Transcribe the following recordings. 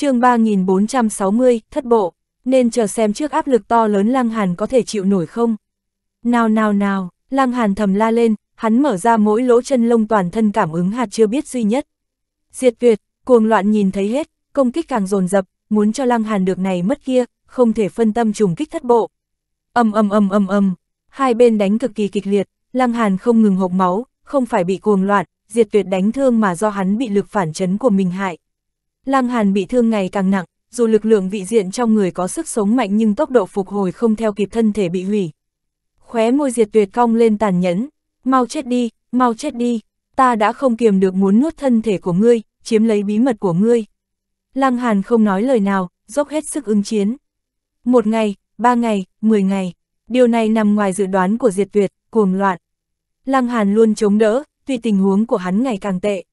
chương 3460, thất bộ, nên chờ xem trước áp lực to lớn Lăng Hàn có thể chịu nổi không. Nào nào nào, Lăng Hàn thầm la lên, hắn mở ra mỗi lỗ chân lông toàn thân cảm ứng hạt chưa biết duy nhất. Diệt tuyệt, cuồng loạn nhìn thấy hết, công kích càng dồn dập, muốn cho Lăng Hàn được này mất kia, không thể phân tâm trùng kích thất bộ. âm âm âm âm âm hai bên đánh cực kỳ kịch liệt, Lăng Hàn không ngừng hộc máu, không phải bị cuồng loạn, diệt tuyệt đánh thương mà do hắn bị lực phản chấn của mình hại. Lăng Hàn bị thương ngày càng nặng, dù lực lượng vị diện trong người có sức sống mạnh nhưng tốc độ phục hồi không theo kịp thân thể bị hủy. Khóe môi diệt tuyệt cong lên tàn nhẫn, mau chết đi, mau chết đi, ta đã không kiềm được muốn nuốt thân thể của ngươi, chiếm lấy bí mật của ngươi. Lăng Hàn không nói lời nào, dốc hết sức ứng chiến. Một ngày, ba ngày, mười ngày, điều này nằm ngoài dự đoán của diệt tuyệt, cuồng loạn. Lăng Hàn luôn chống đỡ, tuy tình huống của hắn ngày càng tệ.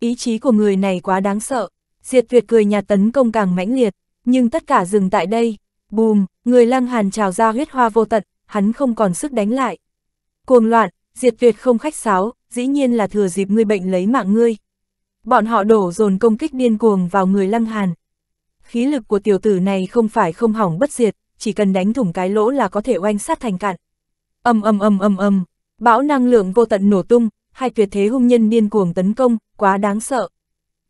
Ý chí của người này quá đáng sợ, diệt tuyệt cười nhà tấn công càng mãnh liệt, nhưng tất cả dừng tại đây, bùm, người lăng hàn trào ra huyết hoa vô tận, hắn không còn sức đánh lại. Cuồng loạn, diệt tuyệt không khách sáo, dĩ nhiên là thừa dịp người bệnh lấy mạng ngươi. Bọn họ đổ dồn công kích điên cuồng vào người lăng hàn. Khí lực của tiểu tử này không phải không hỏng bất diệt, chỉ cần đánh thủng cái lỗ là có thể oanh sát thành cạn. Âm âm âm âm âm, bão năng lượng vô tận nổ tung, hai tuyệt thế hung nhân điên cuồng tấn công, quá đáng sợ.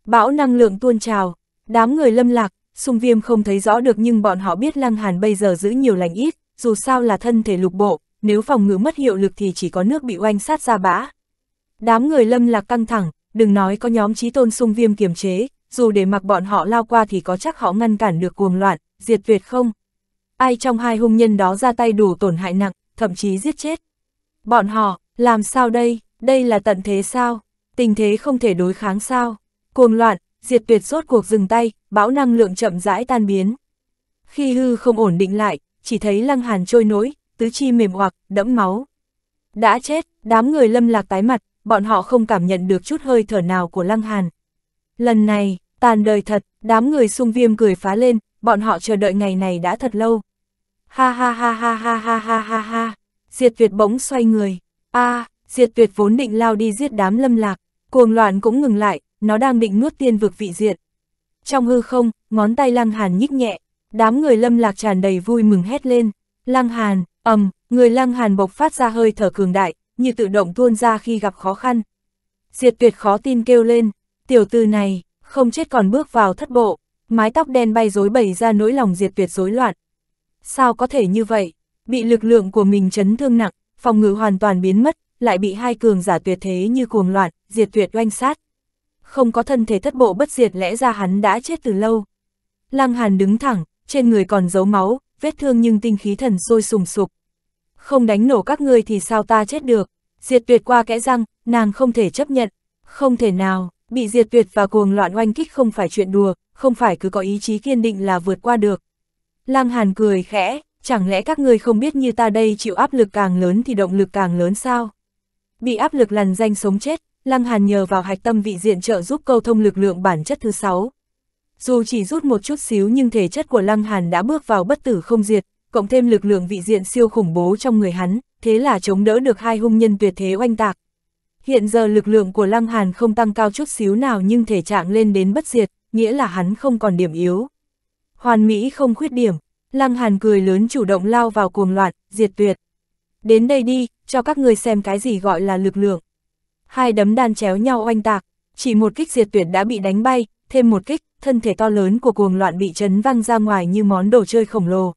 Bão năng lượng tuôn trào, đám người lâm lạc, sung viêm không thấy rõ được nhưng bọn họ biết lăng hàn bây giờ giữ nhiều lành ít, dù sao là thân thể lục bộ, nếu phòng ngự mất hiệu lực thì chỉ có nước bị oanh sát ra bã. Đám người lâm lạc căng thẳng, đừng nói có nhóm trí tôn sung viêm kiềm chế, dù để mặc bọn họ lao qua thì có chắc họ ngăn cản được cuồng loạn, diệt tuyệt không. Ai trong hai hung nhân đó ra tay đủ tổn hại nặng, thậm chí giết chết. Bọn họ, làm sao đây, đây là tận thế sao, tình thế không thể đối kháng sao cuồng loạn, diệt tuyệt rốt cuộc dừng tay, bão năng lượng chậm rãi tan biến. Khi hư không ổn định lại, chỉ thấy lăng hàn trôi nổi, tứ chi mềm hoặc, đẫm máu. Đã chết, đám người lâm lạc tái mặt, bọn họ không cảm nhận được chút hơi thở nào của lăng hàn. Lần này, tàn đời thật, đám người sung viêm cười phá lên, bọn họ chờ đợi ngày này đã thật lâu. Ha ha ha ha ha ha ha ha ha, diệt tuyệt bỗng xoay người. a à, diệt tuyệt vốn định lao đi giết đám lâm lạc, cuồng loạn cũng ngừng lại, nó đang định nuốt tiên vực vị diện. Trong hư không, ngón tay Lăng Hàn nhích nhẹ, đám người lâm lạc tràn đầy vui mừng hét lên. Lăng Hàn, ầm, người Lăng Hàn bộc phát ra hơi thở cường đại, như tự động tuôn ra khi gặp khó khăn. Diệt tuyệt khó tin kêu lên, tiểu tư này, không chết còn bước vào thất bộ, mái tóc đen bay rối bày ra nỗi lòng diệt tuyệt rối loạn. Sao có thể như vậy, bị lực lượng của mình chấn thương nặng, phòng ngự hoàn toàn biến mất, lại bị hai cường giả tuyệt thế như cuồng loạn, diệt tuyệt oanh sát không có thân thể thất bộ bất diệt lẽ ra hắn đã chết từ lâu. Lăng Hàn đứng thẳng, trên người còn giấu máu, vết thương nhưng tinh khí thần sôi sùng sục. Không đánh nổ các ngươi thì sao ta chết được, diệt tuyệt qua kẽ răng, nàng không thể chấp nhận, không thể nào, bị diệt tuyệt và cuồng loạn oanh kích không phải chuyện đùa, không phải cứ có ý chí kiên định là vượt qua được. Lăng Hàn cười khẽ, chẳng lẽ các ngươi không biết như ta đây chịu áp lực càng lớn thì động lực càng lớn sao? Bị áp lực lằn danh sống chết, Lăng Hàn nhờ vào hạch tâm vị diện trợ giúp câu thông lực lượng bản chất thứ 6. Dù chỉ rút một chút xíu nhưng thể chất của Lăng Hàn đã bước vào bất tử không diệt, cộng thêm lực lượng vị diện siêu khủng bố trong người hắn, thế là chống đỡ được hai hung nhân tuyệt thế oanh tạc. Hiện giờ lực lượng của Lăng Hàn không tăng cao chút xíu nào nhưng thể trạng lên đến bất diệt, nghĩa là hắn không còn điểm yếu. Hoàn Mỹ không khuyết điểm, Lăng Hàn cười lớn chủ động lao vào cuồng loạn, diệt tuyệt. Đến đây đi, cho các người xem cái gì gọi là lực lượng hai đấm đan chéo nhau oanh tạc, chỉ một kích diệt tuyệt đã bị đánh bay, thêm một kích, thân thể to lớn của cuồng loạn bị chấn văng ra ngoài như món đồ chơi khổng lồ.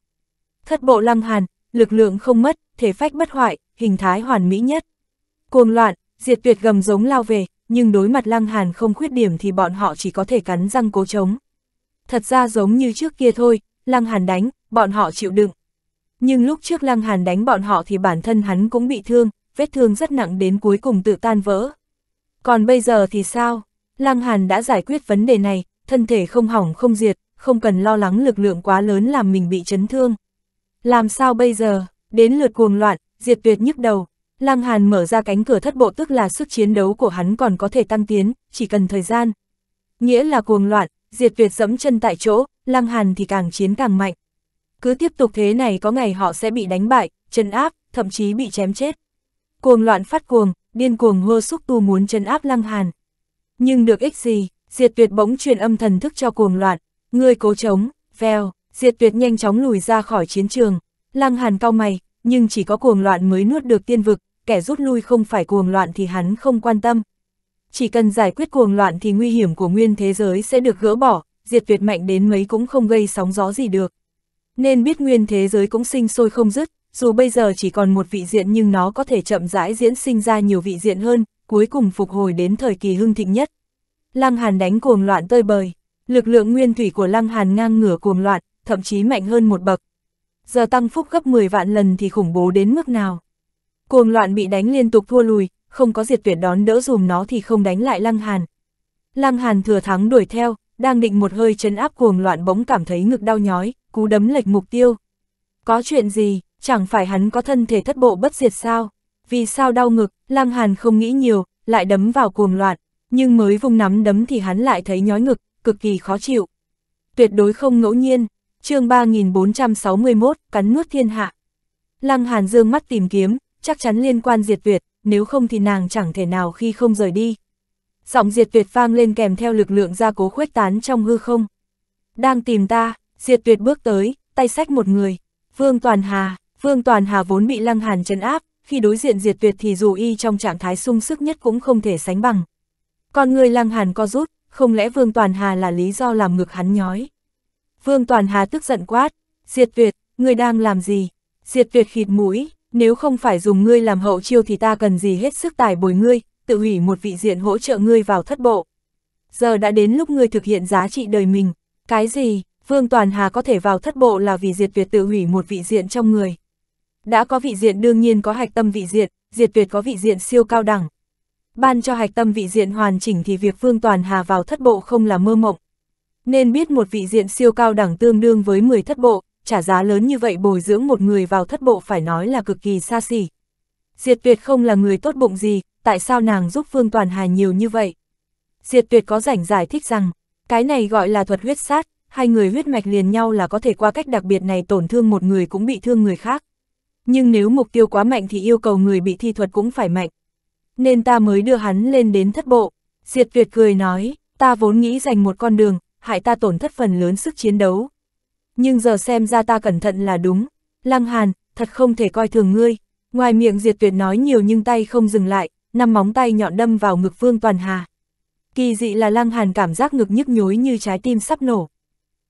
Thất bộ lăng hàn, lực lượng không mất, thể phách bất hoại, hình thái hoàn mỹ nhất. Cuồng loạn, diệt tuyệt gầm giống lao về, nhưng đối mặt lăng hàn không khuyết điểm thì bọn họ chỉ có thể cắn răng cố chống. Thật ra giống như trước kia thôi, lăng hàn đánh, bọn họ chịu đựng. Nhưng lúc trước lăng hàn đánh bọn họ thì bản thân hắn cũng bị thương, vết thương rất nặng đến cuối cùng tự tan vỡ. Còn bây giờ thì sao? Lăng Hàn đã giải quyết vấn đề này, thân thể không hỏng không diệt, không cần lo lắng lực lượng quá lớn làm mình bị chấn thương. Làm sao bây giờ? Đến lượt cuồng loạn, diệt tuyệt nhức đầu. Lăng Hàn mở ra cánh cửa thất bộ tức là sức chiến đấu của hắn còn có thể tăng tiến, chỉ cần thời gian. Nghĩa là cuồng loạn, diệt tuyệt dẫm chân tại chỗ, Lăng Hàn thì càng chiến càng mạnh. Cứ tiếp tục thế này có ngày họ sẽ bị đánh bại, chân áp, thậm chí bị chém chết. Cuồng loạn phát cuồng, điên cuồng ngô xúc tu muốn chân áp lăng hàn. Nhưng được ích gì, diệt tuyệt bỗng truyền âm thần thức cho cuồng loạn, người cố chống, veo, diệt tuyệt nhanh chóng lùi ra khỏi chiến trường. Lăng hàn cao mày, nhưng chỉ có cuồng loạn mới nuốt được tiên vực, kẻ rút lui không phải cuồng loạn thì hắn không quan tâm. Chỉ cần giải quyết cuồng loạn thì nguy hiểm của nguyên thế giới sẽ được gỡ bỏ, diệt tuyệt mạnh đến mấy cũng không gây sóng gió gì được. Nên biết nguyên thế giới cũng sinh sôi không dứt, dù bây giờ chỉ còn một vị diện nhưng nó có thể chậm rãi diễn sinh ra nhiều vị diện hơn, cuối cùng phục hồi đến thời kỳ hưng thịnh nhất. Lăng Hàn đánh cuồng loạn tơi bời, lực lượng nguyên thủy của Lăng Hàn ngang ngửa cuồng loạn, thậm chí mạnh hơn một bậc. Giờ tăng phúc gấp 10 vạn lần thì khủng bố đến mức nào. Cuồng loạn bị đánh liên tục thua lùi, không có diệt tuyệt đón đỡ dùm nó thì không đánh lại Lăng Hàn. Lăng Hàn thừa thắng đuổi theo, đang định một hơi chấn áp cuồng loạn bỗng cảm thấy ngực đau nhói, cú đấm lệch mục tiêu. Có chuyện gì? chẳng phải hắn có thân thể thất bộ bất diệt sao? Vì sao đau ngực, Lăng Hàn không nghĩ nhiều, lại đấm vào cuồng loạn, nhưng mới vung nắm đấm thì hắn lại thấy nhói ngực, cực kỳ khó chịu. Tuyệt đối không ngẫu nhiên, chương 3461, cắn nuốt thiên hạ. Lăng Hàn dương mắt tìm kiếm, chắc chắn liên quan diệt tuyệt, nếu không thì nàng chẳng thể nào khi không rời đi. Giọng diệt tuyệt vang lên kèm theo lực lượng gia cố khuếch tán trong hư không. Đang tìm ta, diệt tuyệt bước tới, tay sách một người, Vương Toàn Hà, Vương Toàn Hà vốn bị Lăng Hàn chấn áp, khi đối diện diệt tuyệt thì dù y trong trạng thái sung sức nhất cũng không thể sánh bằng. Còn người Lăng Hàn co rút, không lẽ Vương Toàn Hà là lý do làm ngược hắn nhói? Vương Toàn Hà tức giận quát, diệt tuyệt, người đang làm gì? Diệt tuyệt khịt mũi, nếu không phải dùng ngươi làm hậu chiêu thì ta cần gì hết sức tài bồi ngươi, tự hủy một vị diện hỗ trợ ngươi vào thất bộ. Giờ đã đến lúc ngươi thực hiện giá trị đời mình, cái gì, Vương Toàn Hà có thể vào thất bộ là vì diệt tuyệt tự hủy một vị diện trong người đã có vị diện đương nhiên có hạch tâm vị diện, diệt tuyệt có vị diện siêu cao đẳng. Ban cho hạch tâm vị diện hoàn chỉnh thì việc phương Toàn Hà vào thất bộ không là mơ mộng. Nên biết một vị diện siêu cao đẳng tương đương với 10 thất bộ, trả giá lớn như vậy bồi dưỡng một người vào thất bộ phải nói là cực kỳ xa xỉ. Diệt tuyệt không là người tốt bụng gì, tại sao nàng giúp phương Toàn Hà nhiều như vậy? Diệt tuyệt có rảnh giải thích rằng, cái này gọi là thuật huyết sát, hai người huyết mạch liền nhau là có thể qua cách đặc biệt này tổn thương một người cũng bị thương người khác nhưng nếu mục tiêu quá mạnh thì yêu cầu người bị thi thuật cũng phải mạnh. Nên ta mới đưa hắn lên đến thất bộ. Diệt Tuyệt cười nói, ta vốn nghĩ dành một con đường, hại ta tổn thất phần lớn sức chiến đấu. Nhưng giờ xem ra ta cẩn thận là đúng. Lăng Hàn, thật không thể coi thường ngươi. Ngoài miệng Diệt Tuyệt nói nhiều nhưng tay không dừng lại, năm móng tay nhọn đâm vào ngực Vương Toàn Hà. Kỳ dị là Lăng Hàn cảm giác ngực nhức nhối như trái tim sắp nổ.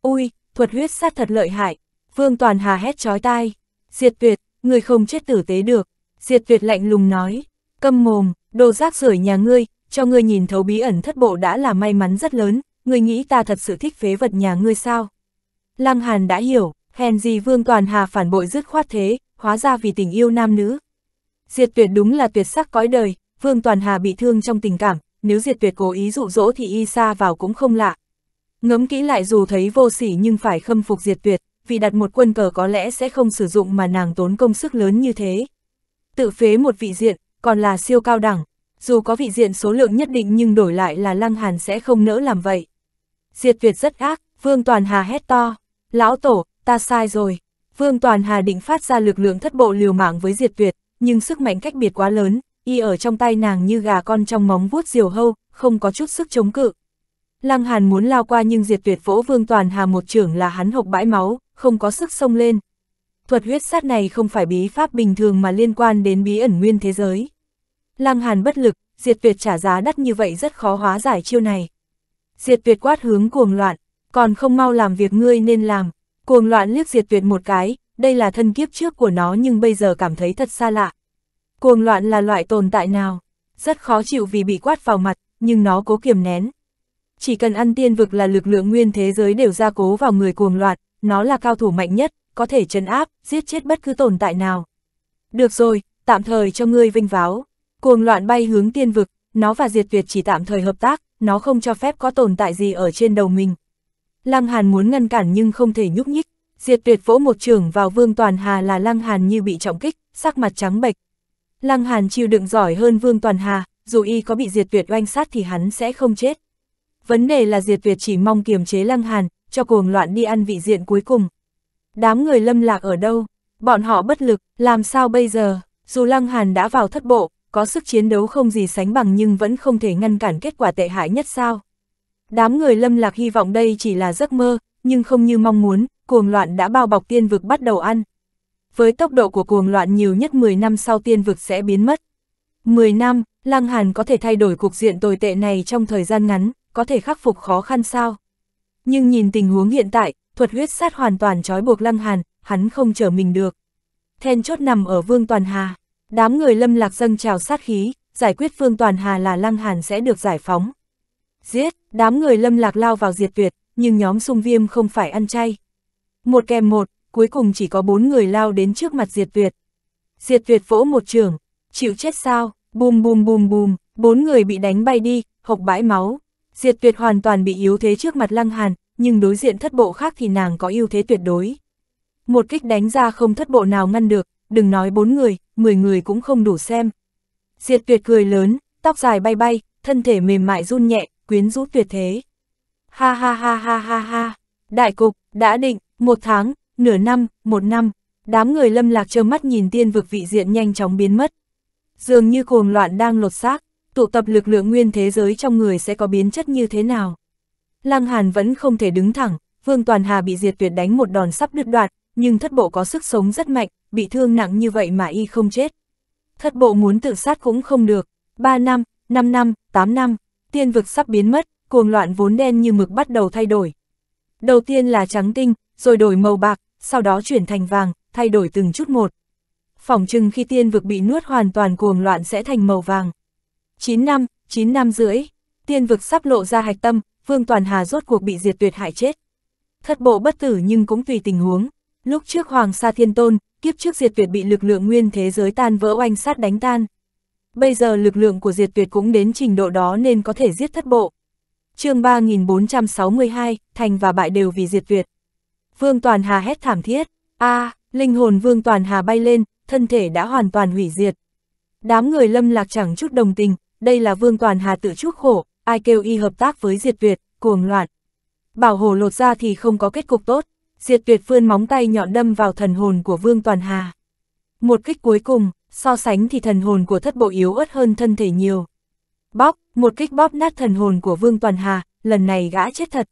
Ui, thuật huyết sát thật lợi hại. Vương Toàn Hà hét chói tai. Diệt Tuyệt, người không chết tử tế được, diệt tuyệt lạnh lùng nói, câm mồm, đồ rác rưởi nhà ngươi, cho ngươi nhìn thấu bí ẩn thất bộ đã là may mắn rất lớn, ngươi nghĩ ta thật sự thích phế vật nhà ngươi sao? Lăng Hàn đã hiểu, hèn gì Vương Toàn Hà phản bội dứt khoát thế, hóa ra vì tình yêu nam nữ. Diệt tuyệt đúng là tuyệt sắc cõi đời, Vương Toàn Hà bị thương trong tình cảm, nếu diệt tuyệt cố ý dụ dỗ thì y xa vào cũng không lạ. Ngấm kỹ lại dù thấy vô sỉ nhưng phải khâm phục diệt tuyệt vì đặt một quân cờ có lẽ sẽ không sử dụng mà nàng tốn công sức lớn như thế. Tự phế một vị diện, còn là siêu cao đẳng, dù có vị diện số lượng nhất định nhưng đổi lại là Lăng Hàn sẽ không nỡ làm vậy. Diệt tuyệt rất ác, Vương Toàn Hà hét to, lão tổ, ta sai rồi. Vương Toàn Hà định phát ra lực lượng thất bộ liều mạng với diệt tuyệt, nhưng sức mạnh cách biệt quá lớn, y ở trong tay nàng như gà con trong móng vuốt diều hâu, không có chút sức chống cự. Lăng Hàn muốn lao qua nhưng diệt tuyệt vỗ Vương Toàn Hà một trưởng là hắn hộc bãi máu, không có sức sông lên. Thuật huyết sát này không phải bí pháp bình thường mà liên quan đến bí ẩn nguyên thế giới. Lăng Hàn bất lực, diệt tuyệt trả giá đắt như vậy rất khó hóa giải chiêu này. Diệt tuyệt quát hướng cuồng loạn, còn không mau làm việc ngươi nên làm. Cuồng loạn liếc diệt tuyệt một cái, đây là thân kiếp trước của nó nhưng bây giờ cảm thấy thật xa lạ. Cuồng loạn là loại tồn tại nào? Rất khó chịu vì bị quát vào mặt, nhưng nó cố kiềm nén. Chỉ cần ăn tiên vực là lực lượng nguyên thế giới đều gia cố vào người cuồng loạn, nó là cao thủ mạnh nhất, có thể chấn áp, giết chết bất cứ tồn tại nào. Được rồi, tạm thời cho ngươi vinh váo. Cuồng loạn bay hướng tiên vực, nó và diệt tuyệt chỉ tạm thời hợp tác, nó không cho phép có tồn tại gì ở trên đầu mình. Lăng Hàn muốn ngăn cản nhưng không thể nhúc nhích, diệt tuyệt vỗ một trường vào Vương Toàn Hà là Lăng Hàn như bị trọng kích, sắc mặt trắng bệch. Lăng Hàn chịu đựng giỏi hơn Vương Toàn Hà, dù y có bị diệt tuyệt oanh sát thì hắn sẽ không chết vấn đề là Diệt Việt chỉ mong kiềm chế Lăng Hàn, cho cuồng loạn đi ăn vị diện cuối cùng. Đám người lâm lạc ở đâu? Bọn họ bất lực, làm sao bây giờ? Dù Lăng Hàn đã vào thất bộ, có sức chiến đấu không gì sánh bằng nhưng vẫn không thể ngăn cản kết quả tệ hại nhất sao? Đám người lâm lạc hy vọng đây chỉ là giấc mơ, nhưng không như mong muốn, cuồng loạn đã bao bọc tiên vực bắt đầu ăn. Với tốc độ của cuồng loạn nhiều nhất 10 năm sau tiên vực sẽ biến mất. 10 năm, Lăng Hàn có thể thay đổi cục diện tồi tệ này trong thời gian ngắn, có thể khắc phục khó khăn sao? Nhưng nhìn tình huống hiện tại, thuật huyết sát hoàn toàn trói buộc Lăng Hàn, hắn không trở mình được. Then chốt nằm ở Vương Toàn Hà, đám người lâm lạc dâng trào sát khí, giải quyết Vương Toàn Hà là Lăng Hàn sẽ được giải phóng. Giết, đám người lâm lạc lao vào diệt tuyệt, nhưng nhóm sung viêm không phải ăn chay. Một kèm một, cuối cùng chỉ có bốn người lao đến trước mặt diệt tuyệt. Diệt tuyệt vỗ một trường, chịu chết sao, bùm bùm bùm bùm, bốn người bị đánh bay đi, hộc bãi máu. Diệt tuyệt hoàn toàn bị yếu thế trước mặt Lăng Hàn, nhưng đối diện thất bộ khác thì nàng có ưu thế tuyệt đối. Một kích đánh ra không thất bộ nào ngăn được, đừng nói bốn người, mười người cũng không đủ xem. Diệt tuyệt cười lớn, tóc dài bay bay, thân thể mềm mại run nhẹ, quyến rũ tuyệt thế. Ha ha ha ha ha ha, đại cục, đã định, một tháng, nửa năm, một năm, đám người lâm lạc trơ mắt nhìn tiên vực vị diện nhanh chóng biến mất. Dường như cuồng loạn đang lột xác, tụ tập lực lượng nguyên thế giới trong người sẽ có biến chất như thế nào. Lăng Hàn vẫn không thể đứng thẳng, Vương Toàn Hà bị diệt tuyệt đánh một đòn sắp đứt đoạn, nhưng thất bộ có sức sống rất mạnh, bị thương nặng như vậy mà y không chết. Thất bộ muốn tự sát cũng không được, 3 năm, 5 năm, 8 năm, tiên vực sắp biến mất, cuồng loạn vốn đen như mực bắt đầu thay đổi. Đầu tiên là trắng tinh, rồi đổi màu bạc, sau đó chuyển thành vàng, thay đổi từng chút một. Phỏng chừng khi tiên vực bị nuốt hoàn toàn cuồng loạn sẽ thành màu vàng. 9 năm, 9 năm rưỡi, tiên vực sắp lộ ra hạch tâm, Vương Toàn Hà rốt cuộc bị diệt tuyệt hại chết. Thất bộ bất tử nhưng cũng tùy tình huống, lúc trước Hoàng Sa Thiên Tôn, kiếp trước diệt tuyệt bị lực lượng nguyên thế giới tan vỡ oanh sát đánh tan. Bây giờ lực lượng của diệt tuyệt cũng đến trình độ đó nên có thể giết thất bộ. chương 3462, thành và bại đều vì diệt tuyệt. Vương Toàn Hà hét thảm thiết, a à, linh hồn Vương Toàn Hà bay lên, thân thể đã hoàn toàn hủy diệt. Đám người lâm lạc chẳng chút đồng tình, đây là vương toàn hà tự chuốc khổ, ai kêu y hợp tác với diệt tuyệt, cuồng loạn. Bảo hồ lột ra thì không có kết cục tốt, diệt tuyệt phương móng tay nhọn đâm vào thần hồn của vương toàn hà. Một kích cuối cùng, so sánh thì thần hồn của thất bộ yếu ớt hơn thân thể nhiều. bóc một kích bóp nát thần hồn của vương toàn hà, lần này gã chết thật.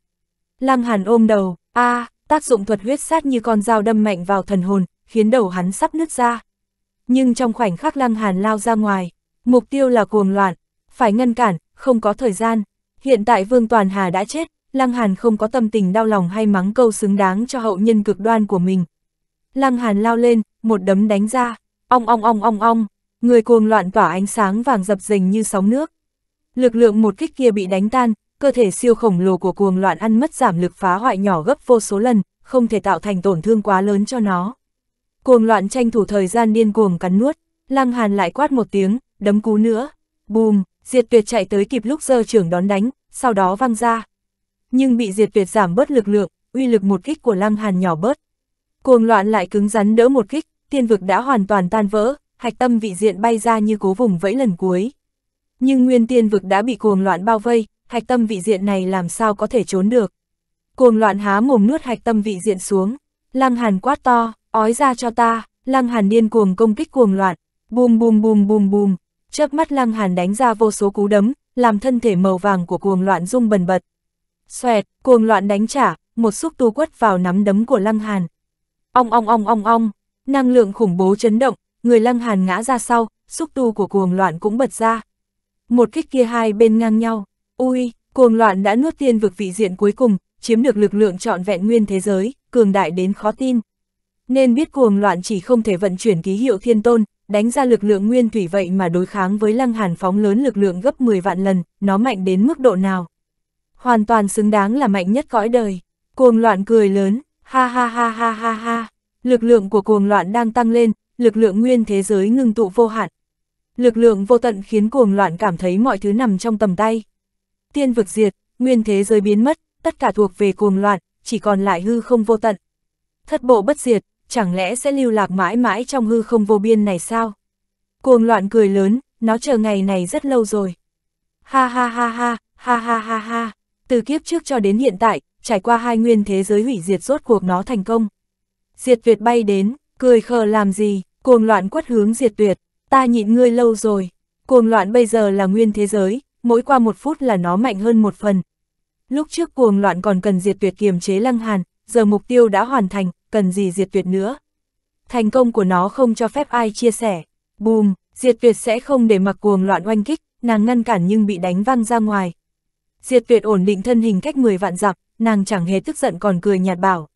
Lăng hàn ôm đầu, a à, tác dụng thuật huyết sát như con dao đâm mạnh vào thần hồn, khiến đầu hắn sắp nứt ra. Nhưng trong khoảnh khắc Lăng Hàn lao ra ngoài, Mục tiêu là cuồng loạn, phải ngăn cản, không có thời gian. Hiện tại Vương Toàn Hà đã chết, Lăng Hàn không có tâm tình đau lòng hay mắng câu xứng đáng cho hậu nhân cực đoan của mình. Lăng Hàn lao lên, một đấm đánh ra, ong ong ong ong ong, người cuồng loạn tỏa ánh sáng vàng dập dình như sóng nước. Lực lượng một kích kia bị đánh tan, cơ thể siêu khổng lồ của cuồng loạn ăn mất giảm lực phá hoại nhỏ gấp vô số lần, không thể tạo thành tổn thương quá lớn cho nó. Cuồng loạn tranh thủ thời gian điên cuồng cắn nuốt, Lăng Hàn lại quát một tiếng, đấm cú nữa, bùm, diệt tuyệt chạy tới kịp lúc giơ trưởng đón đánh, sau đó văng ra. Nhưng bị diệt tuyệt giảm bớt lực lượng, uy lực một kích của lăng hàn nhỏ bớt. Cuồng loạn lại cứng rắn đỡ một kích, thiên vực đã hoàn toàn tan vỡ, hạch tâm vị diện bay ra như cố vùng vẫy lần cuối. Nhưng nguyên thiên vực đã bị cuồng loạn bao vây, hạch tâm vị diện này làm sao có thể trốn được. Cuồng loạn há mồm nuốt hạch tâm vị diện xuống, lăng hàn quát to, ói ra cho ta, lăng hàn điên cuồng công kích cuồng loạn, bùm bùm bùm bùm bùm, chớp mắt Lăng Hàn đánh ra vô số cú đấm, làm thân thể màu vàng của cuồng loạn rung bần bật. Xoẹt, cuồng loạn đánh trả, một xúc tu quất vào nắm đấm của Lăng Hàn. Ong ong ong ong ong, năng lượng khủng bố chấn động, người Lăng Hàn ngã ra sau, xúc tu của cuồng loạn cũng bật ra. Một kích kia hai bên ngang nhau, ui, cuồng loạn đã nuốt tiên vực vị diện cuối cùng, chiếm được lực lượng trọn vẹn nguyên thế giới, cường đại đến khó tin. Nên biết cuồng loạn chỉ không thể vận chuyển ký hiệu thiên tôn, đánh ra lực lượng nguyên thủy vậy mà đối kháng với lăng hàn phóng lớn lực lượng gấp 10 vạn lần, nó mạnh đến mức độ nào. Hoàn toàn xứng đáng là mạnh nhất cõi đời, cuồng loạn cười lớn, ha ha ha ha ha ha, lực lượng của cuồng loạn đang tăng lên, lực lượng nguyên thế giới ngưng tụ vô hạn. Lực lượng vô tận khiến cuồng loạn cảm thấy mọi thứ nằm trong tầm tay. Tiên vực diệt, nguyên thế giới biến mất, tất cả thuộc về cuồng loạn, chỉ còn lại hư không vô tận. Thất bộ bất diệt, chẳng lẽ sẽ lưu lạc mãi mãi trong hư không vô biên này sao? Cuồng loạn cười lớn, nó chờ ngày này rất lâu rồi. Ha ha ha ha, ha ha ha ha, từ kiếp trước cho đến hiện tại, trải qua hai nguyên thế giới hủy diệt rốt cuộc nó thành công. Diệt tuyệt bay đến, cười khờ làm gì, cuồng loạn quất hướng diệt tuyệt, ta nhịn ngươi lâu rồi. Cuồng loạn bây giờ là nguyên thế giới, mỗi qua một phút là nó mạnh hơn một phần. Lúc trước cuồng loạn còn cần diệt tuyệt kiềm chế lăng hàn, giờ mục tiêu đã hoàn thành, cần gì diệt tuyệt nữa. Thành công của nó không cho phép ai chia sẻ. Bùm, diệt tuyệt sẽ không để mặc cuồng loạn oanh kích, nàng ngăn cản nhưng bị đánh văng ra ngoài. Diệt tuyệt ổn định thân hình cách 10 vạn dặm, nàng chẳng hề tức giận còn cười nhạt bảo.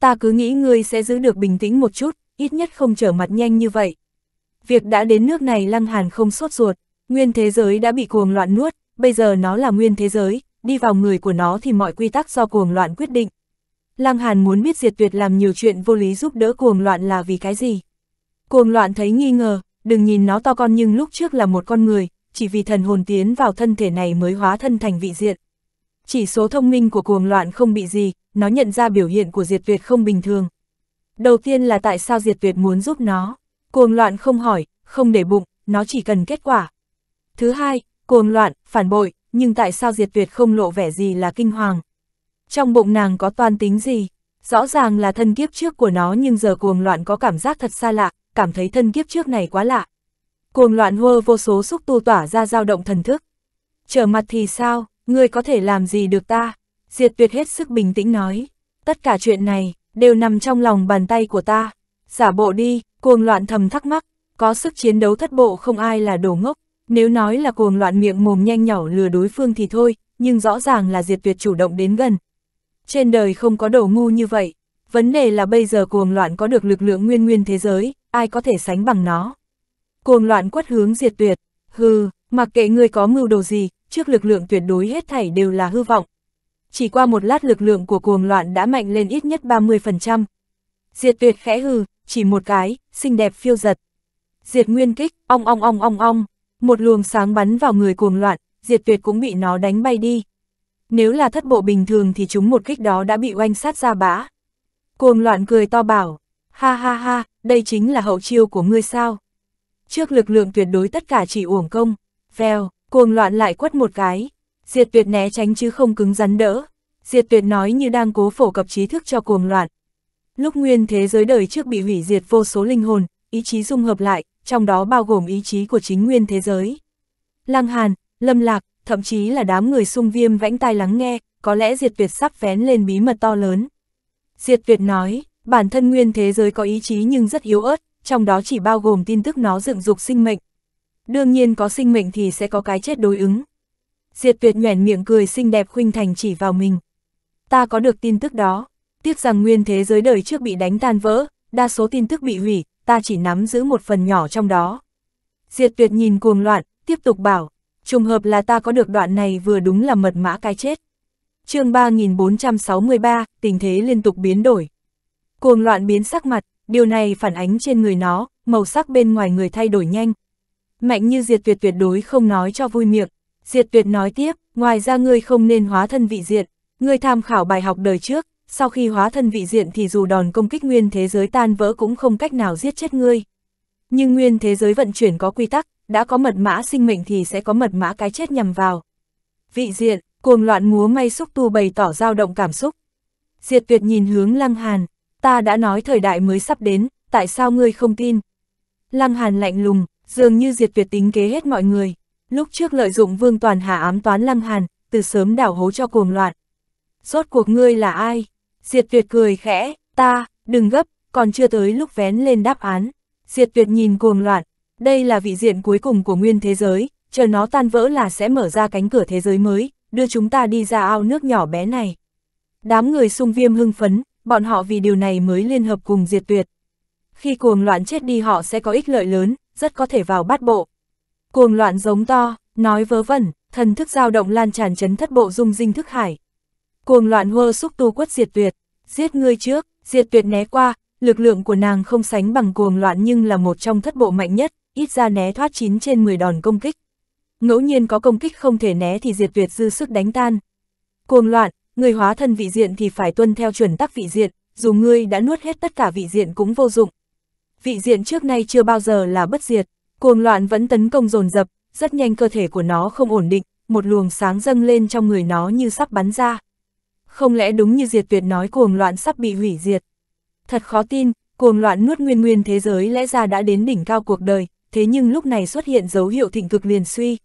Ta cứ nghĩ ngươi sẽ giữ được bình tĩnh một chút, ít nhất không trở mặt nhanh như vậy. Việc đã đến nước này lăng hàn không sốt ruột, nguyên thế giới đã bị cuồng loạn nuốt, bây giờ nó là nguyên thế giới, đi vào người của nó thì mọi quy tắc do cuồng loạn quyết định. Lăng Hàn muốn biết diệt tuyệt làm nhiều chuyện vô lý giúp đỡ cuồng loạn là vì cái gì. Cuồng loạn thấy nghi ngờ, đừng nhìn nó to con nhưng lúc trước là một con người, chỉ vì thần hồn tiến vào thân thể này mới hóa thân thành vị diện. Chỉ số thông minh của cuồng loạn không bị gì, nó nhận ra biểu hiện của diệt tuyệt không bình thường. Đầu tiên là tại sao diệt tuyệt muốn giúp nó. Cuồng loạn không hỏi, không để bụng, nó chỉ cần kết quả. Thứ hai, cuồng loạn, phản bội, nhưng tại sao diệt tuyệt không lộ vẻ gì là kinh hoàng trong bụng nàng có toan tính gì, rõ ràng là thân kiếp trước của nó nhưng giờ cuồng loạn có cảm giác thật xa lạ, cảm thấy thân kiếp trước này quá lạ. Cuồng loạn hơ vô số xúc tu tỏa ra dao động thần thức. Trở mặt thì sao, ngươi có thể làm gì được ta? Diệt tuyệt hết sức bình tĩnh nói. Tất cả chuyện này, đều nằm trong lòng bàn tay của ta. Giả bộ đi, cuồng loạn thầm thắc mắc, có sức chiến đấu thất bộ không ai là đồ ngốc. Nếu nói là cuồng loạn miệng mồm nhanh nhỏ lừa đối phương thì thôi, nhưng rõ ràng là diệt tuyệt chủ động đến gần, trên đời không có đồ ngu như vậy, vấn đề là bây giờ cuồng loạn có được lực lượng nguyên nguyên thế giới, ai có thể sánh bằng nó. Cuồng loạn quất hướng diệt tuyệt, hừ, mặc kệ người có mưu đồ gì, trước lực lượng tuyệt đối hết thảy đều là hư vọng. Chỉ qua một lát lực lượng của cuồng loạn đã mạnh lên ít nhất 30%. Diệt tuyệt khẽ hừ, chỉ một cái, xinh đẹp phiêu giật. Diệt nguyên kích, ong ong ong ong ong, một luồng sáng bắn vào người cuồng loạn, diệt tuyệt cũng bị nó đánh bay đi. Nếu là thất bộ bình thường thì chúng một kích đó đã bị oanh sát ra bã. Cuồng loạn cười to bảo, ha ha ha, đây chính là hậu chiêu của ngươi sao. Trước lực lượng tuyệt đối tất cả chỉ uổng công, vèo, cuồng loạn lại quất một cái. Diệt tuyệt né tránh chứ không cứng rắn đỡ. Diệt tuyệt nói như đang cố phổ cập trí thức cho cuồng loạn. Lúc nguyên thế giới đời trước bị hủy diệt vô số linh hồn, ý chí dung hợp lại, trong đó bao gồm ý chí của chính nguyên thế giới. Lăng Hàn, Lâm Lạc, thậm chí là đám người sung viêm vãnh tai lắng nghe, có lẽ diệt Việt sắp vén lên bí mật to lớn. Diệt Việt nói, bản thân nguyên thế giới có ý chí nhưng rất yếu ớt, trong đó chỉ bao gồm tin tức nó dựng dục sinh mệnh. Đương nhiên có sinh mệnh thì sẽ có cái chết đối ứng. Diệt Việt nhoẻn miệng cười xinh đẹp khuynh thành chỉ vào mình. Ta có được tin tức đó, tiếc rằng nguyên thế giới đời trước bị đánh tan vỡ, đa số tin tức bị hủy, ta chỉ nắm giữ một phần nhỏ trong đó. Diệt Việt nhìn cuồng loạn, tiếp tục bảo, trùng hợp là ta có được đoạn này vừa đúng là mật mã cái chết. chương 3463, tình thế liên tục biến đổi. Cuồng loạn biến sắc mặt, điều này phản ánh trên người nó, màu sắc bên ngoài người thay đổi nhanh. Mạnh như diệt tuyệt tuyệt đối không nói cho vui miệng. Diệt tuyệt nói tiếp, ngoài ra ngươi không nên hóa thân vị diện, ngươi tham khảo bài học đời trước, sau khi hóa thân vị diện thì dù đòn công kích nguyên thế giới tan vỡ cũng không cách nào giết chết ngươi. Nhưng nguyên thế giới vận chuyển có quy tắc, đã có mật mã sinh mệnh thì sẽ có mật mã cái chết nhằm vào. Vị diện, cuồng loạn múa may xúc tu bày tỏ dao động cảm xúc. Diệt tuyệt nhìn hướng Lăng Hàn, ta đã nói thời đại mới sắp đến, tại sao ngươi không tin? Lăng Hàn lạnh lùng, dường như diệt tuyệt tính kế hết mọi người. Lúc trước lợi dụng vương toàn hạ ám toán Lăng Hàn, từ sớm đảo hố cho cuồng loạn. Rốt cuộc ngươi là ai? Diệt tuyệt cười khẽ, ta, đừng gấp, còn chưa tới lúc vén lên đáp án. Diệt tuyệt nhìn cuồng loạn, đây là vị diện cuối cùng của nguyên thế giới, chờ nó tan vỡ là sẽ mở ra cánh cửa thế giới mới, đưa chúng ta đi ra ao nước nhỏ bé này. Đám người sung viêm hưng phấn, bọn họ vì điều này mới liên hợp cùng diệt tuyệt. Khi cuồng loạn chết đi họ sẽ có ích lợi lớn, rất có thể vào bát bộ. Cuồng loạn giống to, nói vớ vẩn, thần thức dao động lan tràn chấn thất bộ dung dinh thức hải. Cuồng loạn hơ xúc tu quất diệt tuyệt, giết ngươi trước, diệt tuyệt né qua, lực lượng của nàng không sánh bằng cuồng loạn nhưng là một trong thất bộ mạnh nhất, ít ra né thoát 9 trên 10 đòn công kích. Ngẫu nhiên có công kích không thể né thì diệt tuyệt dư sức đánh tan. Cuồng loạn, người hóa thân vị diện thì phải tuân theo chuẩn tắc vị diện, dù ngươi đã nuốt hết tất cả vị diện cũng vô dụng. Vị diện trước nay chưa bao giờ là bất diệt, cuồng loạn vẫn tấn công dồn dập, rất nhanh cơ thể của nó không ổn định, một luồng sáng dâng lên trong người nó như sắp bắn ra. Không lẽ đúng như diệt tuyệt nói cuồng loạn sắp bị hủy diệt? Thật khó tin, cuồng loạn nuốt nguyên nguyên thế giới lẽ ra đã đến đỉnh cao cuộc đời, thế nhưng lúc này xuất hiện dấu hiệu thịnh cực liền suy.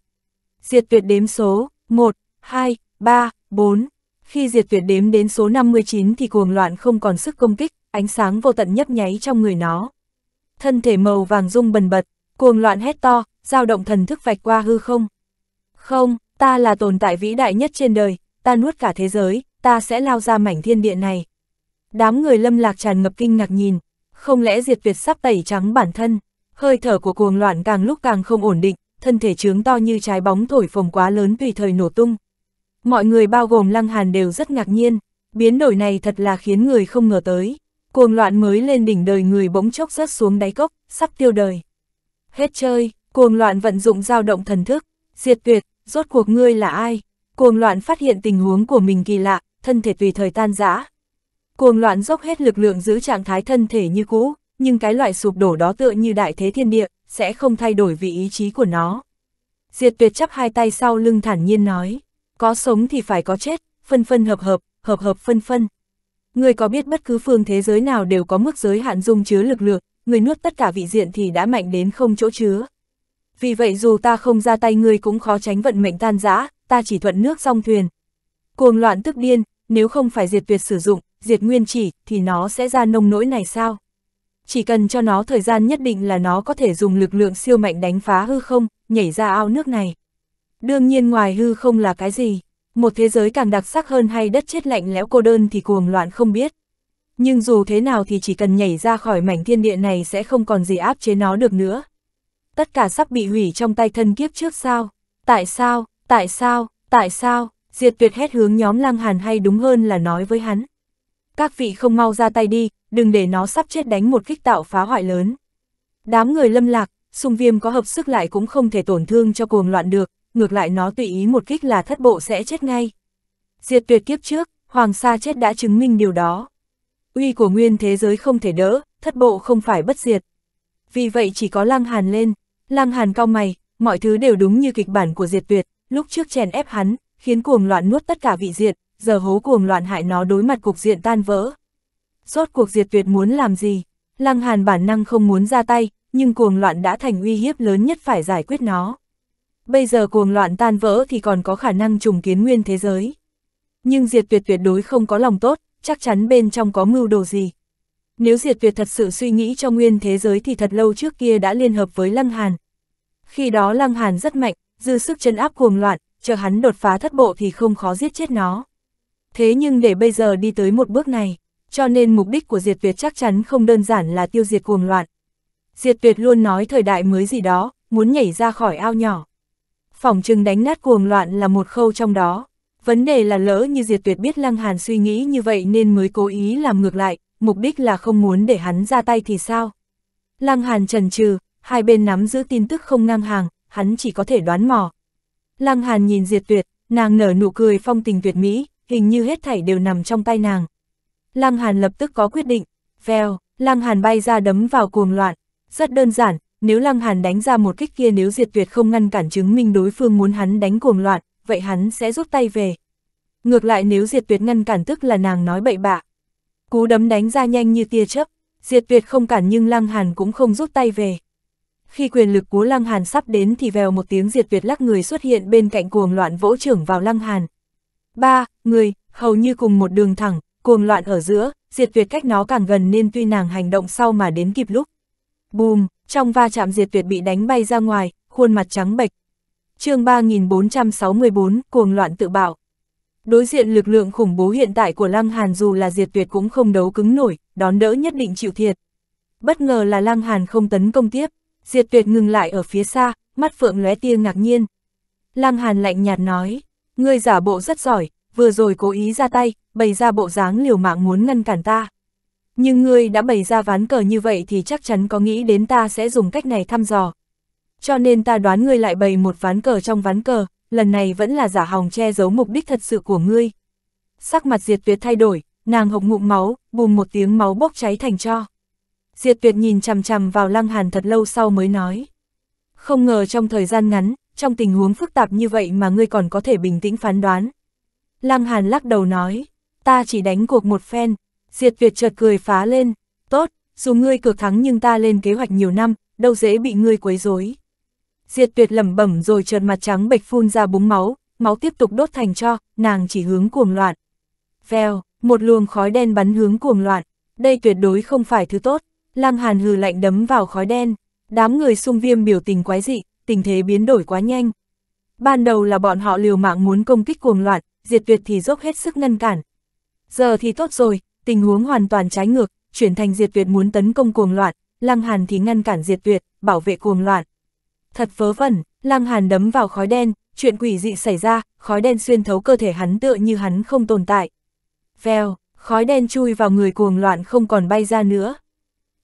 Diệt tuyệt đếm số 1, 2, 3, 4. Khi diệt tuyệt đếm đến số 59 thì cuồng loạn không còn sức công kích, ánh sáng vô tận nhấp nháy trong người nó. Thân thể màu vàng rung bần bật, cuồng loạn hét to, dao động thần thức vạch qua hư không. Không, ta là tồn tại vĩ đại nhất trên đời, ta nuốt cả thế giới, ta sẽ lao ra mảnh thiên địa này. Đám người lâm lạc tràn ngập kinh ngạc nhìn, không lẽ diệt tuyệt sắp tẩy trắng bản thân, hơi thở của cuồng loạn càng lúc càng không ổn định, thân thể trướng to như trái bóng thổi phồng quá lớn tùy thời nổ tung. Mọi người bao gồm lăng hàn đều rất ngạc nhiên, biến đổi này thật là khiến người không ngờ tới. Cuồng loạn mới lên đỉnh đời người bỗng chốc rớt xuống đáy cốc, sắp tiêu đời. Hết chơi, cuồng loạn vận dụng dao động thần thức, diệt tuyệt, rốt cuộc ngươi là ai? Cuồng loạn phát hiện tình huống của mình kỳ lạ, thân thể tùy thời tan rã, Cuồng loạn dốc hết lực lượng giữ trạng thái thân thể như cũ, nhưng cái loại sụp đổ đó tựa như đại thế thiên địa, sẽ không thay đổi vì ý chí của nó. Diệt tuyệt chắp hai tay sau lưng thản nhiên nói, có sống thì phải có chết, phân phân hợp hợp, hợp hợp phân phân. Người có biết bất cứ phương thế giới nào đều có mức giới hạn dung chứa lực lượng, người nuốt tất cả vị diện thì đã mạnh đến không chỗ chứa. Vì vậy dù ta không ra tay ngươi cũng khó tránh vận mệnh tan rã, ta chỉ thuận nước song thuyền. Cuồng loạn tức điên, nếu không phải diệt tuyệt sử dụng, diệt nguyên chỉ, thì nó sẽ ra nông nỗi này sao? Chỉ cần cho nó thời gian nhất định là nó có thể dùng lực lượng siêu mạnh đánh phá hư không, nhảy ra ao nước này. Đương nhiên ngoài hư không là cái gì, một thế giới càng đặc sắc hơn hay đất chết lạnh lẽo cô đơn thì cuồng loạn không biết. Nhưng dù thế nào thì chỉ cần nhảy ra khỏi mảnh thiên địa này sẽ không còn gì áp chế nó được nữa. Tất cả sắp bị hủy trong tay thân kiếp trước sao? Tại sao? Tại sao? Tại sao? Diệt tuyệt hét hướng nhóm lang Hàn hay đúng hơn là nói với hắn các vị không mau ra tay đi, đừng để nó sắp chết đánh một kích tạo phá hoại lớn. Đám người lâm lạc, sung viêm có hợp sức lại cũng không thể tổn thương cho cuồng loạn được, ngược lại nó tùy ý một kích là thất bộ sẽ chết ngay. Diệt tuyệt kiếp trước, Hoàng Sa chết đã chứng minh điều đó. Uy của nguyên thế giới không thể đỡ, thất bộ không phải bất diệt. Vì vậy chỉ có Lăng Hàn lên, Lăng Hàn cao mày, mọi thứ đều đúng như kịch bản của diệt tuyệt, lúc trước chèn ép hắn, khiến cuồng loạn nuốt tất cả vị diệt, giờ hố cuồng loạn hại nó đối mặt cục diện tan vỡ. Rốt cuộc diệt tuyệt muốn làm gì? Lăng Hàn bản năng không muốn ra tay, nhưng cuồng loạn đã thành uy hiếp lớn nhất phải giải quyết nó. Bây giờ cuồng loạn tan vỡ thì còn có khả năng trùng kiến nguyên thế giới. Nhưng diệt tuyệt tuyệt đối không có lòng tốt, chắc chắn bên trong có mưu đồ gì. Nếu diệt tuyệt thật sự suy nghĩ cho nguyên thế giới thì thật lâu trước kia đã liên hợp với Lăng Hàn. Khi đó Lăng Hàn rất mạnh, dư sức chân áp cuồng loạn, chờ hắn đột phá thất bộ thì không khó giết chết nó thế nhưng để bây giờ đi tới một bước này, cho nên mục đích của diệt tuyệt chắc chắn không đơn giản là tiêu diệt cuồng loạn. Diệt tuyệt luôn nói thời đại mới gì đó, muốn nhảy ra khỏi ao nhỏ. Phỏng chừng đánh nát cuồng loạn là một khâu trong đó. Vấn đề là lỡ như diệt tuyệt biết Lăng Hàn suy nghĩ như vậy nên mới cố ý làm ngược lại, mục đích là không muốn để hắn ra tay thì sao? Lăng Hàn trần trừ, hai bên nắm giữ tin tức không ngang hàng, hắn chỉ có thể đoán mò. Lăng Hàn nhìn diệt tuyệt, nàng nở nụ cười phong tình tuyệt mỹ, hình như hết thảy đều nằm trong tay nàng. Lăng Hàn lập tức có quyết định, veo, Lăng Hàn bay ra đấm vào cuồng loạn, rất đơn giản, nếu Lăng Hàn đánh ra một kích kia nếu diệt tuyệt không ngăn cản chứng minh đối phương muốn hắn đánh cuồng loạn, vậy hắn sẽ rút tay về. Ngược lại nếu diệt tuyệt ngăn cản tức là nàng nói bậy bạ. Cú đấm đánh ra nhanh như tia chớp, diệt tuyệt không cản nhưng Lăng Hàn cũng không rút tay về. Khi quyền lực của Lăng Hàn sắp đến thì vèo một tiếng diệt tuyệt lắc người xuất hiện bên cạnh cuồng loạn vỗ trưởng vào Lăng Hàn ba người, hầu như cùng một đường thẳng, cuồng loạn ở giữa, diệt tuyệt cách nó càng gần nên tuy nàng hành động sau mà đến kịp lúc. Bùm, trong va chạm diệt tuyệt bị đánh bay ra ngoài, khuôn mặt trắng bệch. chương 3464, cuồng loạn tự bạo. Đối diện lực lượng khủng bố hiện tại của Lăng Hàn dù là diệt tuyệt cũng không đấu cứng nổi, đón đỡ nhất định chịu thiệt. Bất ngờ là Lăng Hàn không tấn công tiếp, diệt tuyệt ngừng lại ở phía xa, mắt phượng lóe tia ngạc nhiên. Lăng Hàn lạnh nhạt nói, Ngươi giả bộ rất giỏi, vừa rồi cố ý ra tay, bày ra bộ dáng liều mạng muốn ngăn cản ta. Nhưng ngươi đã bày ra ván cờ như vậy thì chắc chắn có nghĩ đến ta sẽ dùng cách này thăm dò. Cho nên ta đoán ngươi lại bày một ván cờ trong ván cờ, lần này vẫn là giả hòng che giấu mục đích thật sự của ngươi. Sắc mặt Diệt Tuyệt thay đổi, nàng hộc ngụm máu, bùm một tiếng máu bốc cháy thành cho. Diệt Tuyệt nhìn chằm chằm vào Lăng Hàn thật lâu sau mới nói. Không ngờ trong thời gian ngắn, trong tình huống phức tạp như vậy mà ngươi còn có thể bình tĩnh phán đoán. Lăng Hàn lắc đầu nói, ta chỉ đánh cuộc một phen, Diệt Việt chợt cười phá lên, tốt, dù ngươi cược thắng nhưng ta lên kế hoạch nhiều năm, đâu dễ bị ngươi quấy rối. Diệt Tuyệt lẩm bẩm rồi trợn mặt trắng bệch phun ra búng máu, máu tiếp tục đốt thành cho, nàng chỉ hướng cuồng loạn. Vèo, một luồng khói đen bắn hướng cuồng loạn, đây tuyệt đối không phải thứ tốt, Lăng Hàn hừ lạnh đấm vào khói đen, đám người xung viêm biểu tình quái dị, tình thế biến đổi quá nhanh. Ban đầu là bọn họ liều mạng muốn công kích cuồng loạn, diệt tuyệt thì dốc hết sức ngăn cản. Giờ thì tốt rồi, tình huống hoàn toàn trái ngược, chuyển thành diệt tuyệt muốn tấn công cuồng loạn, Lăng Hàn thì ngăn cản diệt tuyệt, bảo vệ cuồng loạn. Thật vớ vẩn, Lăng Hàn đấm vào khói đen, chuyện quỷ dị xảy ra, khói đen xuyên thấu cơ thể hắn tựa như hắn không tồn tại. Vèo, khói đen chui vào người cuồng loạn không còn bay ra nữa.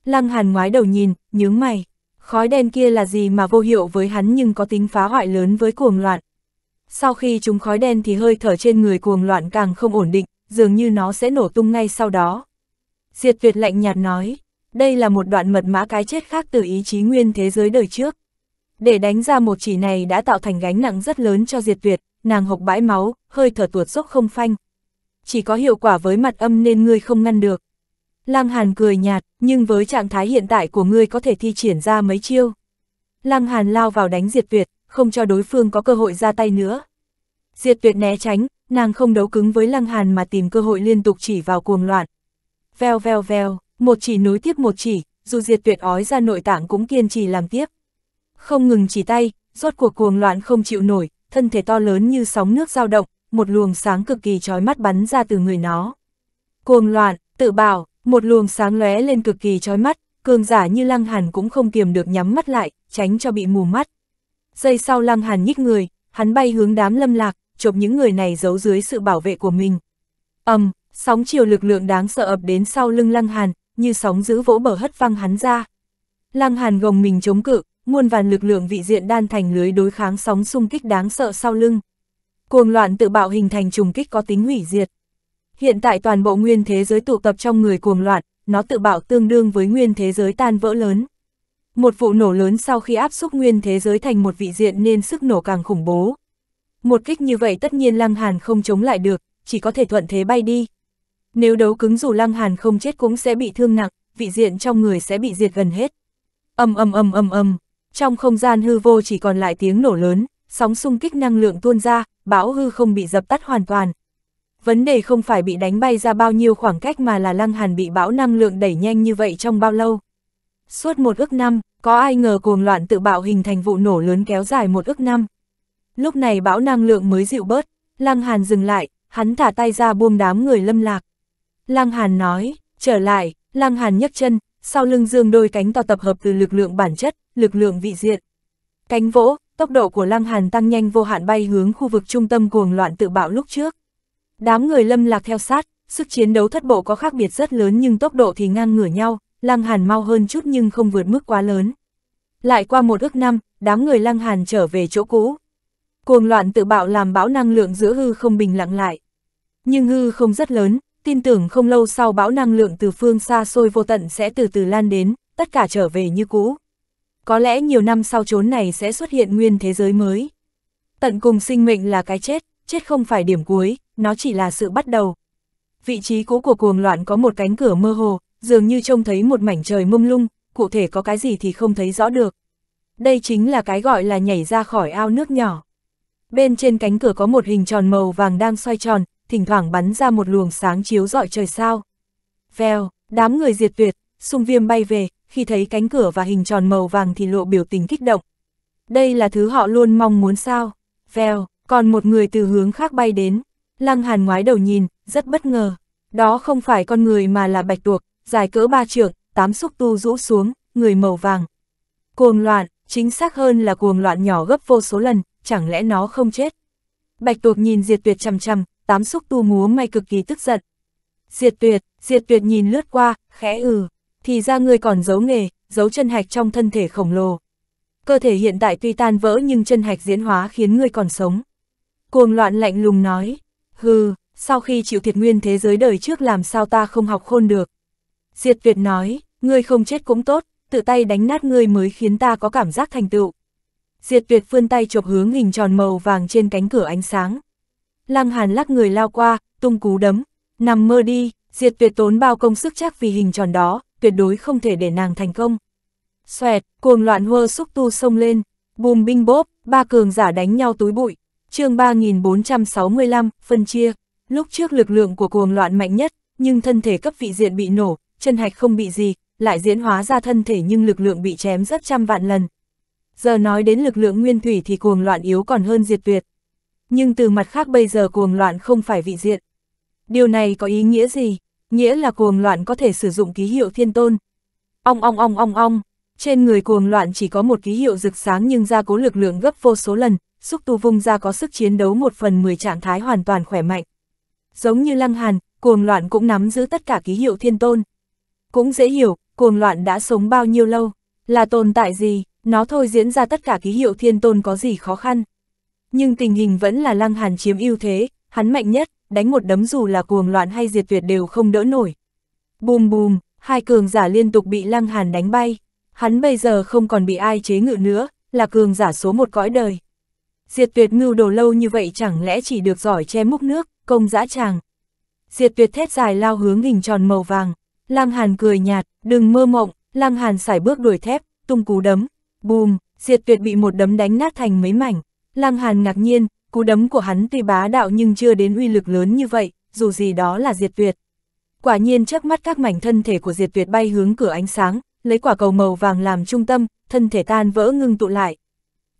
Lăng Hàn ngoái đầu nhìn, nhướng mày. Khói đen kia là gì mà vô hiệu với hắn nhưng có tính phá hoại lớn với cuồng loạn. Sau khi chúng khói đen thì hơi thở trên người cuồng loạn càng không ổn định, dường như nó sẽ nổ tung ngay sau đó. Diệt tuyệt lạnh nhạt nói, đây là một đoạn mật mã cái chết khác từ ý chí nguyên thế giới đời trước. Để đánh ra một chỉ này đã tạo thành gánh nặng rất lớn cho diệt tuyệt, nàng hộc bãi máu, hơi thở tuột dốc không phanh. Chỉ có hiệu quả với mặt âm nên ngươi không ngăn được. Lăng Hàn cười nhạt, nhưng với trạng thái hiện tại của ngươi có thể thi triển ra mấy chiêu. Lăng Hàn lao vào đánh Diệt Việt, không cho đối phương có cơ hội ra tay nữa. Diệt Việt né tránh, nàng không đấu cứng với Lăng Hàn mà tìm cơ hội liên tục chỉ vào cuồng loạn. Vèo vèo vèo, một chỉ nối tiếp một chỉ, dù Diệt Việt ói ra nội tạng cũng kiên trì làm tiếp. Không ngừng chỉ tay, rốt cuộc cuồng loạn không chịu nổi, thân thể to lớn như sóng nước dao động, một luồng sáng cực kỳ chói mắt bắn ra từ người nó. Cuồng loạn, tự bảo, một luồng sáng lóe lên cực kỳ chói mắt, cường giả như Lăng Hàn cũng không kiềm được nhắm mắt lại, tránh cho bị mù mắt. Giây sau Lăng Hàn nhích người, hắn bay hướng đám lâm lạc, chộp những người này giấu dưới sự bảo vệ của mình. ầm, um, sóng chiều lực lượng đáng sợ ập đến sau lưng Lăng Hàn, như sóng giữ vỗ bờ hất văng hắn ra. Lăng Hàn gồng mình chống cự, muôn vàn lực lượng vị diện đan thành lưới đối kháng sóng xung kích đáng sợ sau lưng. Cuồng loạn tự bạo hình thành trùng kích có tính hủy diệt. Hiện tại toàn bộ nguyên thế giới tụ tập trong người cuồng loạn, nó tự bạo tương đương với nguyên thế giới tan vỡ lớn. Một vụ nổ lớn sau khi áp xúc nguyên thế giới thành một vị diện nên sức nổ càng khủng bố. Một kích như vậy tất nhiên Lăng Hàn không chống lại được, chỉ có thể thuận thế bay đi. Nếu đấu cứng dù Lăng Hàn không chết cũng sẽ bị thương nặng, vị diện trong người sẽ bị diệt gần hết. Ầm ầm ầm ầm ầm, trong không gian hư vô chỉ còn lại tiếng nổ lớn, sóng xung kích năng lượng tuôn ra, bão hư không bị dập tắt hoàn toàn, vấn đề không phải bị đánh bay ra bao nhiêu khoảng cách mà là lăng hàn bị bão năng lượng đẩy nhanh như vậy trong bao lâu. Suốt một ước năm, có ai ngờ cuồng loạn tự bạo hình thành vụ nổ lớn kéo dài một ước năm. Lúc này bão năng lượng mới dịu bớt, lăng hàn dừng lại, hắn thả tay ra buông đám người lâm lạc. Lăng hàn nói, trở lại, lăng hàn nhấc chân, sau lưng dương đôi cánh to tập hợp từ lực lượng bản chất, lực lượng vị diện. Cánh vỗ, tốc độ của lăng hàn tăng nhanh vô hạn bay hướng khu vực trung tâm cuồng loạn tự bạo lúc trước. Đám người lâm lạc theo sát, sức chiến đấu thất bộ có khác biệt rất lớn nhưng tốc độ thì ngang ngửa nhau, Lăng Hàn mau hơn chút nhưng không vượt mức quá lớn. Lại qua một ước năm, đám người Lăng Hàn trở về chỗ cũ. Cuồng loạn tự bạo làm bão năng lượng giữa hư không bình lặng lại. Nhưng hư không rất lớn, tin tưởng không lâu sau bão năng lượng từ phương xa xôi vô tận sẽ từ từ lan đến, tất cả trở về như cũ. Có lẽ nhiều năm sau chốn này sẽ xuất hiện nguyên thế giới mới. Tận cùng sinh mệnh là cái chết, chết không phải điểm cuối, nó chỉ là sự bắt đầu. Vị trí cũ của cuồng loạn có một cánh cửa mơ hồ, dường như trông thấy một mảnh trời mông lung, cụ thể có cái gì thì không thấy rõ được. Đây chính là cái gọi là nhảy ra khỏi ao nước nhỏ. Bên trên cánh cửa có một hình tròn màu vàng đang xoay tròn, thỉnh thoảng bắn ra một luồng sáng chiếu rọi trời sao. Vèo, đám người diệt tuyệt, sung viêm bay về, khi thấy cánh cửa và hình tròn màu vàng thì lộ biểu tình kích động. Đây là thứ họ luôn mong muốn sao. Vèo, còn một người từ hướng khác bay đến. Lăng Hàn ngoái đầu nhìn, rất bất ngờ. Đó không phải con người mà là bạch tuộc, dài cỡ ba trượng, tám xúc tu rũ xuống, người màu vàng. Cuồng loạn, chính xác hơn là cuồng loạn nhỏ gấp vô số lần, chẳng lẽ nó không chết? Bạch tuộc nhìn diệt tuyệt chằm chằm, tám xúc tu múa may cực kỳ tức giận. Diệt tuyệt, diệt tuyệt nhìn lướt qua, khẽ ừ, thì ra người còn giấu nghề, giấu chân hạch trong thân thể khổng lồ. Cơ thể hiện tại tuy tan vỡ nhưng chân hạch diễn hóa khiến người còn sống. Cuồng loạn lạnh lùng nói, Hừ, sau khi chịu thiệt nguyên thế giới đời trước làm sao ta không học khôn được. Diệt Việt nói, ngươi không chết cũng tốt, tự tay đánh nát ngươi mới khiến ta có cảm giác thành tựu. Diệt Việt vươn tay chộp hướng hình tròn màu vàng trên cánh cửa ánh sáng. Lăng Hàn lắc người lao qua, tung cú đấm, nằm mơ đi, Diệt Việt tốn bao công sức chắc vì hình tròn đó, tuyệt đối không thể để nàng thành công. Xoẹt, cuồng loạn hơ xúc tu sông lên, bùm binh bốp, ba cường giả đánh nhau túi bụi, chương 3465, phân chia, lúc trước lực lượng của cuồng loạn mạnh nhất, nhưng thân thể cấp vị diện bị nổ, chân hạch không bị gì, lại diễn hóa ra thân thể nhưng lực lượng bị chém rất trăm vạn lần. Giờ nói đến lực lượng nguyên thủy thì cuồng loạn yếu còn hơn diệt tuyệt. Nhưng từ mặt khác bây giờ cuồng loạn không phải vị diện. Điều này có ý nghĩa gì? Nghĩa là cuồng loạn có thể sử dụng ký hiệu thiên tôn. Ong ong ong ong ong, trên người cuồng loạn chỉ có một ký hiệu rực sáng nhưng ra cố lực lượng gấp vô số lần, xúc tu vung ra có sức chiến đấu một phần mười trạng thái hoàn toàn khỏe mạnh. Giống như lăng hàn, cuồng loạn cũng nắm giữ tất cả ký hiệu thiên tôn. Cũng dễ hiểu, cuồng loạn đã sống bao nhiêu lâu, là tồn tại gì, nó thôi diễn ra tất cả ký hiệu thiên tôn có gì khó khăn. Nhưng tình hình vẫn là lăng hàn chiếm ưu thế, hắn mạnh nhất, đánh một đấm dù là cuồng loạn hay diệt tuyệt đều không đỡ nổi. Bùm bùm, hai cường giả liên tục bị lăng hàn đánh bay. Hắn bây giờ không còn bị ai chế ngự nữa, là cường giả số một cõi đời. Diệt tuyệt ngưu đồ lâu như vậy chẳng lẽ chỉ được giỏi che múc nước, công dã tràng. Diệt tuyệt thét dài lao hướng hình tròn màu vàng. Lăng Hàn cười nhạt, đừng mơ mộng, Lăng Hàn xài bước đuổi thép, tung cú đấm. Bùm, diệt tuyệt bị một đấm đánh nát thành mấy mảnh. Lăng Hàn ngạc nhiên, cú đấm của hắn tuy bá đạo nhưng chưa đến uy lực lớn như vậy, dù gì đó là diệt tuyệt. Quả nhiên trước mắt các mảnh thân thể của diệt tuyệt bay hướng cửa ánh sáng, lấy quả cầu màu vàng làm trung tâm, thân thể tan vỡ ngưng tụ lại.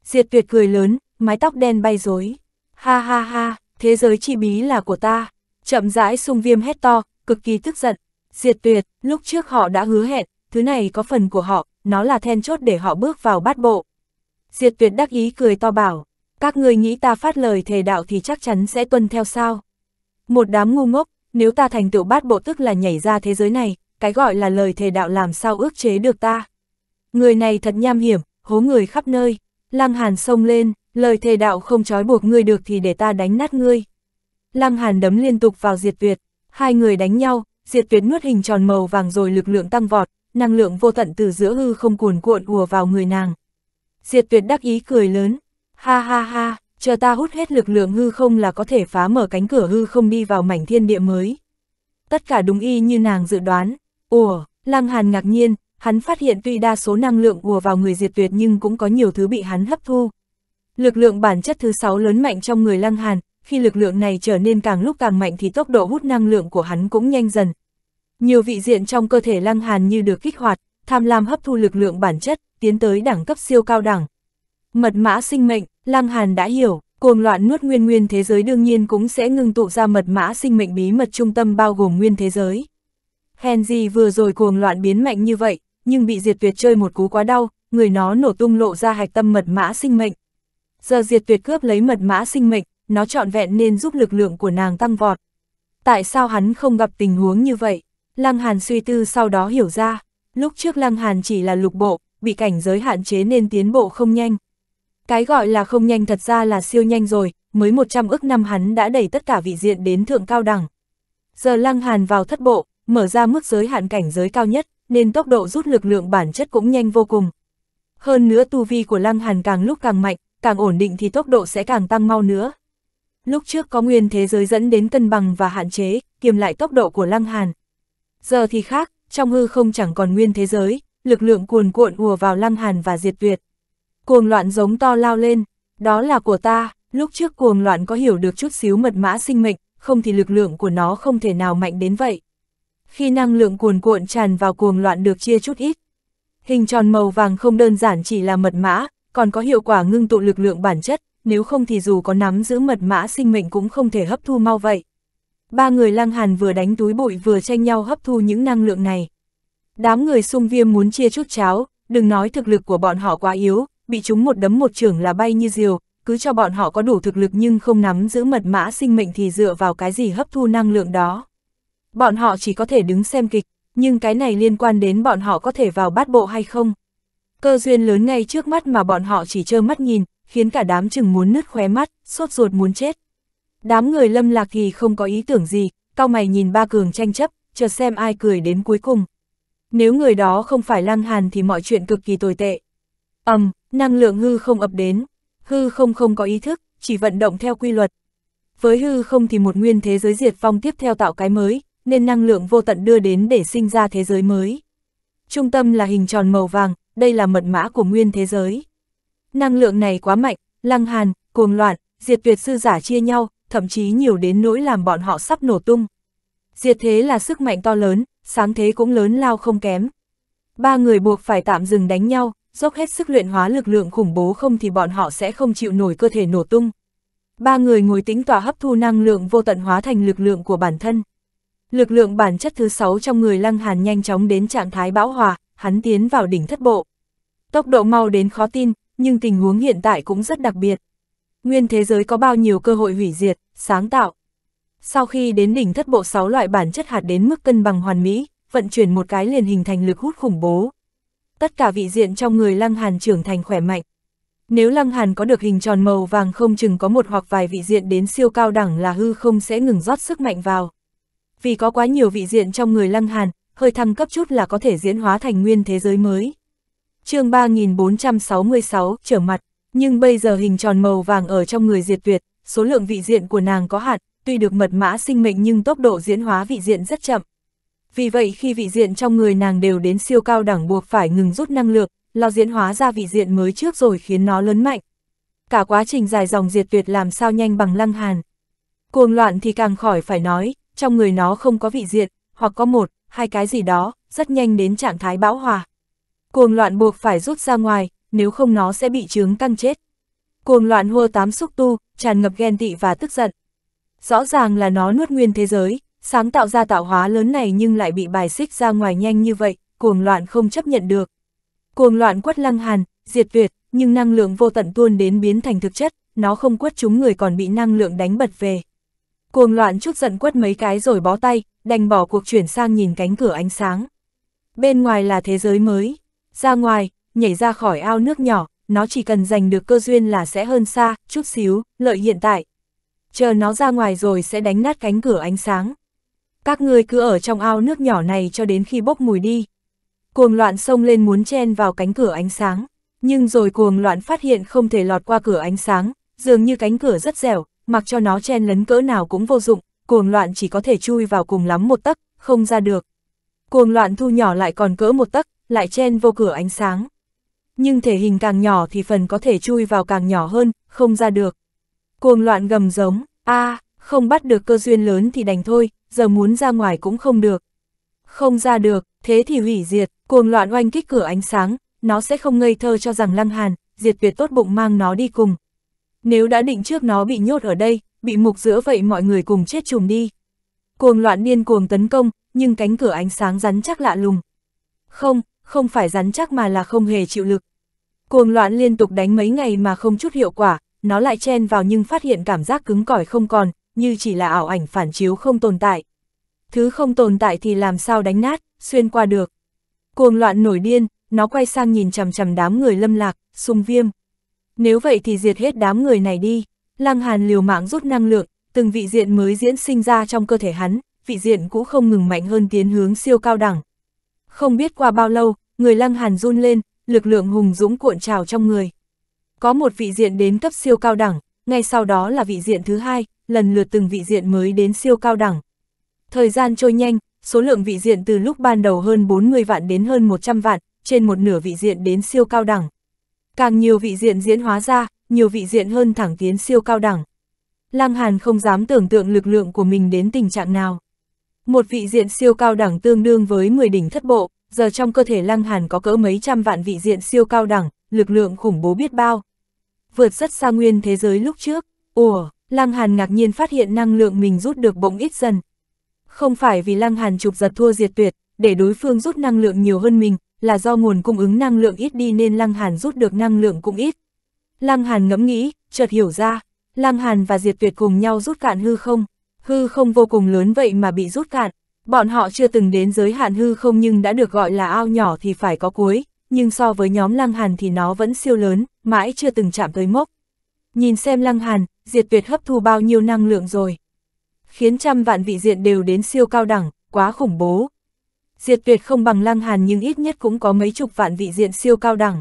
Diệt tuyệt cười lớn, mái tóc đen bay rối. Ha ha ha, thế giới chi bí là của ta. Chậm rãi sung viêm hét to, cực kỳ tức giận. Diệt tuyệt, lúc trước họ đã hứa hẹn, thứ này có phần của họ, nó là then chốt để họ bước vào bát bộ. Diệt tuyệt đắc ý cười to bảo, các người nghĩ ta phát lời thề đạo thì chắc chắn sẽ tuân theo sao. Một đám ngu ngốc, nếu ta thành tựu bát bộ tức là nhảy ra thế giới này, cái gọi là lời thề đạo làm sao ước chế được ta. Người này thật nham hiểm, hố người khắp nơi, Lăng Hàn xông lên, lời thề đạo không trói buộc ngươi được thì để ta đánh nát ngươi. Lăng Hàn đấm liên tục vào diệt tuyệt, hai người đánh nhau, diệt tuyệt nuốt hình tròn màu vàng rồi lực lượng tăng vọt, năng lượng vô tận từ giữa hư không cuồn cuộn ùa vào người nàng. Diệt tuyệt đắc ý cười lớn, ha ha ha, chờ ta hút hết lực lượng hư không là có thể phá mở cánh cửa hư không đi vào mảnh thiên địa mới. Tất cả đúng y như nàng dự đoán, Ủa, Lăng Hàn ngạc nhiên, hắn phát hiện tuy đa số năng lượng ùa vào người diệt tuyệt nhưng cũng có nhiều thứ bị hắn hấp thu. Lực lượng bản chất thứ sáu lớn mạnh trong người Lăng Hàn, khi lực lượng này trở nên càng lúc càng mạnh thì tốc độ hút năng lượng của hắn cũng nhanh dần. Nhiều vị diện trong cơ thể Lăng Hàn như được kích hoạt, tham lam hấp thu lực lượng bản chất, tiến tới đẳng cấp siêu cao đẳng. Mật mã sinh mệnh, Lăng Hàn đã hiểu, cuồng loạn nuốt nguyên nguyên thế giới đương nhiên cũng sẽ ngưng tụ ra mật mã sinh mệnh bí mật trung tâm bao gồm nguyên thế giới. Henry vừa rồi cuồng loạn biến mạnh như vậy, nhưng bị diệt tuyệt chơi một cú quá đau, người nó nổ tung lộ ra hạch tâm mật mã sinh mệnh. Giờ diệt tuyệt cướp lấy mật mã sinh mệnh, nó trọn vẹn nên giúp lực lượng của nàng tăng vọt. Tại sao hắn không gặp tình huống như vậy? Lăng Hàn suy tư sau đó hiểu ra, lúc trước Lăng Hàn chỉ là lục bộ, bị cảnh giới hạn chế nên tiến bộ không nhanh. Cái gọi là không nhanh thật ra là siêu nhanh rồi, mới 100 ước năm hắn đã đẩy tất cả vị diện đến thượng cao đẳng. Giờ Lăng Hàn vào thất bộ, mở ra mức giới hạn cảnh giới cao nhất, nên tốc độ rút lực lượng bản chất cũng nhanh vô cùng. Hơn nữa tu vi của Lăng Hàn càng lúc càng mạnh, càng ổn định thì tốc độ sẽ càng tăng mau nữa. Lúc trước có nguyên thế giới dẫn đến cân bằng và hạn chế, kiềm lại tốc độ của Lăng Hàn. Giờ thì khác, trong hư không chẳng còn nguyên thế giới, lực lượng cuồn cuộn ùa vào Lăng Hàn và diệt tuyệt. Cuồng loạn giống to lao lên, đó là của ta, lúc trước cuồng loạn có hiểu được chút xíu mật mã sinh mệnh, không thì lực lượng của nó không thể nào mạnh đến vậy khi năng lượng cuồn cuộn tràn vào cuồng loạn được chia chút ít. Hình tròn màu vàng không đơn giản chỉ là mật mã, còn có hiệu quả ngưng tụ lực lượng bản chất, nếu không thì dù có nắm giữ mật mã sinh mệnh cũng không thể hấp thu mau vậy. Ba người lang hàn vừa đánh túi bụi vừa tranh nhau hấp thu những năng lượng này. Đám người sung viêm muốn chia chút cháo, đừng nói thực lực của bọn họ quá yếu, bị chúng một đấm một trưởng là bay như diều, cứ cho bọn họ có đủ thực lực nhưng không nắm giữ mật mã sinh mệnh thì dựa vào cái gì hấp thu năng lượng đó. Bọn họ chỉ có thể đứng xem kịch, nhưng cái này liên quan đến bọn họ có thể vào bát bộ hay không. Cơ duyên lớn ngay trước mắt mà bọn họ chỉ trơ mắt nhìn, khiến cả đám chừng muốn nứt khóe mắt, sốt ruột muốn chết. Đám người lâm lạc thì không có ý tưởng gì, cao mày nhìn ba cường tranh chấp, chờ xem ai cười đến cuối cùng. Nếu người đó không phải lăng hàn thì mọi chuyện cực kỳ tồi tệ. ầm, um, năng lượng hư không ập đến, hư không không có ý thức, chỉ vận động theo quy luật. Với hư không thì một nguyên thế giới diệt phong tiếp theo tạo cái mới, nên năng lượng vô tận đưa đến để sinh ra thế giới mới. Trung tâm là hình tròn màu vàng, đây là mật mã của nguyên thế giới. Năng lượng này quá mạnh, lăng hàn, cuồng loạn, diệt tuyệt sư giả chia nhau, thậm chí nhiều đến nỗi làm bọn họ sắp nổ tung. Diệt thế là sức mạnh to lớn, sáng thế cũng lớn lao không kém. Ba người buộc phải tạm dừng đánh nhau, dốc hết sức luyện hóa lực lượng khủng bố không thì bọn họ sẽ không chịu nổi cơ thể nổ tung. Ba người ngồi tĩnh tỏa hấp thu năng lượng vô tận hóa thành lực lượng của bản thân. Lực lượng bản chất thứ sáu trong người Lăng Hàn nhanh chóng đến trạng thái bão hòa, hắn tiến vào đỉnh thất bộ. Tốc độ mau đến khó tin, nhưng tình huống hiện tại cũng rất đặc biệt. Nguyên thế giới có bao nhiêu cơ hội hủy diệt, sáng tạo. Sau khi đến đỉnh thất bộ 6 loại bản chất hạt đến mức cân bằng hoàn mỹ, vận chuyển một cái liền hình thành lực hút khủng bố. Tất cả vị diện trong người Lăng Hàn trưởng thành khỏe mạnh. Nếu Lăng Hàn có được hình tròn màu vàng không chừng có một hoặc vài vị diện đến siêu cao đẳng là hư không sẽ ngừng rót sức mạnh vào vì có quá nhiều vị diện trong người Lăng Hàn, hơi thăng cấp chút là có thể diễn hóa thành nguyên thế giới mới. chương 3466 trở mặt, nhưng bây giờ hình tròn màu vàng ở trong người diệt tuyệt, số lượng vị diện của nàng có hạn, tuy được mật mã sinh mệnh nhưng tốc độ diễn hóa vị diện rất chậm. Vì vậy khi vị diện trong người nàng đều đến siêu cao đẳng buộc phải ngừng rút năng lượng, lo diễn hóa ra vị diện mới trước rồi khiến nó lớn mạnh. Cả quá trình dài dòng diệt tuyệt làm sao nhanh bằng lăng hàn. Cuồng loạn thì càng khỏi phải nói, trong người nó không có vị diện, hoặc có một, hai cái gì đó, rất nhanh đến trạng thái bão hòa. Cuồng loạn buộc phải rút ra ngoài, nếu không nó sẽ bị chướng tăng chết. Cuồng loạn hô tám xúc tu, tràn ngập ghen tị và tức giận. Rõ ràng là nó nuốt nguyên thế giới, sáng tạo ra tạo hóa lớn này nhưng lại bị bài xích ra ngoài nhanh như vậy, cuồng loạn không chấp nhận được. Cuồng loạn quất lăng hàn, diệt việt nhưng năng lượng vô tận tuôn đến biến thành thực chất, nó không quất chúng người còn bị năng lượng đánh bật về. Cuồng loạn chút giận quất mấy cái rồi bó tay, đành bỏ cuộc chuyển sang nhìn cánh cửa ánh sáng. Bên ngoài là thế giới mới. Ra ngoài, nhảy ra khỏi ao nước nhỏ, nó chỉ cần giành được cơ duyên là sẽ hơn xa, chút xíu, lợi hiện tại. Chờ nó ra ngoài rồi sẽ đánh nát cánh cửa ánh sáng. Các ngươi cứ ở trong ao nước nhỏ này cho đến khi bốc mùi đi. Cuồng loạn xông lên muốn chen vào cánh cửa ánh sáng, nhưng rồi cuồng loạn phát hiện không thể lọt qua cửa ánh sáng, dường như cánh cửa rất dẻo, mặc cho nó chen lấn cỡ nào cũng vô dụng, cuồng loạn chỉ có thể chui vào cùng lắm một tấc, không ra được. Cuồng loạn thu nhỏ lại còn cỡ một tấc, lại chen vô cửa ánh sáng. Nhưng thể hình càng nhỏ thì phần có thể chui vào càng nhỏ hơn, không ra được. Cuồng loạn gầm giống, a à, không bắt được cơ duyên lớn thì đành thôi, giờ muốn ra ngoài cũng không được. Không ra được, thế thì hủy diệt, cuồng loạn oanh kích cửa ánh sáng, nó sẽ không ngây thơ cho rằng Lăng Hàn, diệt tuyệt tốt bụng mang nó đi cùng, nếu đã định trước nó bị nhốt ở đây, bị mục giữa vậy mọi người cùng chết chùm đi. Cuồng loạn điên cuồng tấn công, nhưng cánh cửa ánh sáng rắn chắc lạ lùng. Không, không phải rắn chắc mà là không hề chịu lực. Cuồng loạn liên tục đánh mấy ngày mà không chút hiệu quả, nó lại chen vào nhưng phát hiện cảm giác cứng cỏi không còn, như chỉ là ảo ảnh phản chiếu không tồn tại. Thứ không tồn tại thì làm sao đánh nát, xuyên qua được. Cuồng loạn nổi điên, nó quay sang nhìn chằm chằm đám người lâm lạc, sung viêm. Nếu vậy thì diệt hết đám người này đi. Lăng Hàn liều mạng rút năng lượng, từng vị diện mới diễn sinh ra trong cơ thể hắn, vị diện cũng không ngừng mạnh hơn tiến hướng siêu cao đẳng. Không biết qua bao lâu, người Lăng Hàn run lên, lực lượng hùng dũng cuộn trào trong người. Có một vị diện đến cấp siêu cao đẳng, ngay sau đó là vị diện thứ hai, lần lượt từng vị diện mới đến siêu cao đẳng. Thời gian trôi nhanh, số lượng vị diện từ lúc ban đầu hơn 40 vạn đến hơn 100 vạn, trên một nửa vị diện đến siêu cao đẳng. Càng nhiều vị diện diễn hóa ra, nhiều vị diện hơn thẳng tiến siêu cao đẳng. Lăng Hàn không dám tưởng tượng lực lượng của mình đến tình trạng nào. Một vị diện siêu cao đẳng tương đương với 10 đỉnh thất bộ, giờ trong cơ thể Lăng Hàn có cỡ mấy trăm vạn vị diện siêu cao đẳng, lực lượng khủng bố biết bao. Vượt rất xa nguyên thế giới lúc trước, ủa, Lăng Hàn ngạc nhiên phát hiện năng lượng mình rút được bỗng ít dần. Không phải vì Lăng Hàn chụp giật thua diệt tuyệt, để đối phương rút năng lượng nhiều hơn mình, là do nguồn cung ứng năng lượng ít đi nên Lăng Hàn rút được năng lượng cũng ít. Lăng Hàn ngẫm nghĩ, chợt hiểu ra, Lăng Hàn và Diệt Tuyệt cùng nhau rút cạn hư không, hư không vô cùng lớn vậy mà bị rút cạn, bọn họ chưa từng đến giới hạn hư không nhưng đã được gọi là ao nhỏ thì phải có cuối, nhưng so với nhóm Lăng Hàn thì nó vẫn siêu lớn, mãi chưa từng chạm tới mốc. Nhìn xem Lăng Hàn, Diệt Tuyệt hấp thu bao nhiêu năng lượng rồi. Khiến trăm vạn vị diện đều đến siêu cao đẳng, quá khủng bố, diệt tuyệt không bằng lăng hàn nhưng ít nhất cũng có mấy chục vạn vị diện siêu cao đẳng.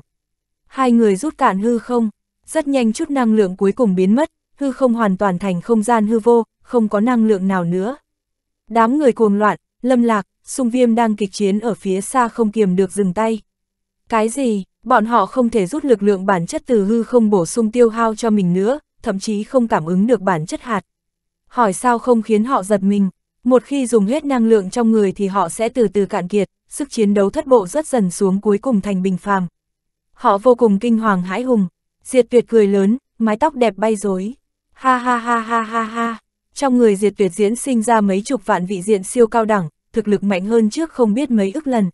Hai người rút cạn hư không, rất nhanh chút năng lượng cuối cùng biến mất, hư không hoàn toàn thành không gian hư vô, không có năng lượng nào nữa. Đám người cuồng loạn, lâm lạc, sung viêm đang kịch chiến ở phía xa không kiềm được dừng tay. Cái gì, bọn họ không thể rút lực lượng bản chất từ hư không bổ sung tiêu hao cho mình nữa, thậm chí không cảm ứng được bản chất hạt. Hỏi sao không khiến họ giật mình, một khi dùng hết năng lượng trong người thì họ sẽ từ từ cạn kiệt, sức chiến đấu thất bộ rất dần xuống cuối cùng thành bình phàm. Họ vô cùng kinh hoàng hãi hùng, diệt tuyệt cười lớn, mái tóc đẹp bay rối. Ha ha ha ha ha ha, trong người diệt tuyệt diễn sinh ra mấy chục vạn vị diện siêu cao đẳng, thực lực mạnh hơn trước không biết mấy ức lần.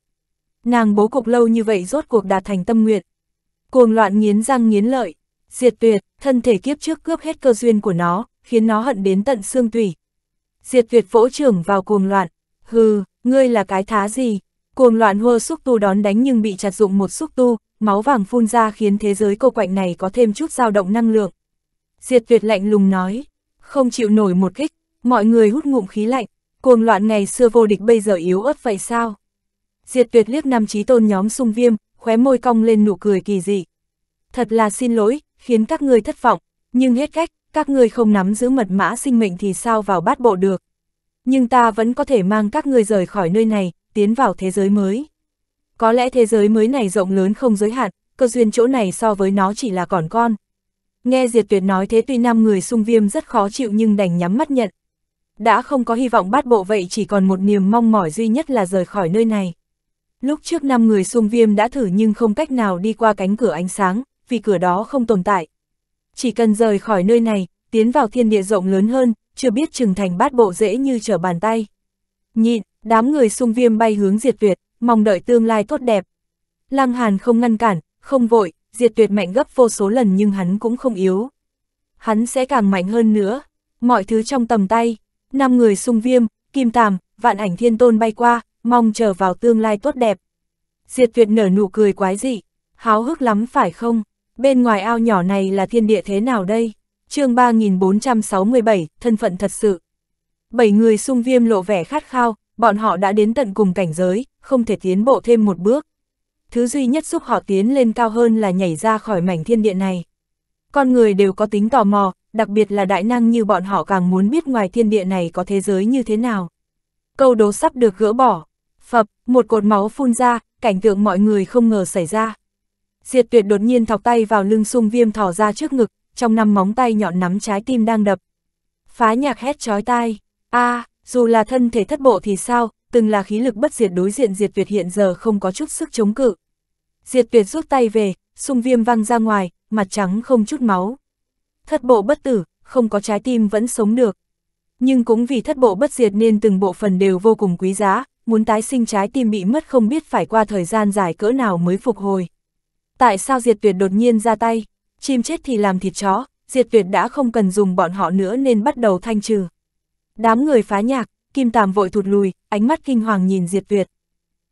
Nàng bố cục lâu như vậy rốt cuộc đạt thành tâm nguyện. Cuồng loạn nghiến răng nghiến lợi, diệt tuyệt, thân thể kiếp trước cướp hết cơ duyên của nó, khiến nó hận đến tận xương tủy, diệt Việt vỗ trưởng vào cuồng loạn, hừ, ngươi là cái thá gì? Cuồng loạn hô xúc tu đón đánh nhưng bị chặt dụng một xúc tu, máu vàng phun ra khiến thế giới cô quạnh này có thêm chút dao động năng lượng. Diệt Việt lạnh lùng nói, không chịu nổi một kích, mọi người hút ngụm khí lạnh, cuồng loạn ngày xưa vô địch bây giờ yếu ớt vậy sao? Diệt Tuyệt liếc năm trí tôn nhóm sung viêm, khóe môi cong lên nụ cười kỳ dị. Thật là xin lỗi, khiến các người thất vọng, nhưng hết cách, các ngươi không nắm giữ mật mã sinh mệnh thì sao vào bát bộ được. Nhưng ta vẫn có thể mang các ngươi rời khỏi nơi này, tiến vào thế giới mới. Có lẽ thế giới mới này rộng lớn không giới hạn, cơ duyên chỗ này so với nó chỉ là còn con. Nghe Diệt Tuyệt nói thế tuy năm người sung viêm rất khó chịu nhưng đành nhắm mắt nhận. Đã không có hy vọng bát bộ vậy chỉ còn một niềm mong mỏi duy nhất là rời khỏi nơi này. Lúc trước năm người sung viêm đã thử nhưng không cách nào đi qua cánh cửa ánh sáng, vì cửa đó không tồn tại chỉ cần rời khỏi nơi này, tiến vào thiên địa rộng lớn hơn, chưa biết chừng thành bát bộ dễ như trở bàn tay. Nhịn, đám người sung viêm bay hướng diệt tuyệt, mong đợi tương lai tốt đẹp. Lăng Hàn không ngăn cản, không vội, diệt tuyệt mạnh gấp vô số lần nhưng hắn cũng không yếu. Hắn sẽ càng mạnh hơn nữa, mọi thứ trong tầm tay, năm người sung viêm, kim tàm, vạn ảnh thiên tôn bay qua, mong chờ vào tương lai tốt đẹp. Diệt tuyệt nở nụ cười quái dị, háo hức lắm phải không? Bên ngoài ao nhỏ này là thiên địa thế nào đây? chương 3467, thân phận thật sự. Bảy người sung viêm lộ vẻ khát khao, bọn họ đã đến tận cùng cảnh giới, không thể tiến bộ thêm một bước. Thứ duy nhất giúp họ tiến lên cao hơn là nhảy ra khỏi mảnh thiên địa này. Con người đều có tính tò mò, đặc biệt là đại năng như bọn họ càng muốn biết ngoài thiên địa này có thế giới như thế nào. Câu đố sắp được gỡ bỏ. Phập, một cột máu phun ra, cảnh tượng mọi người không ngờ xảy ra. Diệt tuyệt đột nhiên thọc tay vào lưng sung viêm thỏ ra trước ngực, trong năm móng tay nhọn nắm trái tim đang đập. Phá nhạc hét chói tai, a à, dù là thân thể thất bộ thì sao, từng là khí lực bất diệt đối diện diệt tuyệt hiện giờ không có chút sức chống cự. Diệt tuyệt rút tay về, sung viêm văng ra ngoài, mặt trắng không chút máu. Thất bộ bất tử, không có trái tim vẫn sống được. Nhưng cũng vì thất bộ bất diệt nên từng bộ phần đều vô cùng quý giá, muốn tái sinh trái tim bị mất không biết phải qua thời gian dài cỡ nào mới phục hồi. Tại sao Diệt Tuyệt đột nhiên ra tay? Chim chết thì làm thịt chó, Diệt Tuyệt đã không cần dùng bọn họ nữa nên bắt đầu thanh trừ. Đám người phá nhạc, Kim Tàm vội thụt lùi, ánh mắt kinh hoàng nhìn Diệt Tuyệt.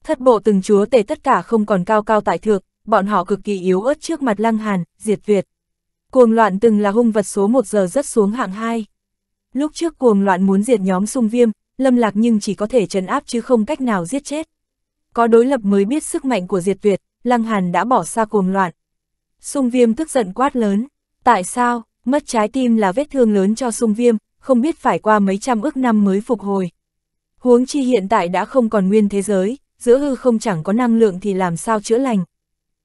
Thất bộ từng chúa tể tất cả không còn cao cao tại thượng, bọn họ cực kỳ yếu ớt trước mặt Lăng Hàn, Diệt Tuyệt. Cuồng loạn từng là hung vật số 1 giờ rất xuống hạng 2. Lúc trước cuồng loạn muốn diệt nhóm sung viêm, lâm lạc nhưng chỉ có thể trấn áp chứ không cách nào giết chết. Có đối lập mới biết sức mạnh của Diệt Tuyệt, Lăng Hàn đã bỏ xa cuồng loạn. Sung Viêm tức giận quát lớn, tại sao, mất trái tim là vết thương lớn cho Sung Viêm, không biết phải qua mấy trăm ước năm mới phục hồi. Huống chi hiện tại đã không còn nguyên thế giới, giữa hư không chẳng có năng lượng thì làm sao chữa lành.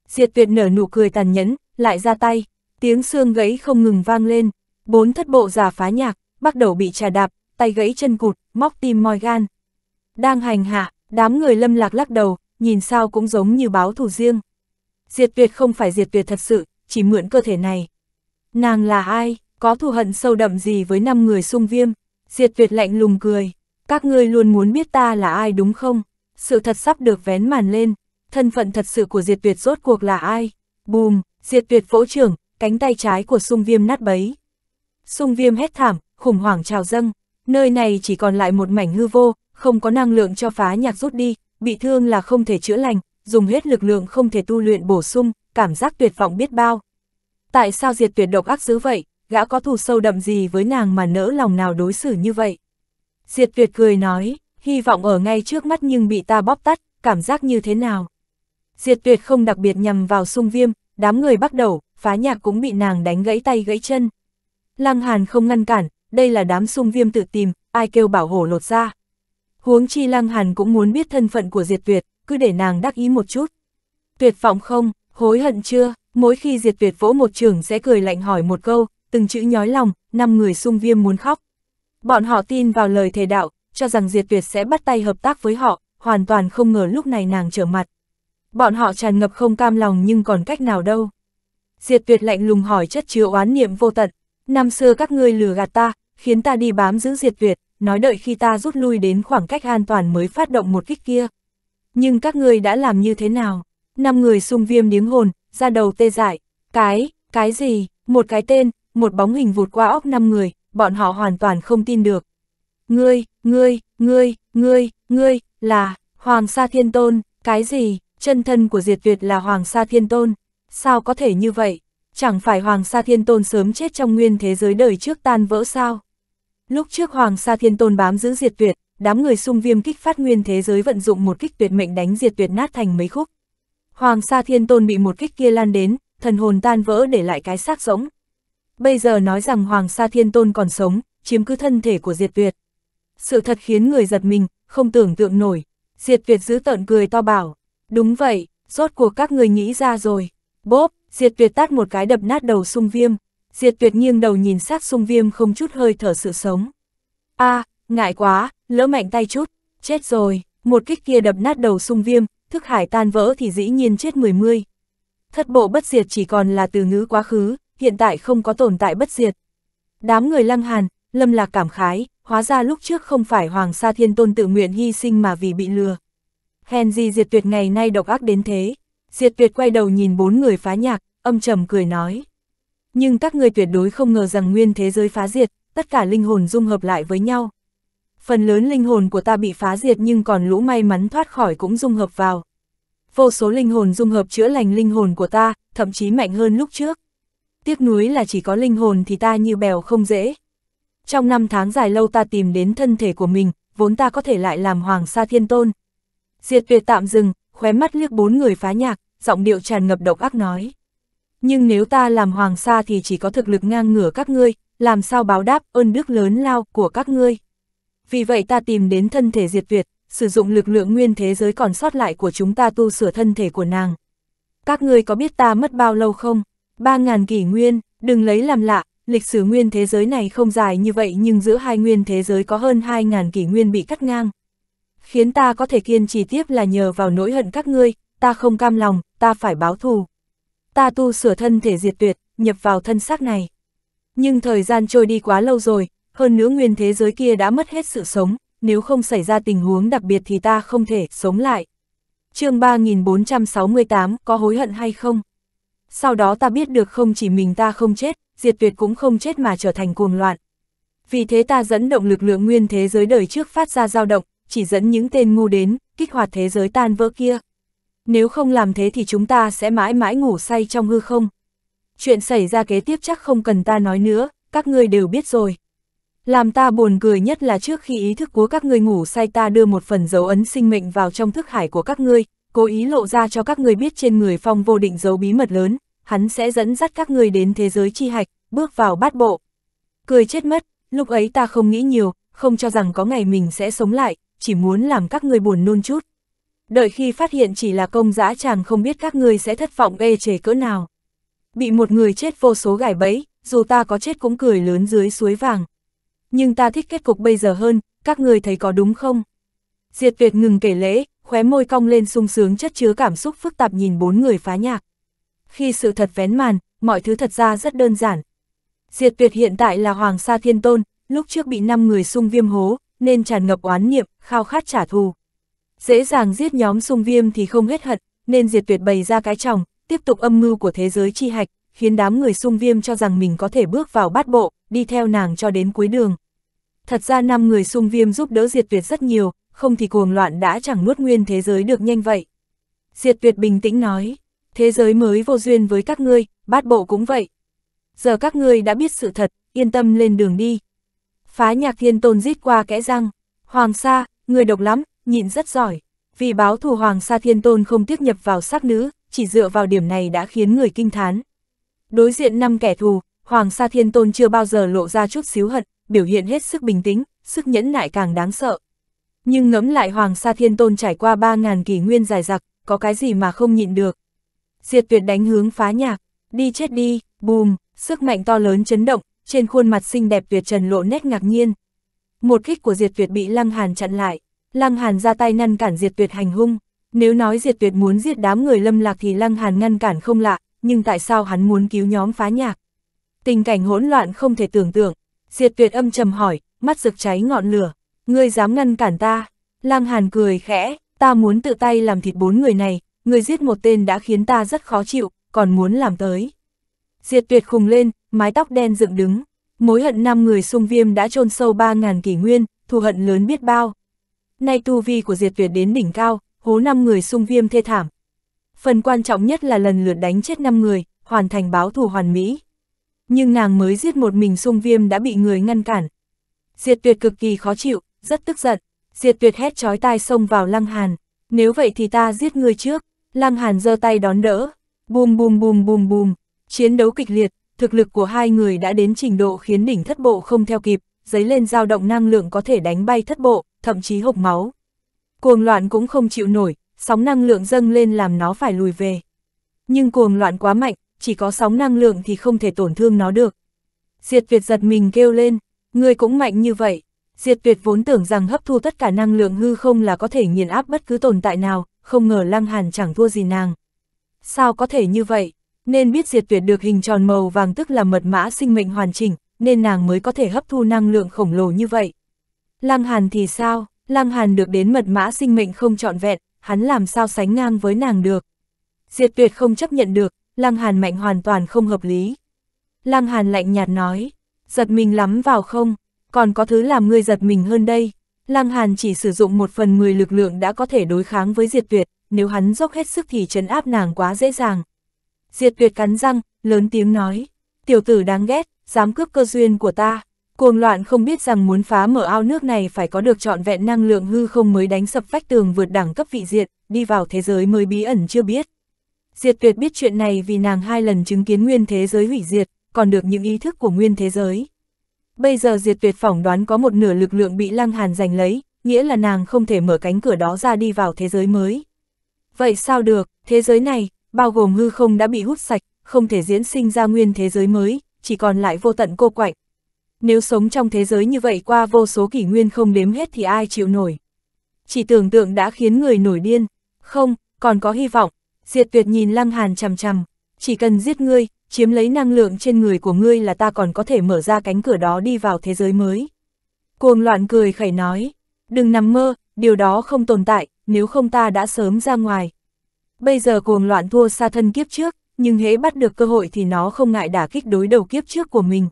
Diệt tuyệt nở nụ cười tàn nhẫn, lại ra tay, tiếng xương gãy không ngừng vang lên, bốn thất bộ già phá nhạc, bắt đầu bị trà đạp, tay gãy chân cụt, móc tim moi gan. Đang hành hạ, đám người lâm lạc lắc đầu, nhìn sao cũng giống như báo thù riêng. Diệt tuyệt không phải diệt tuyệt thật sự, chỉ mượn cơ thể này. Nàng là ai, có thù hận sâu đậm gì với năm người sung viêm? Diệt tuyệt lạnh lùng cười, các ngươi luôn muốn biết ta là ai đúng không? Sự thật sắp được vén màn lên, thân phận thật sự của diệt tuyệt rốt cuộc là ai? Bùm, diệt tuyệt vỗ trưởng, cánh tay trái của sung viêm nát bấy. Sung viêm hét thảm, khủng hoảng trào dâng, nơi này chỉ còn lại một mảnh hư vô, không có năng lượng cho phá nhạc rút đi, bị thương là không thể chữa lành, dùng hết lực lượng không thể tu luyện bổ sung, cảm giác tuyệt vọng biết bao. Tại sao diệt tuyệt độc ác dữ vậy, gã có thù sâu đậm gì với nàng mà nỡ lòng nào đối xử như vậy? Diệt tuyệt cười nói, hy vọng ở ngay trước mắt nhưng bị ta bóp tắt, cảm giác như thế nào? Diệt tuyệt không đặc biệt nhằm vào sung viêm, đám người bắt đầu, phá nhạc cũng bị nàng đánh gãy tay gãy chân. Lăng Hàn không ngăn cản, đây là đám sung viêm tự tìm, ai kêu bảo hổ lột ra, Huống chi Lăng Hàn cũng muốn biết thân phận của Diệt Tuyệt, cứ để nàng đắc ý một chút. Tuyệt vọng không, hối hận chưa, mỗi khi Diệt Tuyệt vỗ một trường sẽ cười lạnh hỏi một câu, từng chữ nhói lòng, năm người sung viêm muốn khóc. Bọn họ tin vào lời thề đạo, cho rằng Diệt Tuyệt sẽ bắt tay hợp tác với họ, hoàn toàn không ngờ lúc này nàng trở mặt. Bọn họ tràn ngập không cam lòng nhưng còn cách nào đâu. Diệt Tuyệt lạnh lùng hỏi chất chứa oán niệm vô tận, năm xưa các ngươi lừa gạt ta, khiến ta đi bám giữ Diệt Tuyệt, nói đợi khi ta rút lui đến khoảng cách an toàn mới phát động một kích kia. Nhưng các ngươi đã làm như thế nào? Năm người sung viêm điếng hồn, ra đầu tê dại. Cái, cái gì? Một cái tên, một bóng hình vụt qua óc năm người, bọn họ hoàn toàn không tin được. Ngươi, ngươi, ngươi, ngươi, ngươi, là, Hoàng Sa Thiên Tôn, cái gì? Chân thân của Diệt việt là Hoàng Sa Thiên Tôn. Sao có thể như vậy? Chẳng phải Hoàng Sa Thiên Tôn sớm chết trong nguyên thế giới đời trước tan vỡ sao? Lúc trước Hoàng Sa Thiên Tôn bám giữ diệt tuyệt, đám người xung viêm kích phát nguyên thế giới vận dụng một kích tuyệt mệnh đánh diệt tuyệt nát thành mấy khúc. Hoàng Sa Thiên Tôn bị một kích kia lan đến, thần hồn tan vỡ để lại cái xác rỗng. Bây giờ nói rằng Hoàng Sa Thiên Tôn còn sống, chiếm cứ thân thể của diệt tuyệt. Sự thật khiến người giật mình, không tưởng tượng nổi. Diệt tuyệt giữ tợn cười to bảo, đúng vậy, rốt cuộc các người nghĩ ra rồi. Bốp, diệt tuyệt tát một cái đập nát đầu xung viêm. Diệt tuyệt nghiêng đầu nhìn sát sung viêm không chút hơi thở sự sống. a à, ngại quá, lỡ mạnh tay chút, chết rồi, một kích kia đập nát đầu sung viêm, thức hải tan vỡ thì dĩ nhiên chết mười mươi. Thất bộ bất diệt chỉ còn là từ ngữ quá khứ, hiện tại không có tồn tại bất diệt. Đám người lăng hàn, lâm lạc cảm khái, hóa ra lúc trước không phải Hoàng Sa Thiên Tôn tự nguyện hy sinh mà vì bị lừa. Hèn gì diệt tuyệt ngày nay độc ác đến thế. Diệt tuyệt quay đầu nhìn bốn người phá nhạc, âm trầm cười nói nhưng các người tuyệt đối không ngờ rằng nguyên thế giới phá diệt, tất cả linh hồn dung hợp lại với nhau. Phần lớn linh hồn của ta bị phá diệt nhưng còn lũ may mắn thoát khỏi cũng dung hợp vào. Vô số linh hồn dung hợp chữa lành linh hồn của ta, thậm chí mạnh hơn lúc trước. Tiếc nuối là chỉ có linh hồn thì ta như bèo không dễ. Trong năm tháng dài lâu ta tìm đến thân thể của mình, vốn ta có thể lại làm hoàng sa thiên tôn. Diệt tuyệt tạm dừng, khóe mắt liếc bốn người phá nhạc, giọng điệu tràn ngập độc ác nói. Nhưng nếu ta làm hoàng sa thì chỉ có thực lực ngang ngửa các ngươi, làm sao báo đáp ơn đức lớn lao của các ngươi. Vì vậy ta tìm đến thân thể diệt Việt sử dụng lực lượng nguyên thế giới còn sót lại của chúng ta tu sửa thân thể của nàng. Các ngươi có biết ta mất bao lâu không? Ba ngàn kỷ nguyên, đừng lấy làm lạ, lịch sử nguyên thế giới này không dài như vậy nhưng giữa hai nguyên thế giới có hơn hai ngàn kỷ nguyên bị cắt ngang. Khiến ta có thể kiên trì tiếp là nhờ vào nỗi hận các ngươi, ta không cam lòng, ta phải báo thù ta tu sửa thân thể diệt tuyệt, nhập vào thân xác này. Nhưng thời gian trôi đi quá lâu rồi, hơn nữa nguyên thế giới kia đã mất hết sự sống, nếu không xảy ra tình huống đặc biệt thì ta không thể sống lại. chương 3468 có hối hận hay không? Sau đó ta biết được không chỉ mình ta không chết, diệt tuyệt cũng không chết mà trở thành cuồng loạn. Vì thế ta dẫn động lực lượng nguyên thế giới đời trước phát ra dao động, chỉ dẫn những tên ngu đến, kích hoạt thế giới tan vỡ kia nếu không làm thế thì chúng ta sẽ mãi mãi ngủ say trong hư không. Chuyện xảy ra kế tiếp chắc không cần ta nói nữa, các ngươi đều biết rồi. Làm ta buồn cười nhất là trước khi ý thức của các ngươi ngủ say ta đưa một phần dấu ấn sinh mệnh vào trong thức hải của các ngươi, cố ý lộ ra cho các ngươi biết trên người phong vô định dấu bí mật lớn, hắn sẽ dẫn dắt các ngươi đến thế giới chi hạch, bước vào bát bộ. Cười chết mất, lúc ấy ta không nghĩ nhiều, không cho rằng có ngày mình sẽ sống lại, chỉ muốn làm các ngươi buồn nôn chút, đợi khi phát hiện chỉ là công dã chàng không biết các ngươi sẽ thất vọng ê chề cỡ nào. Bị một người chết vô số gải bẫy, dù ta có chết cũng cười lớn dưới suối vàng. Nhưng ta thích kết cục bây giờ hơn, các ngươi thấy có đúng không? Diệt tuyệt ngừng kể lễ, khóe môi cong lên sung sướng chất chứa cảm xúc phức tạp nhìn bốn người phá nhạc. Khi sự thật vén màn, mọi thứ thật ra rất đơn giản. Diệt tuyệt hiện tại là Hoàng Sa Thiên Tôn, lúc trước bị 5 người sung viêm hố, nên tràn ngập oán niệm, khao khát trả thù dễ dàng giết nhóm sung viêm thì không hết hận, nên diệt tuyệt bày ra cái chồng tiếp tục âm mưu của thế giới chi hạch, khiến đám người sung viêm cho rằng mình có thể bước vào bát bộ, đi theo nàng cho đến cuối đường. Thật ra năm người sung viêm giúp đỡ diệt tuyệt rất nhiều, không thì cuồng loạn đã chẳng nuốt nguyên thế giới được nhanh vậy. Diệt tuyệt bình tĩnh nói, thế giới mới vô duyên với các ngươi, bát bộ cũng vậy. Giờ các ngươi đã biết sự thật, yên tâm lên đường đi. Phá nhạc thiên tôn giết qua kẽ răng, hoàng sa, người độc lắm, nhịn rất giỏi. Vì báo thù Hoàng Sa Thiên Tôn không tiếp nhập vào sắc nữ, chỉ dựa vào điểm này đã khiến người kinh thán. Đối diện năm kẻ thù, Hoàng Sa Thiên Tôn chưa bao giờ lộ ra chút xíu hận, biểu hiện hết sức bình tĩnh, sức nhẫn nại càng đáng sợ. Nhưng ngẫm lại Hoàng Sa Thiên Tôn trải qua 3.000 kỷ nguyên dài dặc, có cái gì mà không nhịn được. Diệt tuyệt đánh hướng phá nhạc, đi chết đi, bùm, sức mạnh to lớn chấn động, trên khuôn mặt xinh đẹp tuyệt trần lộ nét ngạc nhiên. Một kích của diệt tuyệt bị lăng hàn chặn lại. Lăng Hàn ra tay ngăn cản diệt tuyệt hành hung. Nếu nói diệt tuyệt muốn giết đám người lâm lạc thì Lăng Hàn ngăn cản không lạ, nhưng tại sao hắn muốn cứu nhóm phá nhạc? Tình cảnh hỗn loạn không thể tưởng tượng. Diệt tuyệt âm trầm hỏi, mắt rực cháy ngọn lửa. Ngươi dám ngăn cản ta? Lăng Hàn cười khẽ, ta muốn tự tay làm thịt bốn người này, ngươi giết một tên đã khiến ta rất khó chịu, còn muốn làm tới. Diệt tuyệt khùng lên, mái tóc đen dựng đứng. Mối hận năm người sung viêm đã chôn sâu ba ngàn kỷ nguyên, thù hận lớn biết bao. Nay tu vi của Diệt Việt đến đỉnh cao, hố 5 người sung viêm thê thảm. Phần quan trọng nhất là lần lượt đánh chết 5 người, hoàn thành báo thù hoàn mỹ. Nhưng nàng mới giết một mình sung viêm đã bị người ngăn cản. Diệt Tuyệt cực kỳ khó chịu, rất tức giận. Diệt Tuyệt hét chói tai xông vào Lăng Hàn. Nếu vậy thì ta giết người trước. Lăng Hàn giơ tay đón đỡ. Bùm bùm bùm bùm bùm. Chiến đấu kịch liệt, thực lực của hai người đã đến trình độ khiến đỉnh thất bộ không theo kịp, giấy lên dao động năng lượng có thể đánh bay thất bộ thậm chí hộc máu. Cuồng loạn cũng không chịu nổi, sóng năng lượng dâng lên làm nó phải lùi về. Nhưng cuồng loạn quá mạnh, chỉ có sóng năng lượng thì không thể tổn thương nó được. Diệt Việt giật mình kêu lên, người cũng mạnh như vậy. Diệt Việt vốn tưởng rằng hấp thu tất cả năng lượng hư không là có thể nghiền áp bất cứ tồn tại nào, không ngờ Lăng Hàn chẳng thua gì nàng. Sao có thể như vậy? Nên biết Diệt việt được hình tròn màu vàng tức là mật mã sinh mệnh hoàn chỉnh, nên nàng mới có thể hấp thu năng lượng khổng lồ như vậy. Lăng Hàn thì sao, Lăng Hàn được đến mật mã sinh mệnh không trọn vẹn, hắn làm sao sánh ngang với nàng được. Diệt tuyệt không chấp nhận được, Lăng Hàn mạnh hoàn toàn không hợp lý. Lăng Hàn lạnh nhạt nói, giật mình lắm vào không, còn có thứ làm ngươi giật mình hơn đây. Lăng Hàn chỉ sử dụng một phần mười lực lượng đã có thể đối kháng với diệt tuyệt, nếu hắn dốc hết sức thì trấn áp nàng quá dễ dàng. Diệt tuyệt cắn răng, lớn tiếng nói, tiểu tử đáng ghét, dám cướp cơ duyên của ta. Cuồng loạn không biết rằng muốn phá mở ao nước này phải có được trọn vẹn năng lượng hư không mới đánh sập vách tường vượt đẳng cấp vị diệt, đi vào thế giới mới bí ẩn chưa biết. Diệt tuyệt biết chuyện này vì nàng hai lần chứng kiến nguyên thế giới hủy diệt, còn được những ý thức của nguyên thế giới. Bây giờ diệt tuyệt phỏng đoán có một nửa lực lượng bị lăng hàn giành lấy, nghĩa là nàng không thể mở cánh cửa đó ra đi vào thế giới mới. Vậy sao được, thế giới này, bao gồm hư không đã bị hút sạch, không thể diễn sinh ra nguyên thế giới mới, chỉ còn lại vô tận cô quạnh, nếu sống trong thế giới như vậy qua vô số kỷ nguyên không đếm hết thì ai chịu nổi. Chỉ tưởng tượng đã khiến người nổi điên. Không, còn có hy vọng. Diệt tuyệt nhìn Lăng Hàn chằm chằm. Chỉ cần giết ngươi, chiếm lấy năng lượng trên người của ngươi là ta còn có thể mở ra cánh cửa đó đi vào thế giới mới. Cuồng loạn cười khẩy nói. Đừng nằm mơ, điều đó không tồn tại, nếu không ta đã sớm ra ngoài. Bây giờ cuồng loạn thua xa thân kiếp trước, nhưng hễ bắt được cơ hội thì nó không ngại đả kích đối đầu kiếp trước của mình.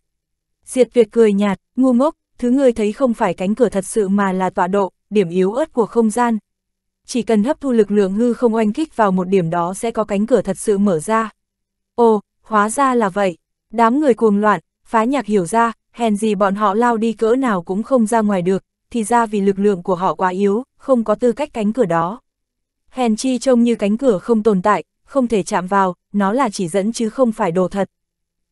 Diệt Việt cười nhạt, ngu ngốc, thứ ngươi thấy không phải cánh cửa thật sự mà là tọa độ, điểm yếu ớt của không gian. Chỉ cần hấp thu lực lượng hư không oanh kích vào một điểm đó sẽ có cánh cửa thật sự mở ra. Ồ, hóa ra là vậy. Đám người cuồng loạn, phá nhạc hiểu ra, hèn gì bọn họ lao đi cỡ nào cũng không ra ngoài được, thì ra vì lực lượng của họ quá yếu, không có tư cách cánh cửa đó. Hèn chi trông như cánh cửa không tồn tại, không thể chạm vào, nó là chỉ dẫn chứ không phải đồ thật.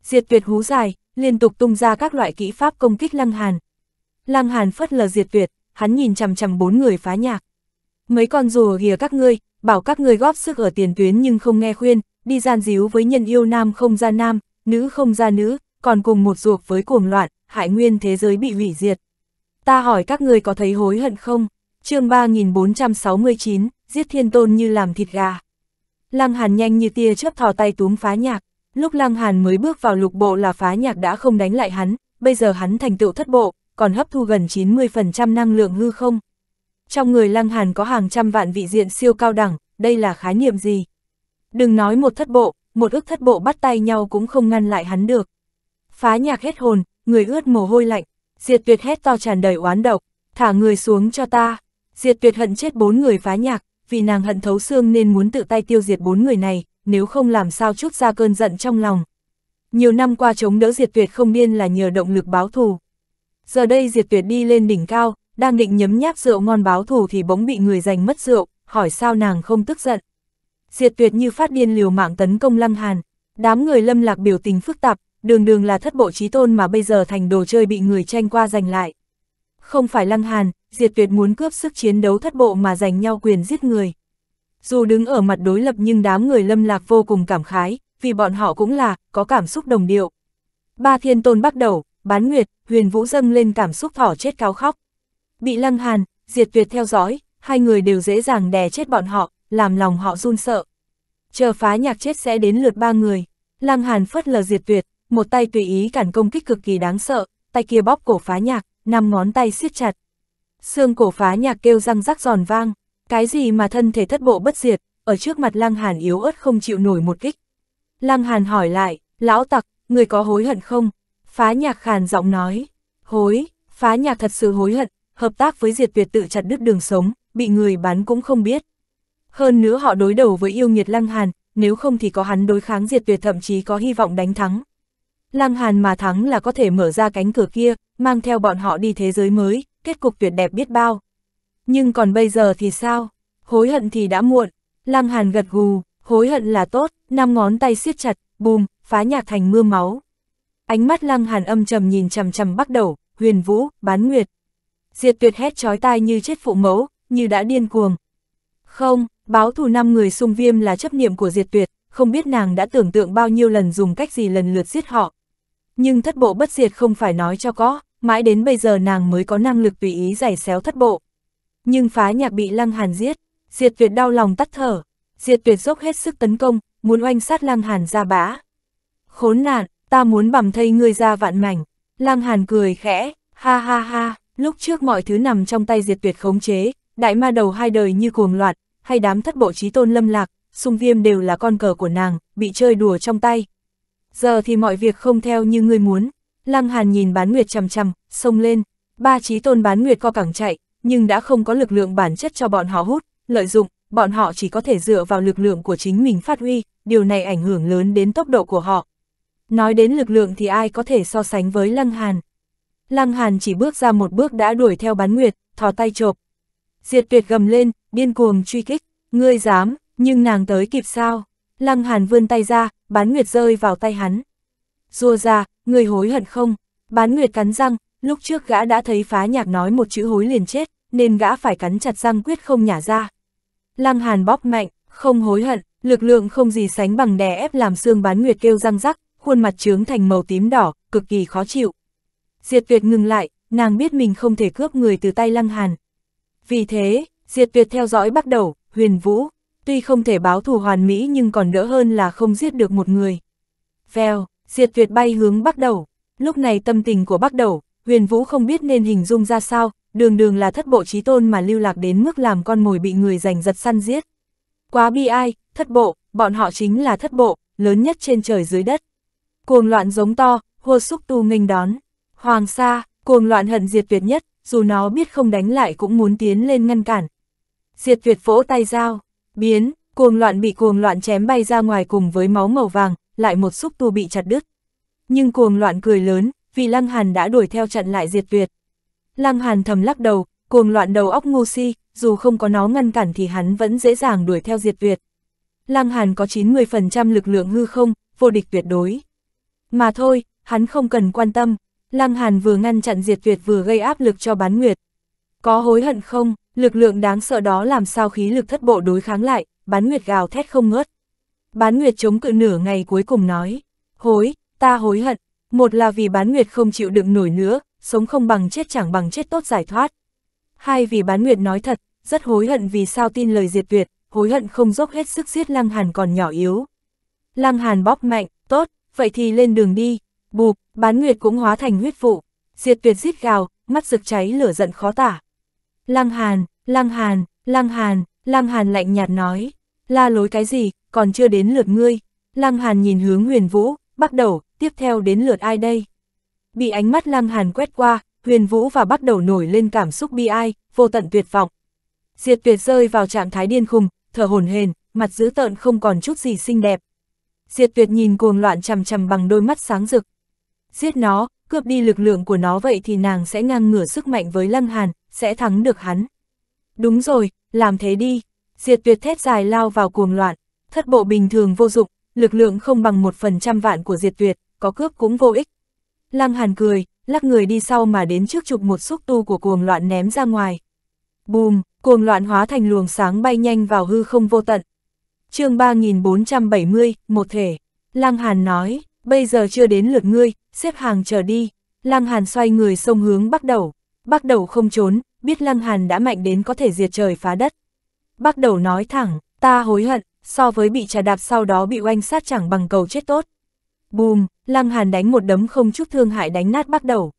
Diệt tuyệt hú dài, liên tục tung ra các loại kỹ pháp công kích Lăng Hàn. Lăng Hàn phất lờ diệt tuyệt, hắn nhìn chằm chằm bốn người phá nhạc. Mấy con rùa ghìa các ngươi, bảo các ngươi góp sức ở tiền tuyến nhưng không nghe khuyên, đi gian díu với nhân yêu nam không ra nam, nữ không ra nữ, còn cùng một ruột với cuồng loạn, hại nguyên thế giới bị hủy diệt. Ta hỏi các ngươi có thấy hối hận không? chương 3469, giết thiên tôn như làm thịt gà. Lăng Hàn nhanh như tia chớp thò tay túm phá nhạc. Lúc Lăng Hàn mới bước vào lục bộ là phá nhạc đã không đánh lại hắn, bây giờ hắn thành tựu thất bộ, còn hấp thu gần 90% năng lượng hư không. Trong người Lăng Hàn có hàng trăm vạn vị diện siêu cao đẳng, đây là khái niệm gì? Đừng nói một thất bộ, một ước thất bộ bắt tay nhau cũng không ngăn lại hắn được. Phá nhạc hết hồn, người ướt mồ hôi lạnh, diệt tuyệt hét to tràn đầy oán độc, thả người xuống cho ta. Diệt tuyệt hận chết bốn người phá nhạc, vì nàng hận thấu xương nên muốn tự tay tiêu diệt bốn người này, nếu không làm sao chút ra cơn giận trong lòng. Nhiều năm qua chống đỡ diệt tuyệt không điên là nhờ động lực báo thù. Giờ đây diệt tuyệt đi lên đỉnh cao, đang định nhấm nháp rượu ngon báo thù thì bỗng bị người giành mất rượu, hỏi sao nàng không tức giận. Diệt tuyệt như phát điên liều mạng tấn công Lăng Hàn, đám người lâm lạc biểu tình phức tạp, đường đường là thất bộ trí tôn mà bây giờ thành đồ chơi bị người tranh qua giành lại. Không phải Lăng Hàn, Diệt Tuyệt muốn cướp sức chiến đấu thất bộ mà giành nhau quyền giết người. Dù đứng ở mặt đối lập nhưng đám người lâm lạc vô cùng cảm khái, vì bọn họ cũng là, có cảm xúc đồng điệu. Ba thiên tôn bắt đầu, bán nguyệt, huyền vũ dâng lên cảm xúc thỏ chết cao khóc. Bị lăng hàn, diệt tuyệt theo dõi, hai người đều dễ dàng đè chết bọn họ, làm lòng họ run sợ. Chờ phá nhạc chết sẽ đến lượt ba người, lăng hàn phất lờ diệt tuyệt, một tay tùy ý cản công kích cực kỳ đáng sợ, tay kia bóp cổ phá nhạc, năm ngón tay siết chặt. Xương cổ phá nhạc kêu răng rắc giòn vang, cái gì mà thân thể thất bộ bất diệt, ở trước mặt Lăng Hàn yếu ớt không chịu nổi một kích. Lăng Hàn hỏi lại, lão tặc, người có hối hận không? Phá nhạc khàn giọng nói, hối, phá nhạc thật sự hối hận, hợp tác với diệt tuyệt tự chặt đứt đường sống, bị người bắn cũng không biết. Hơn nữa họ đối đầu với yêu nghiệt Lăng Hàn, nếu không thì có hắn đối kháng diệt tuyệt thậm chí có hy vọng đánh thắng. Lăng Hàn mà thắng là có thể mở ra cánh cửa kia, mang theo bọn họ đi thế giới mới, kết cục tuyệt đẹp biết bao. Nhưng còn bây giờ thì sao? Hối hận thì đã muộn. Lăng Hàn gật gù, hối hận là tốt, năm ngón tay siết chặt, bùm, phá nhạc thành mưa máu. Ánh mắt Lăng Hàn âm trầm nhìn chằm chằm bắt đầu, huyền vũ, bán nguyệt. Diệt tuyệt hét chói tai như chết phụ mẫu, như đã điên cuồng. Không, báo thù năm người xung viêm là chấp niệm của diệt tuyệt, không biết nàng đã tưởng tượng bao nhiêu lần dùng cách gì lần lượt giết họ. Nhưng thất bộ bất diệt không phải nói cho có, mãi đến bây giờ nàng mới có năng lực tùy ý giải xéo thất bộ. Nhưng phá nhạc bị Lăng Hàn giết, Diệt Tuyệt đau lòng tắt thở, Diệt Tuyệt dốc hết sức tấn công, muốn oanh sát Lăng Hàn ra bã. Khốn nạn, ta muốn bằm thây ngươi ra vạn mảnh. Lăng Hàn cười khẽ, ha ha ha, lúc trước mọi thứ nằm trong tay Diệt Tuyệt khống chế, đại ma đầu hai đời như cuồng loạn hay đám thất bộ trí tôn lâm lạc, xung viêm đều là con cờ của nàng, bị chơi đùa trong tay. Giờ thì mọi việc không theo như ngươi muốn. Lăng Hàn nhìn bán nguyệt chằm chằm, xông lên, ba trí tôn bán nguyệt co cẳng chạy, nhưng đã không có lực lượng bản chất cho bọn họ hút, lợi dụng, bọn họ chỉ có thể dựa vào lực lượng của chính mình phát huy, điều này ảnh hưởng lớn đến tốc độ của họ. Nói đến lực lượng thì ai có thể so sánh với Lăng Hàn. Lăng Hàn chỉ bước ra một bước đã đuổi theo bán nguyệt, thò tay chộp. Diệt tuyệt gầm lên, điên cuồng truy kích, ngươi dám, nhưng nàng tới kịp sao. Lăng Hàn vươn tay ra, bán nguyệt rơi vào tay hắn. Rùa ra, người hối hận không? Bán nguyệt cắn răng, lúc trước gã đã thấy phá nhạc nói một chữ hối liền chết, nên gã phải cắn chặt răng quyết không nhả ra. Lăng Hàn bóp mạnh, không hối hận, lực lượng không gì sánh bằng đè ép làm xương bán nguyệt kêu răng rắc, khuôn mặt trướng thành màu tím đỏ, cực kỳ khó chịu. Diệt tuyệt ngừng lại, nàng biết mình không thể cướp người từ tay Lăng Hàn. Vì thế, diệt tuyệt theo dõi bắt đầu, huyền vũ, tuy không thể báo thù hoàn mỹ nhưng còn đỡ hơn là không giết được một người. Vèo, diệt tuyệt bay hướng bắt đầu, lúc này tâm tình của bắt đầu, huyền vũ không biết nên hình dung ra sao, đường đường là thất bộ trí tôn mà lưu lạc đến mức làm con mồi bị người giành giật săn giết. Quá bi ai, thất bộ, bọn họ chính là thất bộ, lớn nhất trên trời dưới đất. Cuồng loạn giống to, hô xúc tu nghênh đón. Hoàng sa, cuồng loạn hận diệt tuyệt nhất, dù nó biết không đánh lại cũng muốn tiến lên ngăn cản. Diệt tuyệt vỗ tay dao, biến, cuồng loạn bị cuồng loạn chém bay ra ngoài cùng với máu màu vàng, lại một xúc tu bị chặt đứt. Nhưng cuồng loạn cười lớn, vì lăng hàn đã đuổi theo chặn lại diệt tuyệt, Lăng Hàn thầm lắc đầu, cuồng loạn đầu óc ngu si, dù không có nó ngăn cản thì hắn vẫn dễ dàng đuổi theo diệt Việt. Lăng Hàn có 90% lực lượng hư không, vô địch tuyệt đối. Mà thôi, hắn không cần quan tâm, Lăng Hàn vừa ngăn chặn diệt Việt vừa gây áp lực cho bán nguyệt. Có hối hận không, lực lượng đáng sợ đó làm sao khí lực thất bộ đối kháng lại, bán nguyệt gào thét không ngớt. Bán nguyệt chống cự nửa ngày cuối cùng nói, hối, ta hối hận, một là vì bán nguyệt không chịu đựng nổi nữa, sống không bằng chết chẳng bằng chết tốt giải thoát. Hai vì bán nguyệt nói thật, rất hối hận vì sao tin lời diệt tuyệt, hối hận không dốc hết sức giết Lăng Hàn còn nhỏ yếu. Lăng Hàn bóp mạnh, tốt, vậy thì lên đường đi, bụp, bán nguyệt cũng hóa thành huyết vụ, diệt tuyệt giết gào, mắt rực cháy lửa giận khó tả. Lăng Hàn, Lăng Hàn, Lăng Hàn, Lăng Hàn lạnh nhạt nói, la lối cái gì, còn chưa đến lượt ngươi. Lăng Hàn nhìn hướng huyền vũ, bắt đầu, tiếp theo đến lượt ai đây? Bị ánh mắt lăng hàn quét qua, huyền vũ và bắt đầu nổi lên cảm xúc bi ai, vô tận tuyệt vọng. Diệt tuyệt rơi vào trạng thái điên khùng, thở hồn hền, mặt dữ tợn không còn chút gì xinh đẹp. Diệt tuyệt nhìn cuồng loạn chằm chằm bằng đôi mắt sáng rực. Giết nó, cướp đi lực lượng của nó vậy thì nàng sẽ ngang ngửa sức mạnh với lăng hàn, sẽ thắng được hắn. Đúng rồi, làm thế đi. Diệt tuyệt thét dài lao vào cuồng loạn, thất bộ bình thường vô dụng, lực lượng không bằng một phần trăm vạn của diệt tuyệt, có cướp cũng vô ích. Lăng Hàn cười, lắc người đi sau mà đến trước chụp một xúc tu của cuồng loạn ném ra ngoài. Bùm, cuồng loạn hóa thành luồng sáng bay nhanh vào hư không vô tận. chương 3470, một thể. Lăng Hàn nói, bây giờ chưa đến lượt ngươi, xếp hàng chờ đi. Lăng Hàn xoay người sông hướng bắt đầu. Bắt đầu không trốn, biết Lăng Hàn đã mạnh đến có thể diệt trời phá đất. Bắt đầu nói thẳng, ta hối hận, so với bị trà đạp sau đó bị oanh sát chẳng bằng cầu chết tốt. Bùm, Lăng Hàn đánh một đấm không chút thương hại đánh nát bắt đầu.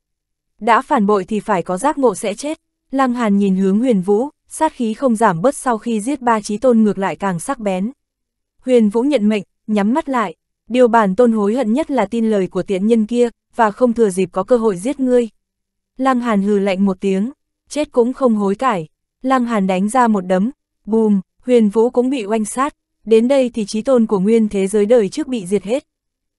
Đã phản bội thì phải có giác ngộ sẽ chết. Lăng Hàn nhìn hướng huyền vũ, sát khí không giảm bớt sau khi giết ba chí tôn ngược lại càng sắc bén. Huyền vũ nhận mệnh, nhắm mắt lại. Điều bản tôn hối hận nhất là tin lời của tiện nhân kia, và không thừa dịp có cơ hội giết ngươi. Lăng Hàn hừ lạnh một tiếng, chết cũng không hối cải. Lăng Hàn đánh ra một đấm, bùm, huyền vũ cũng bị oanh sát. Đến đây thì chí tôn của nguyên thế giới đời trước bị diệt hết.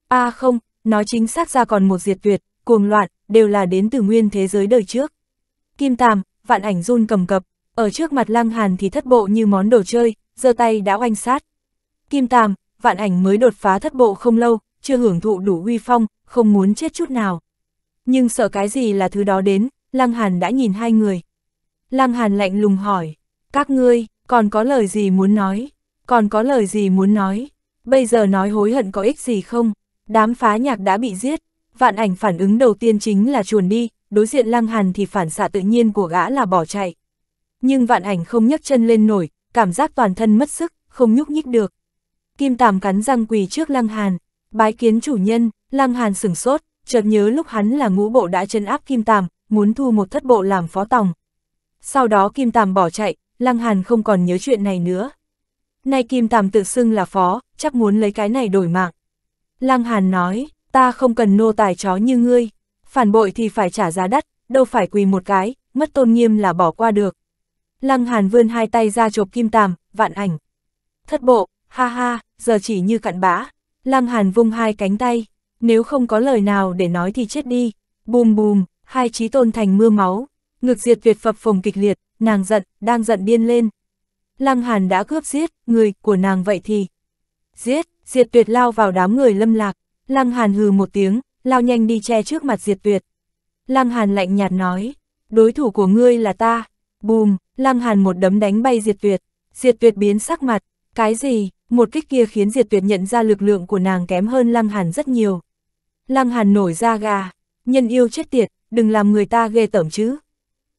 À không, nói chính xác ra còn một diệt tuyệt, cuồng loạn, đều là đến từ nguyên thế giới đời trước. Kim Tàm, vạn ảnh run cầm cập, ở trước mặt Lăng Hàn thì thất bộ như món đồ chơi, giơ tay đã oanh sát. Kim Tàm, vạn ảnh mới đột phá thất bộ không lâu, chưa hưởng thụ đủ uy phong, không muốn chết chút nào. Nhưng sợ cái gì là thứ đó đến, Lăng Hàn đã nhìn hai người. Lăng Hàn lạnh lùng hỏi, các ngươi, còn có lời gì muốn nói? Còn có lời gì muốn nói? Bây giờ nói hối hận có ích gì không? Đám phá nhạc đã bị giết, vạn ảnh phản ứng đầu tiên chính là chuồn đi, đối diện lăng hàn thì phản xạ tự nhiên của gã là bỏ chạy. Nhưng vạn ảnh không nhấc chân lên nổi, cảm giác toàn thân mất sức, không nhúc nhích được. Kim Tàm cắn răng quỳ trước lăng hàn, bái kiến chủ nhân, lăng hàn sửng sốt, chợt nhớ lúc hắn là ngũ bộ đã chân áp Kim Tàm, muốn thu một thất bộ làm phó tòng. Sau đó Kim Tàm bỏ chạy, lăng hàn không còn nhớ chuyện này nữa. Nay Kim Tàm tự xưng là phó, chắc muốn lấy cái này đổi mạng. Lăng Hàn nói, ta không cần nô tài chó như ngươi, phản bội thì phải trả giá đắt, đâu phải quỳ một cái, mất tôn nghiêm là bỏ qua được. Lăng Hàn vươn hai tay ra chộp kim tàm, vạn ảnh. Thất bộ, ha ha, giờ chỉ như cặn bã. Lăng Hàn vung hai cánh tay, nếu không có lời nào để nói thì chết đi. Bùm bùm, hai trí tôn thành mưa máu, ngực diệt việt phập phồng kịch liệt, nàng giận, đang giận điên lên. Lăng Hàn đã cướp giết, người của nàng vậy thì. Giết, Diệt Tuyệt lao vào đám người Lâm Lạc, Lăng Hàn hừ một tiếng, lao nhanh đi che trước mặt Diệt Tuyệt. Lăng Hàn lạnh nhạt nói, đối thủ của ngươi là ta, bùm, Lăng Hàn một đấm đánh bay Diệt Tuyệt, Diệt Tuyệt biến sắc mặt, cái gì, một kích kia khiến Diệt Tuyệt nhận ra lực lượng của nàng kém hơn Lăng Hàn rất nhiều. Lăng Hàn nổi ra gà, nhân yêu chết tiệt, đừng làm người ta ghê tởm chứ.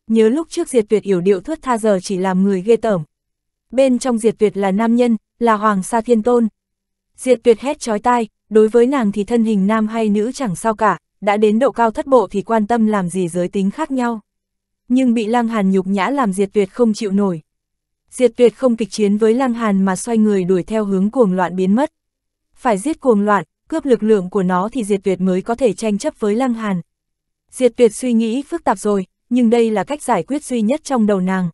Nhớ lúc trước Diệt Tuyệt yểu điệu thuyết tha giờ chỉ làm người ghê tởm. Bên trong Diệt Tuyệt là nam nhân, là Hoàng Sa Thiên Tôn, Diệt tuyệt hét chói tai, đối với nàng thì thân hình nam hay nữ chẳng sao cả, đã đến độ cao thất bộ thì quan tâm làm gì giới tính khác nhau. Nhưng bị Lăng Hàn nhục nhã làm diệt tuyệt không chịu nổi. Diệt tuyệt không kịch chiến với Lăng Hàn mà xoay người đuổi theo hướng cuồng loạn biến mất. Phải giết cuồng loạn, cướp lực lượng của nó thì diệt tuyệt mới có thể tranh chấp với Lăng Hàn. Diệt tuyệt suy nghĩ phức tạp rồi, nhưng đây là cách giải quyết duy nhất trong đầu nàng.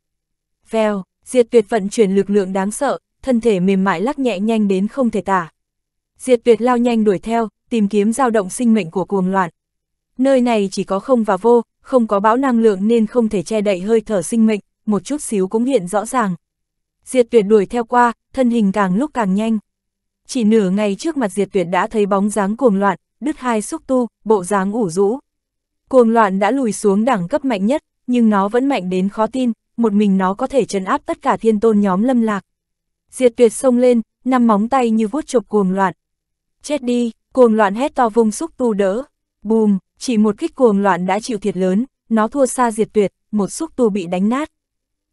Vèo, diệt tuyệt vận chuyển lực lượng đáng sợ, thân thể mềm mại lắc nhẹ nhanh đến không thể tả. Diệt tuyệt lao nhanh đuổi theo, tìm kiếm dao động sinh mệnh của cuồng loạn. Nơi này chỉ có không và vô, không có bão năng lượng nên không thể che đậy hơi thở sinh mệnh, một chút xíu cũng hiện rõ ràng. Diệt tuyệt đuổi theo qua, thân hình càng lúc càng nhanh. Chỉ nửa ngày trước mặt diệt tuyệt đã thấy bóng dáng cuồng loạn, đứt hai xúc tu, bộ dáng ủ rũ. Cuồng loạn đã lùi xuống đẳng cấp mạnh nhất, nhưng nó vẫn mạnh đến khó tin, một mình nó có thể trấn áp tất cả thiên tôn nhóm lâm lạc. Diệt tuyệt xông lên, năm móng tay như vuốt chộp cuồng loạn, chết đi, cuồng loạn hét to vung xúc tu đỡ. Bùm, chỉ một kích cuồng loạn đã chịu thiệt lớn, nó thua xa diệt tuyệt, một xúc tu bị đánh nát.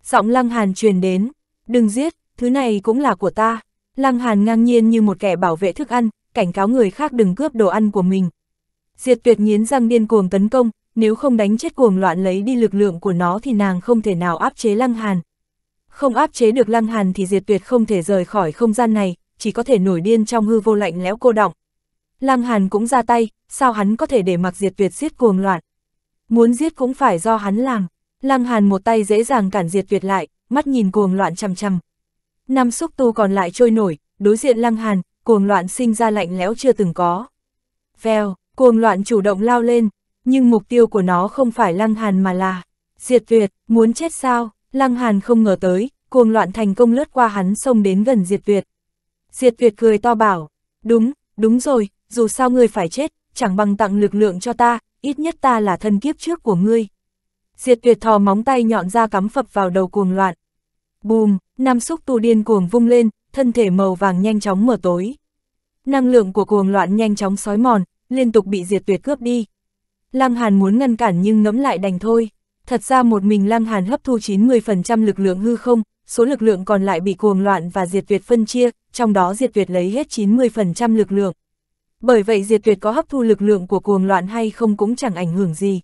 Giọng Lăng Hàn truyền đến, đừng giết, thứ này cũng là của ta. Lăng Hàn ngang nhiên như một kẻ bảo vệ thức ăn, cảnh cáo người khác đừng cướp đồ ăn của mình. Diệt tuyệt nghiến răng điên cuồng tấn công, nếu không đánh chết cuồng loạn lấy đi lực lượng của nó thì nàng không thể nào áp chế Lăng Hàn. Không áp chế được Lăng Hàn thì diệt tuyệt không thể rời khỏi không gian này, chỉ có thể nổi điên trong hư vô lạnh lẽo cô động. Lăng Hàn cũng ra tay, sao hắn có thể để mặc diệt tuyệt giết cuồng loạn. Muốn giết cũng phải do hắn làm. Lăng Hàn một tay dễ dàng cản diệt tuyệt lại, mắt nhìn cuồng loạn chằm chằm. Năm xúc tu còn lại trôi nổi, đối diện Lăng Hàn, cuồng loạn sinh ra lạnh lẽo chưa từng có. Vèo, cuồng loạn chủ động lao lên, nhưng mục tiêu của nó không phải Lăng Hàn mà là diệt tuyệt, muốn chết sao? Lăng Hàn không ngờ tới, cuồng loạn thành công lướt qua hắn xông đến gần diệt tuyệt. Diệt tuyệt cười to bảo, đúng, đúng rồi, dù sao ngươi phải chết, chẳng bằng tặng lực lượng cho ta, ít nhất ta là thân kiếp trước của ngươi. Diệt tuyệt thò móng tay nhọn ra cắm phập vào đầu cuồng loạn. Bùm, nam xúc tu điên cuồng vung lên, thân thể màu vàng nhanh chóng mở tối. Năng lượng của cuồng loạn nhanh chóng sói mòn, liên tục bị diệt tuyệt cướp đi. Lăng Hàn muốn ngăn cản nhưng ngẫm lại đành thôi. Thật ra một mình Lăng Hàn hấp thu 90% lực lượng hư không, số lực lượng còn lại bị cuồng loạn và diệt tuyệt phân chia, trong đó diệt tuyệt lấy hết 90% lực lượng. Bởi vậy diệt tuyệt có hấp thu lực lượng của cuồng loạn hay không cũng chẳng ảnh hưởng gì.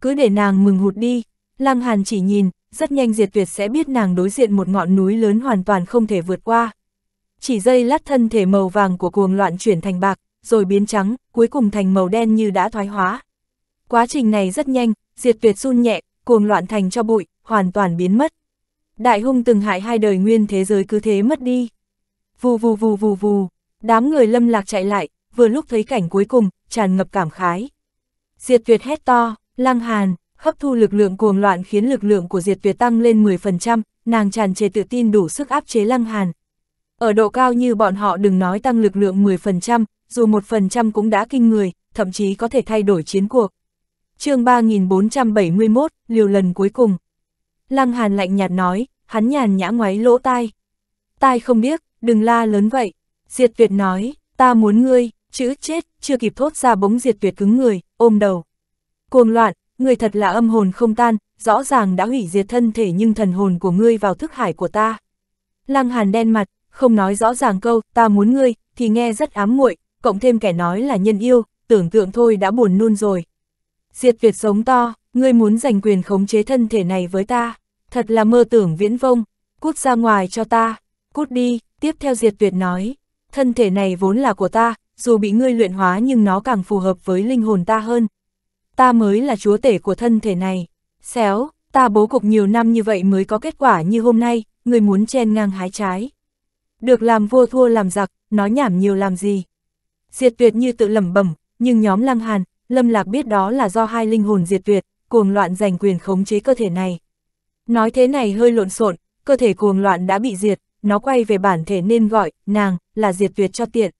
Cứ để nàng mừng hụt đi, Lăng Hàn chỉ nhìn, rất nhanh diệt tuyệt sẽ biết nàng đối diện một ngọn núi lớn hoàn toàn không thể vượt qua. Chỉ dây lát thân thể màu vàng của cuồng loạn chuyển thành bạc, rồi biến trắng, cuối cùng thành màu đen như đã thoái hóa. Quá trình này rất nhanh, diệt tuyệt run nhẹ, cuồng loạn thành cho bụi, hoàn toàn biến mất đại hung từng hại hai đời nguyên thế giới cứ thế mất đi. Vù vù vù vù vù, đám người lâm lạc chạy lại, vừa lúc thấy cảnh cuối cùng, tràn ngập cảm khái. Diệt tuyệt hét to, lăng hàn, hấp thu lực lượng cuồng loạn khiến lực lượng của diệt tuyệt tăng lên 10%, nàng tràn trề tự tin đủ sức áp chế lăng hàn. Ở độ cao như bọn họ đừng nói tăng lực lượng 10%, dù 1% cũng đã kinh người, thậm chí có thể thay đổi chiến cuộc. chương 3471, liều lần cuối cùng. Lăng Hàn lạnh nhạt nói, hắn nhàn nhã ngoáy lỗ tai. Tai không biết, đừng la lớn vậy. Diệt việt nói, ta muốn ngươi, chữ chết, chưa kịp thốt ra bỗng Diệt việt cứng người, ôm đầu. Cuồng loạn, người thật là âm hồn không tan, rõ ràng đã hủy diệt thân thể nhưng thần hồn của ngươi vào thức hải của ta. Lăng Hàn đen mặt, không nói rõ ràng câu, ta muốn ngươi, thì nghe rất ám muội, cộng thêm kẻ nói là nhân yêu, tưởng tượng thôi đã buồn nôn rồi. Diệt việt giống to, ngươi muốn giành quyền khống chế thân thể này với ta thật là mơ tưởng viễn vông, cút ra ngoài cho ta, cút đi, tiếp theo diệt tuyệt nói, thân thể này vốn là của ta, dù bị ngươi luyện hóa nhưng nó càng phù hợp với linh hồn ta hơn. Ta mới là chúa tể của thân thể này, xéo, ta bố cục nhiều năm như vậy mới có kết quả như hôm nay, người muốn chen ngang hái trái. Được làm vua thua làm giặc, nói nhảm nhiều làm gì. Diệt tuyệt như tự lẩm bẩm, nhưng nhóm lăng hàn, lâm lạc biết đó là do hai linh hồn diệt tuyệt, cuồng loạn giành quyền khống chế cơ thể này, Nói thế này hơi lộn xộn, cơ thể cuồng loạn đã bị diệt, nó quay về bản thể nên gọi, nàng, là diệt tuyệt cho tiện.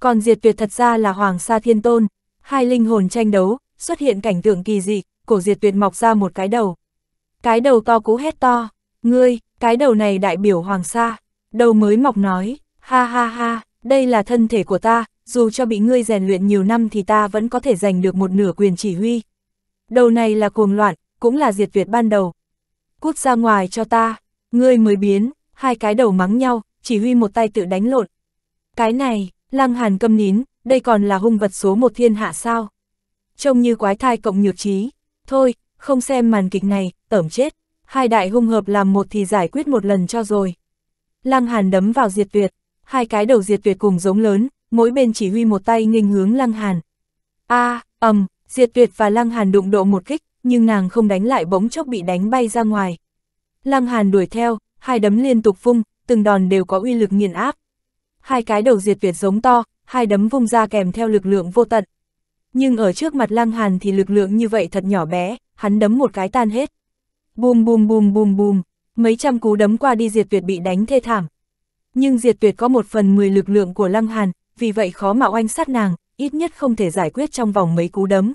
Còn diệt tuyệt thật ra là Hoàng Sa Thiên Tôn, hai linh hồn tranh đấu, xuất hiện cảnh tượng kỳ dị, cổ diệt tuyệt mọc ra một cái đầu. Cái đầu to cú hét to, ngươi, cái đầu này đại biểu Hoàng Sa, đầu mới mọc nói, ha ha ha, đây là thân thể của ta, dù cho bị ngươi rèn luyện nhiều năm thì ta vẫn có thể giành được một nửa quyền chỉ huy. Đầu này là cuồng loạn, cũng là diệt tuyệt ban đầu, cút ra ngoài cho ta, ngươi mới biến, hai cái đầu mắng nhau, chỉ huy một tay tự đánh lộn. Cái này, lăng hàn câm nín, đây còn là hung vật số một thiên hạ sao. Trông như quái thai cộng nhược trí, thôi, không xem màn kịch này, tẩm chết, hai đại hung hợp làm một thì giải quyết một lần cho rồi. Lăng hàn đấm vào diệt tuyệt, hai cái đầu diệt tuyệt cùng giống lớn, mỗi bên chỉ huy một tay nghênh hướng lăng hàn. a à, ầm, diệt tuyệt và lăng hàn đụng độ một kích, nhưng nàng không đánh lại bỗng chốc bị đánh bay ra ngoài. Lăng Hàn đuổi theo, hai đấm liên tục vung, từng đòn đều có uy lực nghiền áp. Hai cái đầu diệt việt giống to, hai đấm vung ra kèm theo lực lượng vô tận. Nhưng ở trước mặt Lăng Hàn thì lực lượng như vậy thật nhỏ bé, hắn đấm một cái tan hết. Bùm bùm bùm bùm bùm, mấy trăm cú đấm qua đi diệt việt bị đánh thê thảm. Nhưng diệt tuyệt có một phần mười lực lượng của Lăng Hàn, vì vậy khó mà oanh sát nàng, ít nhất không thể giải quyết trong vòng mấy cú đấm.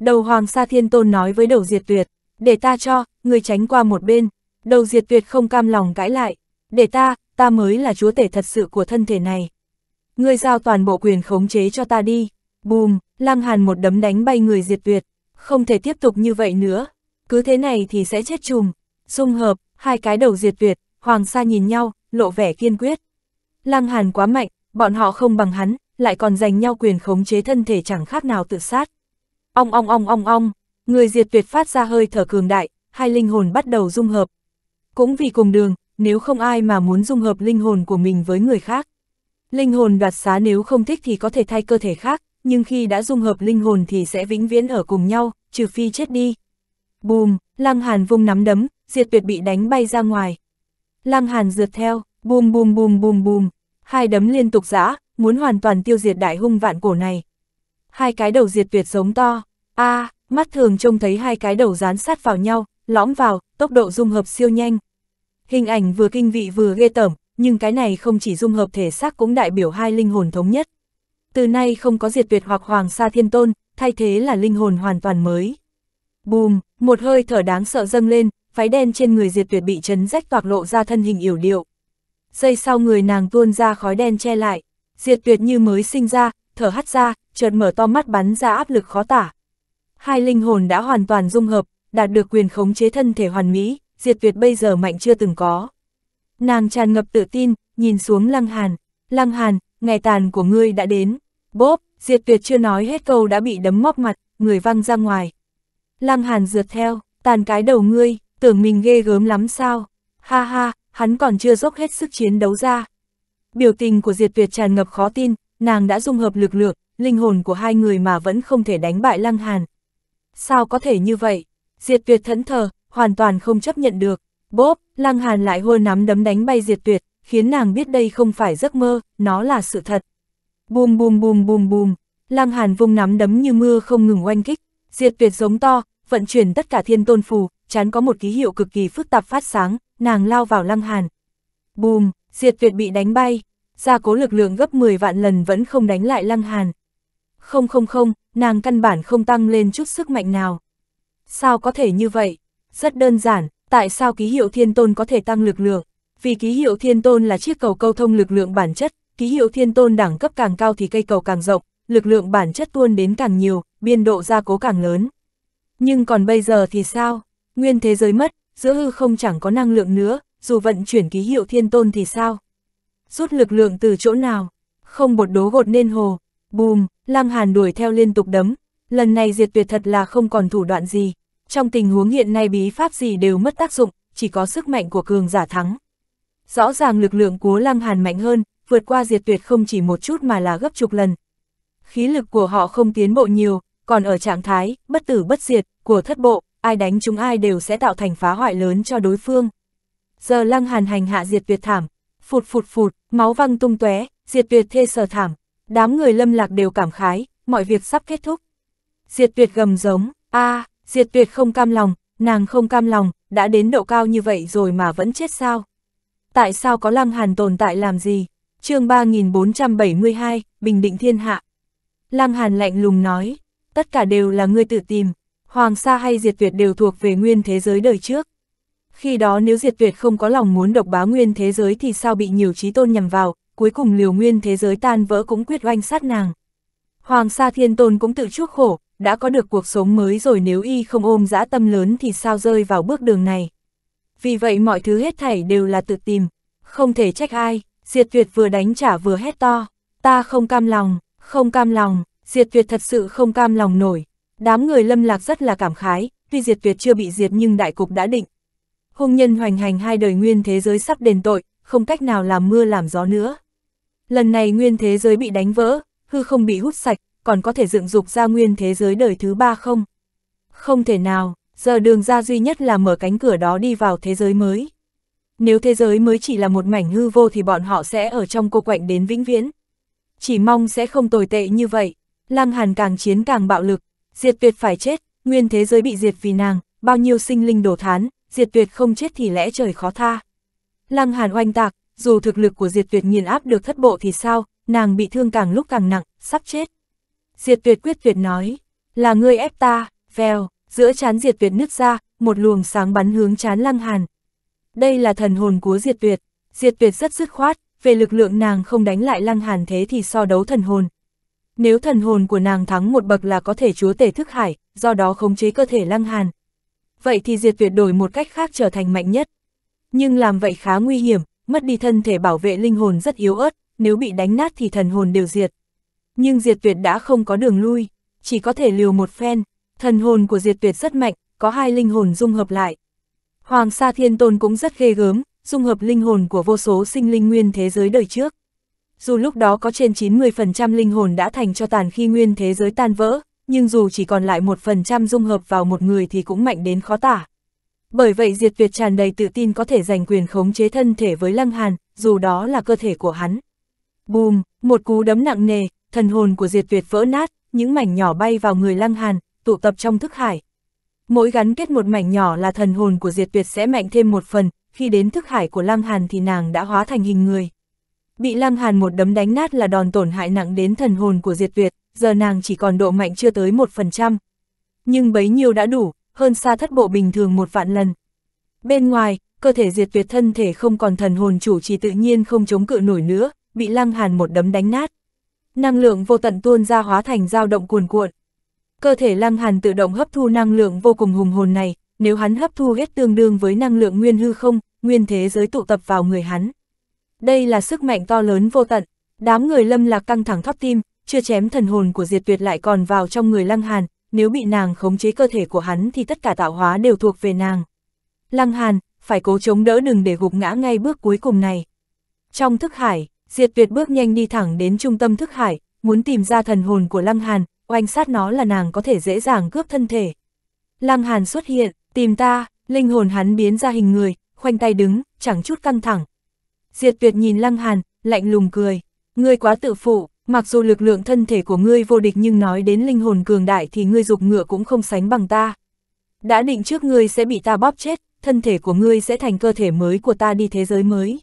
Đầu Hoàng Sa Thiên Tôn nói với đầu Diệt Tuyệt, để ta cho, người tránh qua một bên. Đầu Diệt Tuyệt không cam lòng cãi lại, để ta, ta mới là chúa tể thật sự của thân thể này. Ngươi giao toàn bộ quyền khống chế cho ta đi. Bùm, Lăng Hàn một đấm đánh bay người Diệt Tuyệt, không thể tiếp tục như vậy nữa. Cứ thế này thì sẽ chết chùm. Dung hợp, hai cái đầu Diệt Tuyệt, Hoàng Sa nhìn nhau, lộ vẻ kiên quyết. Lăng Hàn quá mạnh, bọn họ không bằng hắn, lại còn giành nhau quyền khống chế thân thể chẳng khác nào tự sát. Ong ong ong ong ong, người diệt tuyệt phát ra hơi thở cường đại, hai linh hồn bắt đầu dung hợp. Cũng vì cùng đường, nếu không ai mà muốn dung hợp linh hồn của mình với người khác. Linh hồn đoạt xá nếu không thích thì có thể thay cơ thể khác, nhưng khi đã dung hợp linh hồn thì sẽ vĩnh viễn ở cùng nhau, trừ phi chết đi. Bùm, Lăng Hàn vung nắm đấm, diệt tuyệt bị đánh bay ra ngoài. Lăng Hàn rượt theo, bùm bùm bùm bùm bùm, hai đấm liên tục giã, muốn hoàn toàn tiêu diệt đại hung vạn cổ này. Hai cái đầu diệt tuyệt giống to, a à, mắt thường trông thấy hai cái đầu dán sát vào nhau, lõm vào, tốc độ dung hợp siêu nhanh. Hình ảnh vừa kinh vị vừa ghê tởm, nhưng cái này không chỉ dung hợp thể xác cũng đại biểu hai linh hồn thống nhất. Từ nay không có diệt tuyệt hoặc hoàng sa thiên tôn, thay thế là linh hồn hoàn toàn mới. Bùm, một hơi thở đáng sợ dâng lên, phái đen trên người diệt tuyệt bị chấn rách toạc lộ ra thân hình yểu điệu. Giây sau người nàng tuôn ra khói đen che lại, diệt tuyệt như mới sinh ra, thở hắt ra, chợt mở to mắt bắn ra áp lực khó tả, Hai linh hồn đã hoàn toàn dung hợp, đạt được quyền khống chế thân thể hoàn mỹ, diệt tuyệt bây giờ mạnh chưa từng có. Nàng tràn ngập tự tin, nhìn xuống Lăng Hàn. Lăng Hàn, ngày tàn của ngươi đã đến. Bốp, diệt tuyệt chưa nói hết câu đã bị đấm móc mặt, người văng ra ngoài. Lăng Hàn rượt theo, tàn cái đầu ngươi, tưởng mình ghê gớm lắm sao. Ha ha, hắn còn chưa dốc hết sức chiến đấu ra. Biểu tình của diệt tuyệt tràn ngập khó tin, nàng đã dung hợp lực lượng, linh hồn của hai người mà vẫn không thể đánh bại Lăng Hàn, sao có thể như vậy? Diệt tuyệt thẫn thờ, hoàn toàn không chấp nhận được. Bốp, Lăng Hàn lại hô nắm đấm đánh bay diệt tuyệt, khiến nàng biết đây không phải giấc mơ, nó là sự thật. Bùm bùm bùm bùm bùm, Lăng Hàn vung nắm đấm như mưa không ngừng oanh kích, diệt tuyệt giống to, vận chuyển tất cả thiên tôn phù, chán có một ký hiệu cực kỳ phức tạp phát sáng, nàng lao vào Lăng Hàn. Bùm, diệt tuyệt bị đánh bay, gia cố lực lượng gấp 10 vạn lần vẫn không đánh lại Lăng Hàn. Không không không, nàng căn bản không tăng lên chút sức mạnh nào. Sao có thể như vậy? Rất đơn giản, tại sao ký hiệu thiên tôn có thể tăng lực lượng? Vì ký hiệu thiên tôn là chiếc cầu câu thông lực lượng bản chất, ký hiệu thiên tôn đẳng cấp càng cao thì cây cầu càng rộng, lực lượng bản chất tuôn đến càng nhiều, biên độ gia cố càng lớn. Nhưng còn bây giờ thì sao? Nguyên thế giới mất, giữa hư không chẳng có năng lượng nữa, dù vận chuyển ký hiệu thiên tôn thì sao? Rút lực lượng từ chỗ nào? Không bột đố gột nên hồ, Bùm, Lăng Hàn đuổi theo liên tục đấm, lần này diệt tuyệt thật là không còn thủ đoạn gì. Trong tình huống hiện nay bí pháp gì đều mất tác dụng, chỉ có sức mạnh của cường giả thắng. Rõ ràng lực lượng của Lăng Hàn mạnh hơn, vượt qua diệt tuyệt không chỉ một chút mà là gấp chục lần. Khí lực của họ không tiến bộ nhiều, còn ở trạng thái bất tử bất diệt của thất bộ, ai đánh chúng ai đều sẽ tạo thành phá hoại lớn cho đối phương. Giờ Lăng Hàn hành hạ diệt tuyệt thảm, phụt phụt phụt, máu văng tung tóe, diệt tuyệt thê sở thảm, đám người lâm lạc đều cảm khái, mọi việc sắp kết thúc. Diệt tuyệt gầm giống, a à, diệt tuyệt không cam lòng, nàng không cam lòng, đã đến độ cao như vậy rồi mà vẫn chết sao? Tại sao có lăng hàn tồn tại làm gì? chương 3472, Bình Định Thiên Hạ. Lăng hàn lạnh lùng nói, tất cả đều là ngươi tự tìm, hoàng sa hay diệt tuyệt đều thuộc về nguyên thế giới đời trước. Khi đó nếu diệt tuyệt không có lòng muốn độc bá nguyên thế giới thì sao bị nhiều trí tôn nhầm vào, cuối cùng liều nguyên thế giới tan vỡ cũng quyết oanh sát nàng. Hoàng Sa Thiên Tôn cũng tự chuốc khổ, đã có được cuộc sống mới rồi nếu y không ôm dã tâm lớn thì sao rơi vào bước đường này. Vì vậy mọi thứ hết thảy đều là tự tìm, không thể trách ai, Diệt Tuyệt vừa đánh trả vừa hét to, ta không cam lòng, không cam lòng, Diệt Tuyệt thật sự không cam lòng nổi. Đám người lâm lạc rất là cảm khái, tuy Diệt Tuyệt chưa bị diệt nhưng đại cục đã định. Hùng nhân hoành hành hai đời nguyên thế giới sắp đền tội, không cách nào làm mưa làm gió nữa. Lần này nguyên thế giới bị đánh vỡ, hư không bị hút sạch, còn có thể dựng dục ra nguyên thế giới đời thứ ba không? Không thể nào, giờ đường ra duy nhất là mở cánh cửa đó đi vào thế giới mới. Nếu thế giới mới chỉ là một mảnh hư vô thì bọn họ sẽ ở trong cô quạnh đến vĩnh viễn. Chỉ mong sẽ không tồi tệ như vậy. lang Hàn càng chiến càng bạo lực, diệt tuyệt phải chết, nguyên thế giới bị diệt vì nàng, bao nhiêu sinh linh đổ thán, diệt tuyệt không chết thì lẽ trời khó tha. Lăng Hàn oanh tạc, dù thực lực của diệt tuyệt nghiền áp được thất bộ thì sao, nàng bị thương càng lúc càng nặng, sắp chết. Diệt tuyệt quyết tuyệt nói, là ngươi ép ta, vèo, giữa chán diệt tuyệt nứt ra, một luồng sáng bắn hướng chán lăng hàn. Đây là thần hồn của diệt tuyệt, diệt tuyệt rất dứt khoát, về lực lượng nàng không đánh lại lăng hàn thế thì so đấu thần hồn. Nếu thần hồn của nàng thắng một bậc là có thể chúa tể thức hải, do đó khống chế cơ thể lăng hàn. Vậy thì diệt tuyệt đổi một cách khác trở thành mạnh nhất. Nhưng làm vậy khá nguy hiểm, mất đi thân thể bảo vệ linh hồn rất yếu ớt, nếu bị đánh nát thì thần hồn đều diệt. Nhưng diệt tuyệt đã không có đường lui, chỉ có thể liều một phen, thần hồn của diệt tuyệt rất mạnh, có hai linh hồn dung hợp lại. Hoàng Sa Thiên Tôn cũng rất ghê gớm, dung hợp linh hồn của vô số sinh linh nguyên thế giới đời trước. Dù lúc đó có trên 90% linh hồn đã thành cho tàn khi nguyên thế giới tan vỡ, nhưng dù chỉ còn lại 1% dung hợp vào một người thì cũng mạnh đến khó tả. Bởi vậy Diệt việt tràn đầy tự tin có thể giành quyền khống chế thân thể với Lăng Hàn, dù đó là cơ thể của hắn. Bùm, một cú đấm nặng nề, thần hồn của Diệt việt vỡ nát, những mảnh nhỏ bay vào người Lăng Hàn, tụ tập trong thức hải. Mỗi gắn kết một mảnh nhỏ là thần hồn của Diệt việt sẽ mạnh thêm một phần, khi đến thức hải của Lăng Hàn thì nàng đã hóa thành hình người. Bị Lăng Hàn một đấm đánh nát là đòn tổn hại nặng đến thần hồn của Diệt việt giờ nàng chỉ còn độ mạnh chưa tới một phần trăm Nhưng bấy nhiêu đã đủ, hơn xa thất bộ bình thường một vạn lần. Bên ngoài, cơ thể diệt tuyệt thân thể không còn thần hồn chủ trì tự nhiên không chống cự nổi nữa, bị lăng hàn một đấm đánh nát. Năng lượng vô tận tuôn ra hóa thành dao động cuồn cuộn. Cơ thể lăng hàn tự động hấp thu năng lượng vô cùng hùng hồn này, nếu hắn hấp thu hết tương đương với năng lượng nguyên hư không, nguyên thế giới tụ tập vào người hắn. Đây là sức mạnh to lớn vô tận, đám người lâm lạc căng thẳng thóp tim, chưa chém thần hồn của diệt tuyệt lại còn vào trong người lăng hàn, nếu bị nàng khống chế cơ thể của hắn thì tất cả tạo hóa đều thuộc về nàng. Lăng Hàn, phải cố chống đỡ đừng để gục ngã ngay bước cuối cùng này. Trong thức hải, Diệt Tuyệt bước nhanh đi thẳng đến trung tâm thức hải, muốn tìm ra thần hồn của Lăng Hàn, oanh sát nó là nàng có thể dễ dàng cướp thân thể. Lăng Hàn xuất hiện, tìm ta, linh hồn hắn biến ra hình người, khoanh tay đứng, chẳng chút căng thẳng. Diệt Tuyệt nhìn Lăng Hàn, lạnh lùng cười, ngươi quá tự phụ, Mặc dù lực lượng thân thể của ngươi vô địch nhưng nói đến linh hồn cường đại thì ngươi dục ngựa cũng không sánh bằng ta. Đã định trước ngươi sẽ bị ta bóp chết, thân thể của ngươi sẽ thành cơ thể mới của ta đi thế giới mới.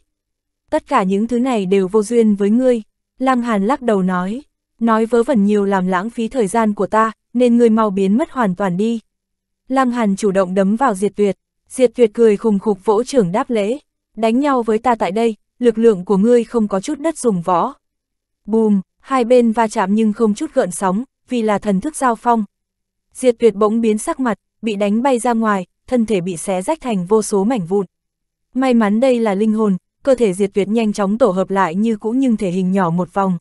Tất cả những thứ này đều vô duyên với ngươi, Lăng Hàn lắc đầu nói. Nói vớ vẩn nhiều làm lãng phí thời gian của ta, nên ngươi mau biến mất hoàn toàn đi. Lăng Hàn chủ động đấm vào Diệt Tuyệt, Diệt Tuyệt cười khùng khục vỗ trưởng đáp lễ. Đánh nhau với ta tại đây, lực lượng của ngươi không có chút đất dùng võ. Bùm, hai bên va chạm nhưng không chút gợn sóng, vì là thần thức giao phong. Diệt tuyệt bỗng biến sắc mặt, bị đánh bay ra ngoài, thân thể bị xé rách thành vô số mảnh vụn. May mắn đây là linh hồn, cơ thể diệt tuyệt nhanh chóng tổ hợp lại như cũ nhưng thể hình nhỏ một vòng.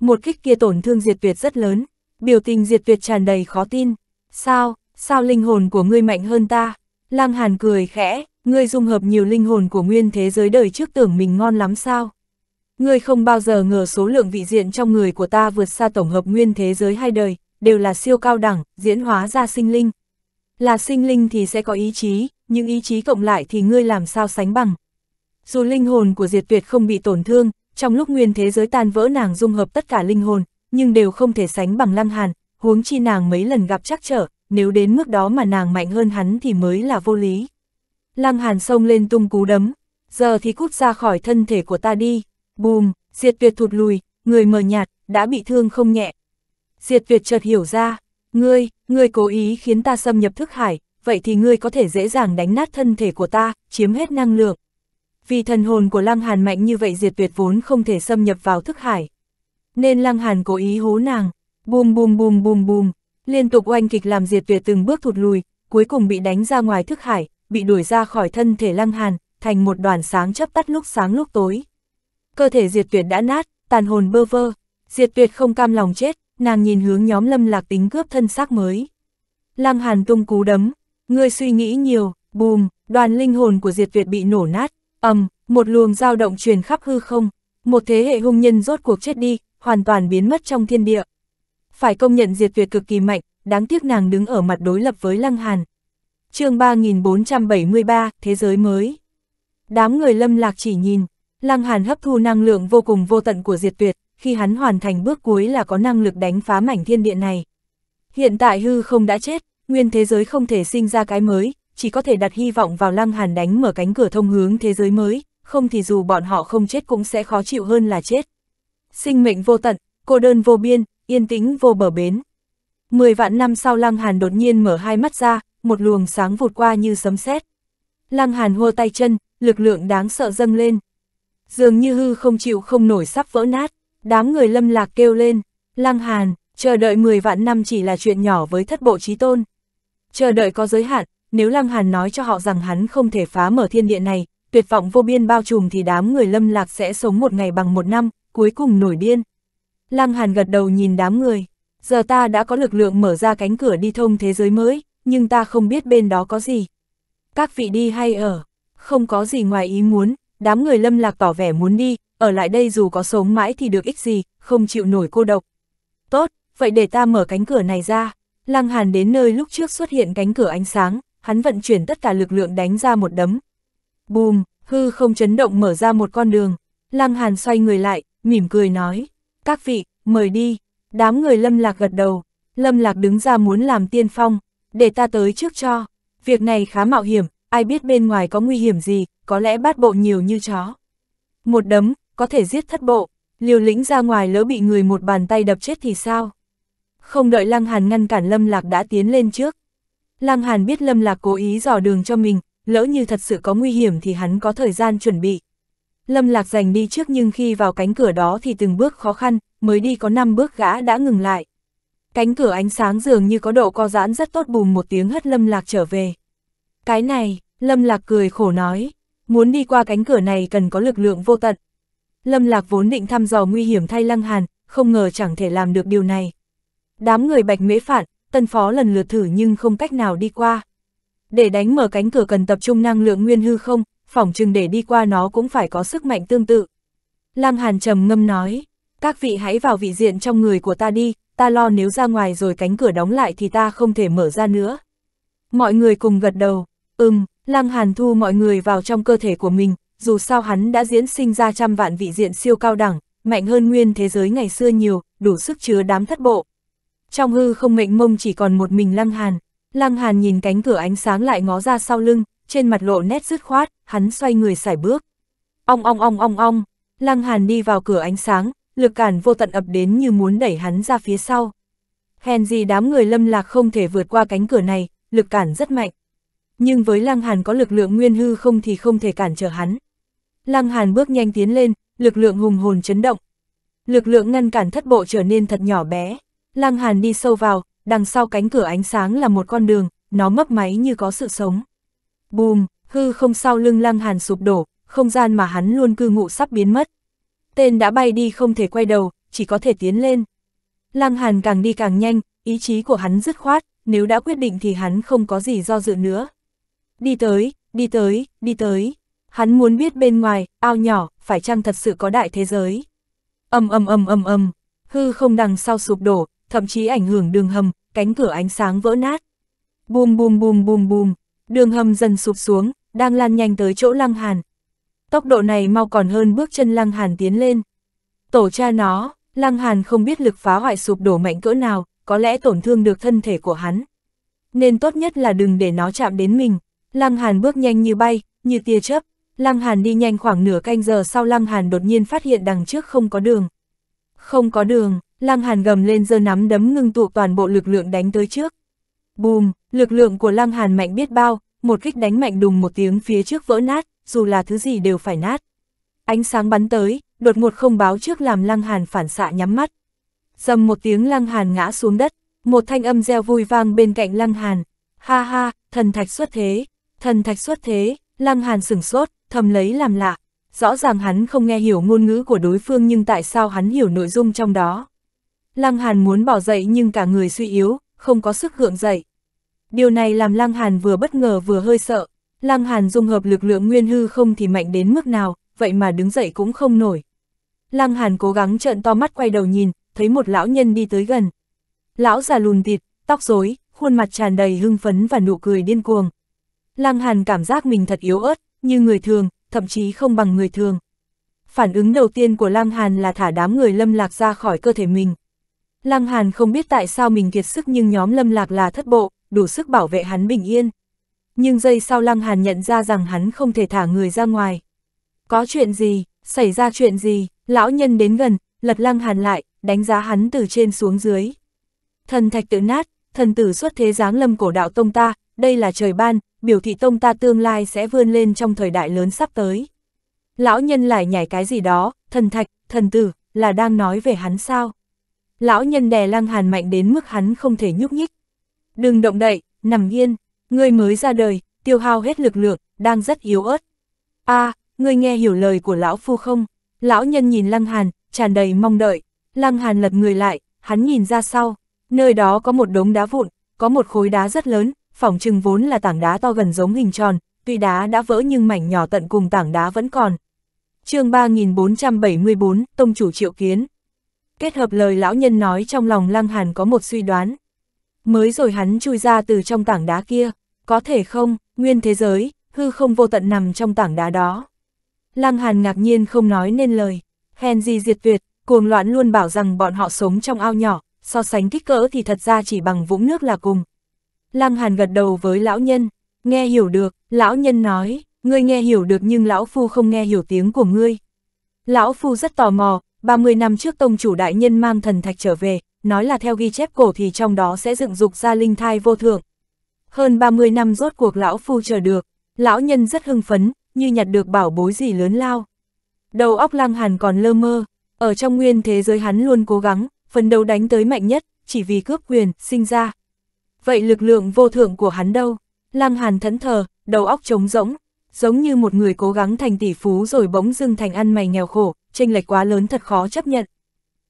Một kích kia tổn thương diệt tuyệt rất lớn, biểu tình diệt tuyệt tràn đầy khó tin. Sao, sao linh hồn của ngươi mạnh hơn ta? Lang Hàn cười khẽ, ngươi dung hợp nhiều linh hồn của nguyên thế giới đời trước tưởng mình ngon lắm sao? Ngươi không bao giờ ngờ số lượng vị diện trong người của ta vượt xa tổng hợp nguyên thế giới hai đời, đều là siêu cao đẳng, diễn hóa ra sinh linh. Là sinh linh thì sẽ có ý chí, nhưng ý chí cộng lại thì ngươi làm sao sánh bằng. Dù linh hồn của Diệt Tuyệt không bị tổn thương, trong lúc nguyên thế giới tan vỡ nàng dung hợp tất cả linh hồn, nhưng đều không thể sánh bằng Lăng Hàn, huống chi nàng mấy lần gặp chắc trở, nếu đến mức đó mà nàng mạnh hơn hắn thì mới là vô lý. Lăng Hàn xông lên tung cú đấm, giờ thì cút ra khỏi thân thể của ta đi bùm, diệt tuyệt thụt lùi, người mờ nhạt, đã bị thương không nhẹ. Diệt tuyệt chợt hiểu ra, ngươi, ngươi cố ý khiến ta xâm nhập thức hải, vậy thì ngươi có thể dễ dàng đánh nát thân thể của ta, chiếm hết năng lượng. Vì thần hồn của Lăng Hàn mạnh như vậy diệt tuyệt vốn không thể xâm nhập vào thức hải. Nên Lăng Hàn cố ý hố nàng, bùm bùm bùm bùm bùm, liên tục oanh kịch làm diệt tuyệt từng bước thụt lùi, cuối cùng bị đánh ra ngoài thức hải, bị đuổi ra khỏi thân thể Lăng Hàn, thành một đoàn sáng chấp tắt lúc sáng lúc tối cơ thể diệt tuyệt đã nát, tàn hồn bơ vơ, diệt tuyệt không cam lòng chết, nàng nhìn hướng nhóm lâm lạc tính cướp thân xác mới. Lăng hàn tung cú đấm, ngươi suy nghĩ nhiều, bùm, đoàn linh hồn của diệt tuyệt bị nổ nát, ầm, một luồng dao động truyền khắp hư không, một thế hệ hung nhân rốt cuộc chết đi, hoàn toàn biến mất trong thiên địa. Phải công nhận diệt tuyệt cực kỳ mạnh, đáng tiếc nàng đứng ở mặt đối lập với Lăng Hàn. chương 3473, Thế giới mới. Đám người lâm lạc chỉ nhìn, Lăng Hàn hấp thu năng lượng vô cùng vô tận của diệt tuyệt, khi hắn hoàn thành bước cuối là có năng lực đánh phá mảnh thiên địa này. Hiện tại hư không đã chết, nguyên thế giới không thể sinh ra cái mới, chỉ có thể đặt hy vọng vào Lăng Hàn đánh mở cánh cửa thông hướng thế giới mới, không thì dù bọn họ không chết cũng sẽ khó chịu hơn là chết. Sinh mệnh vô tận, cô đơn vô biên, yên tĩnh vô bờ bến. Mười vạn năm sau Lăng Hàn đột nhiên mở hai mắt ra, một luồng sáng vụt qua như sấm sét. Lăng Hàn hô tay chân, lực lượng đáng sợ dâng lên dường như hư không chịu không nổi sắp vỡ nát, đám người lâm lạc kêu lên, lăng hàn, chờ đợi 10 vạn năm chỉ là chuyện nhỏ với thất bộ trí tôn. Chờ đợi có giới hạn, nếu lăng hàn nói cho họ rằng hắn không thể phá mở thiên địa này, tuyệt vọng vô biên bao trùm thì đám người lâm lạc sẽ sống một ngày bằng một năm, cuối cùng nổi điên. Lăng hàn gật đầu nhìn đám người, giờ ta đã có lực lượng mở ra cánh cửa đi thông thế giới mới, nhưng ta không biết bên đó có gì. Các vị đi hay ở, không có gì ngoài ý muốn, đám người lâm lạc tỏ vẻ muốn đi, ở lại đây dù có sống mãi thì được ích gì, không chịu nổi cô độc. Tốt, vậy để ta mở cánh cửa này ra. Lăng Hàn đến nơi lúc trước xuất hiện cánh cửa ánh sáng, hắn vận chuyển tất cả lực lượng đánh ra một đấm. Bùm, hư không chấn động mở ra một con đường. Lăng Hàn xoay người lại, mỉm cười nói. Các vị, mời đi. Đám người lâm lạc gật đầu. Lâm lạc đứng ra muốn làm tiên phong. Để ta tới trước cho. Việc này khá mạo hiểm, ai biết bên ngoài có nguy hiểm gì, có lẽ bát bộ nhiều như chó. Một đấm, có thể giết thất bộ, liều lĩnh ra ngoài lỡ bị người một bàn tay đập chết thì sao? Không đợi Lăng Hàn ngăn cản Lâm Lạc đã tiến lên trước. Lăng Hàn biết Lâm Lạc cố ý dò đường cho mình, lỡ như thật sự có nguy hiểm thì hắn có thời gian chuẩn bị. Lâm Lạc giành đi trước nhưng khi vào cánh cửa đó thì từng bước khó khăn, mới đi có 5 bước gã đã ngừng lại. Cánh cửa ánh sáng dường như có độ co giãn rất tốt bùm một tiếng hất Lâm Lạc trở về. Cái này, Lâm Lạc cười khổ nói, muốn đi qua cánh cửa này cần có lực lượng vô tận. Lâm Lạc vốn định thăm dò nguy hiểm thay Lăng Hàn, không ngờ chẳng thể làm được điều này. Đám người bạch mễ phản, tân phó lần lượt thử nhưng không cách nào đi qua. Để đánh mở cánh cửa cần tập trung năng lượng nguyên hư không, phỏng chừng để đi qua nó cũng phải có sức mạnh tương tự. Lăng Hàn trầm ngâm nói, các vị hãy vào vị diện trong người của ta đi, ta lo nếu ra ngoài rồi cánh cửa đóng lại thì ta không thể mở ra nữa. Mọi người cùng gật đầu, Ừm, Lăng Hàn thu mọi người vào trong cơ thể của mình, dù sao hắn đã diễn sinh ra trăm vạn vị diện siêu cao đẳng, mạnh hơn nguyên thế giới ngày xưa nhiều, đủ sức chứa đám thất bộ. Trong hư không mệnh mông chỉ còn một mình Lăng Hàn. Lăng Hàn nhìn cánh cửa ánh sáng lại ngó ra sau lưng, trên mặt lộ nét dứt khoát, hắn xoay người xải bước. Ong ong ong ong ong, Lăng Hàn đi vào cửa ánh sáng, lực cản vô tận ập đến như muốn đẩy hắn ra phía sau. Hèn gì đám người lâm lạc không thể vượt qua cánh cửa này, lực cản rất mạnh nhưng với Lăng Hàn có lực lượng nguyên hư không thì không thể cản trở hắn. Lăng Hàn bước nhanh tiến lên, lực lượng hùng hồn chấn động. Lực lượng ngăn cản thất bộ trở nên thật nhỏ bé. Lăng Hàn đi sâu vào, đằng sau cánh cửa ánh sáng là một con đường, nó mấp máy như có sự sống. Bùm, hư không sau lưng Lăng Hàn sụp đổ, không gian mà hắn luôn cư ngụ sắp biến mất. Tên đã bay đi không thể quay đầu, chỉ có thể tiến lên. Lăng Hàn càng đi càng nhanh, ý chí của hắn dứt khoát, nếu đã quyết định thì hắn không có gì do dự nữa đi tới, đi tới, đi tới. Hắn muốn biết bên ngoài, ao nhỏ, phải chăng thật sự có đại thế giới. Âm âm âm âm âm, hư không đằng sau sụp đổ, thậm chí ảnh hưởng đường hầm, cánh cửa ánh sáng vỡ nát. Bùm bùm bùm bùm bùm, đường hầm dần sụp xuống, đang lan nhanh tới chỗ Lăng Hàn. Tốc độ này mau còn hơn bước chân Lăng Hàn tiến lên. Tổ cha nó, Lăng Hàn không biết lực phá hoại sụp đổ mạnh cỡ nào, có lẽ tổn thương được thân thể của hắn. Nên tốt nhất là đừng để nó chạm đến mình. Lăng Hàn bước nhanh như bay, như tia chớp. Lăng Hàn đi nhanh khoảng nửa canh giờ sau Lăng Hàn đột nhiên phát hiện đằng trước không có đường. Không có đường, Lăng Hàn gầm lên giơ nắm đấm ngưng tụ toàn bộ lực lượng đánh tới trước. Bùm, lực lượng của Lăng Hàn mạnh biết bao, một kích đánh mạnh đùng một tiếng phía trước vỡ nát, dù là thứ gì đều phải nát. Ánh sáng bắn tới, đột ngột không báo trước làm Lăng Hàn phản xạ nhắm mắt. Dầm một tiếng Lăng Hàn ngã xuống đất, một thanh âm reo vui vang bên cạnh Lăng Hàn. Ha ha, thần thạch xuất thế, thần thạch xuất thế, Lăng Hàn sửng sốt, thầm lấy làm lạ. Rõ ràng hắn không nghe hiểu ngôn ngữ của đối phương nhưng tại sao hắn hiểu nội dung trong đó. Lăng Hàn muốn bỏ dậy nhưng cả người suy yếu, không có sức gượng dậy. Điều này làm Lăng Hàn vừa bất ngờ vừa hơi sợ. Lăng Hàn dung hợp lực lượng nguyên hư không thì mạnh đến mức nào, vậy mà đứng dậy cũng không nổi. Lăng Hàn cố gắng trợn to mắt quay đầu nhìn, thấy một lão nhân đi tới gần. Lão già lùn thịt, tóc rối, khuôn mặt tràn đầy hưng phấn và nụ cười điên cuồng. Lăng Hàn cảm giác mình thật yếu ớt, như người thường, thậm chí không bằng người thường. Phản ứng đầu tiên của Lăng Hàn là thả đám người lâm lạc ra khỏi cơ thể mình. Lăng Hàn không biết tại sao mình kiệt sức nhưng nhóm lâm lạc là thất bộ, đủ sức bảo vệ hắn bình yên. Nhưng giây sau Lăng Hàn nhận ra rằng hắn không thể thả người ra ngoài. Có chuyện gì, xảy ra chuyện gì, lão nhân đến gần, lật Lăng Hàn lại, đánh giá hắn từ trên xuống dưới. Thần thạch tự nát, thần tử xuất thế giáng lâm cổ đạo tông ta, đây là trời ban, biểu thị tông ta tương lai sẽ vươn lên trong thời đại lớn sắp tới. Lão nhân lại nhảy cái gì đó, thần thạch, thần tử, là đang nói về hắn sao? Lão nhân đè lăng hàn mạnh đến mức hắn không thể nhúc nhích. Đừng động đậy, nằm yên, ngươi mới ra đời, tiêu hao hết lực lượng, đang rất yếu ớt. a à, ngươi nghe hiểu lời của lão phu không? Lão nhân nhìn lăng hàn, tràn đầy mong đợi. Lăng hàn lật người lại, hắn nhìn ra sau, nơi đó có một đống đá vụn, có một khối đá rất lớn, phòng trừng vốn là tảng đá to gần giống hình tròn, tuy đá đã vỡ nhưng mảnh nhỏ tận cùng tảng đá vẫn còn. chương 3474, Tông chủ triệu kiến. Kết hợp lời lão nhân nói trong lòng Lăng Hàn có một suy đoán. Mới rồi hắn chui ra từ trong tảng đá kia, có thể không, nguyên thế giới, hư không vô tận nằm trong tảng đá đó. Lăng Hàn ngạc nhiên không nói nên lời, hèn gì diệt tuyệt, cuồng loạn luôn bảo rằng bọn họ sống trong ao nhỏ, so sánh kích cỡ thì thật ra chỉ bằng vũng nước là cùng, Lăng Hàn gật đầu với lão nhân, nghe hiểu được, lão nhân nói, ngươi nghe hiểu được nhưng lão phu không nghe hiểu tiếng của ngươi. Lão phu rất tò mò, 30 năm trước tông chủ đại nhân mang thần thạch trở về, nói là theo ghi chép cổ thì trong đó sẽ dựng dục ra linh thai vô thượng. Hơn 30 năm rốt cuộc lão phu chờ được, lão nhân rất hưng phấn, như nhặt được bảo bối gì lớn lao. Đầu óc lăng hàn còn lơ mơ, ở trong nguyên thế giới hắn luôn cố gắng, phần đầu đánh tới mạnh nhất, chỉ vì cướp quyền, sinh ra, vậy lực lượng vô thượng của hắn đâu? Lăng Hàn thẫn thờ, đầu óc trống rỗng, giống như một người cố gắng thành tỷ phú rồi bỗng dưng thành ăn mày nghèo khổ, chênh lệch quá lớn thật khó chấp nhận.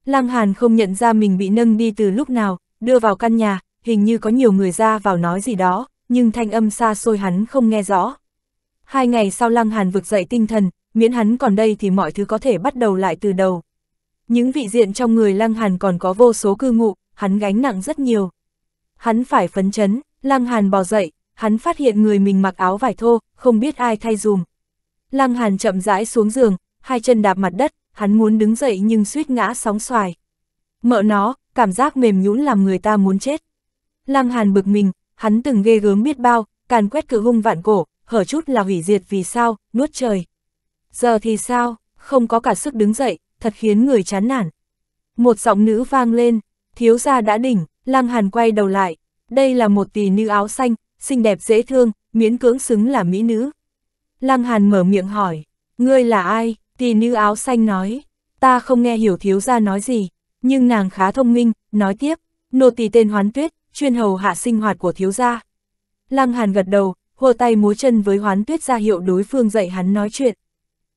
Lăng Hàn không nhận ra mình bị nâng đi từ lúc nào, đưa vào căn nhà, hình như có nhiều người ra vào nói gì đó, nhưng thanh âm xa xôi hắn không nghe rõ. Hai ngày sau Lăng Hàn vực dậy tinh thần, miễn hắn còn đây thì mọi thứ có thể bắt đầu lại từ đầu. Những vị diện trong người Lăng Hàn còn có vô số cư ngụ, hắn gánh nặng rất nhiều hắn phải phấn chấn, Lăng Hàn bò dậy, hắn phát hiện người mình mặc áo vải thô, không biết ai thay dùm. Lăng Hàn chậm rãi xuống giường, hai chân đạp mặt đất, hắn muốn đứng dậy nhưng suýt ngã sóng xoài. Mợ nó, cảm giác mềm nhũn làm người ta muốn chết. Lăng Hàn bực mình, hắn từng ghê gớm biết bao, càn quét cự hung vạn cổ, hở chút là hủy diệt vì sao, nuốt trời. Giờ thì sao, không có cả sức đứng dậy, thật khiến người chán nản. Một giọng nữ vang lên, thiếu gia đã đỉnh, Lăng Hàn quay đầu lại, đây là một tỷ nữ áo xanh, xinh đẹp dễ thương, miễn cưỡng xứng là mỹ nữ. Lăng Hàn mở miệng hỏi, ngươi là ai? Tỷ nữ áo xanh nói, ta không nghe hiểu thiếu gia nói gì, nhưng nàng khá thông minh, nói tiếp, nô tỳ tên Hoán Tuyết, chuyên hầu hạ sinh hoạt của thiếu gia. Lăng Hàn gật đầu, hùa tay múa chân với Hoán Tuyết ra hiệu đối phương dạy hắn nói chuyện.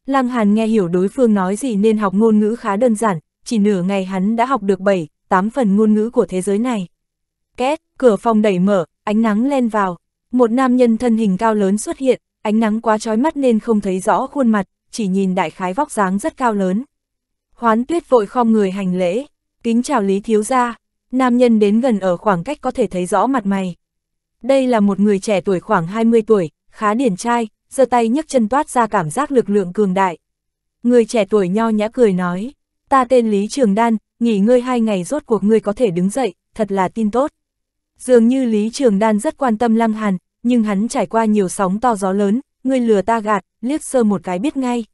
Lăng Hàn nghe hiểu đối phương nói gì nên học ngôn ngữ khá đơn giản, chỉ nửa ngày hắn đã học được 7, tám phần ngôn ngữ của thế giới này. Két, cửa phòng đẩy mở, ánh nắng len vào, một nam nhân thân hình cao lớn xuất hiện, ánh nắng quá trói mắt nên không thấy rõ khuôn mặt, chỉ nhìn đại khái vóc dáng rất cao lớn. Hoán tuyết vội khom người hành lễ, kính chào Lý Thiếu Gia, nam nhân đến gần ở khoảng cách có thể thấy rõ mặt mày. Đây là một người trẻ tuổi khoảng 20 tuổi, khá điển trai, giơ tay nhấc chân toát ra cảm giác lực lượng cường đại. Người trẻ tuổi nho nhã cười nói, ta tên Lý Trường Đan, nghỉ ngơi hai ngày rốt cuộc ngươi có thể đứng dậy, thật là tin tốt. Dường như Lý Trường Đan rất quan tâm Lăng Hàn, nhưng hắn trải qua nhiều sóng to gió lớn, ngươi lừa ta gạt, liếc sơ một cái biết ngay.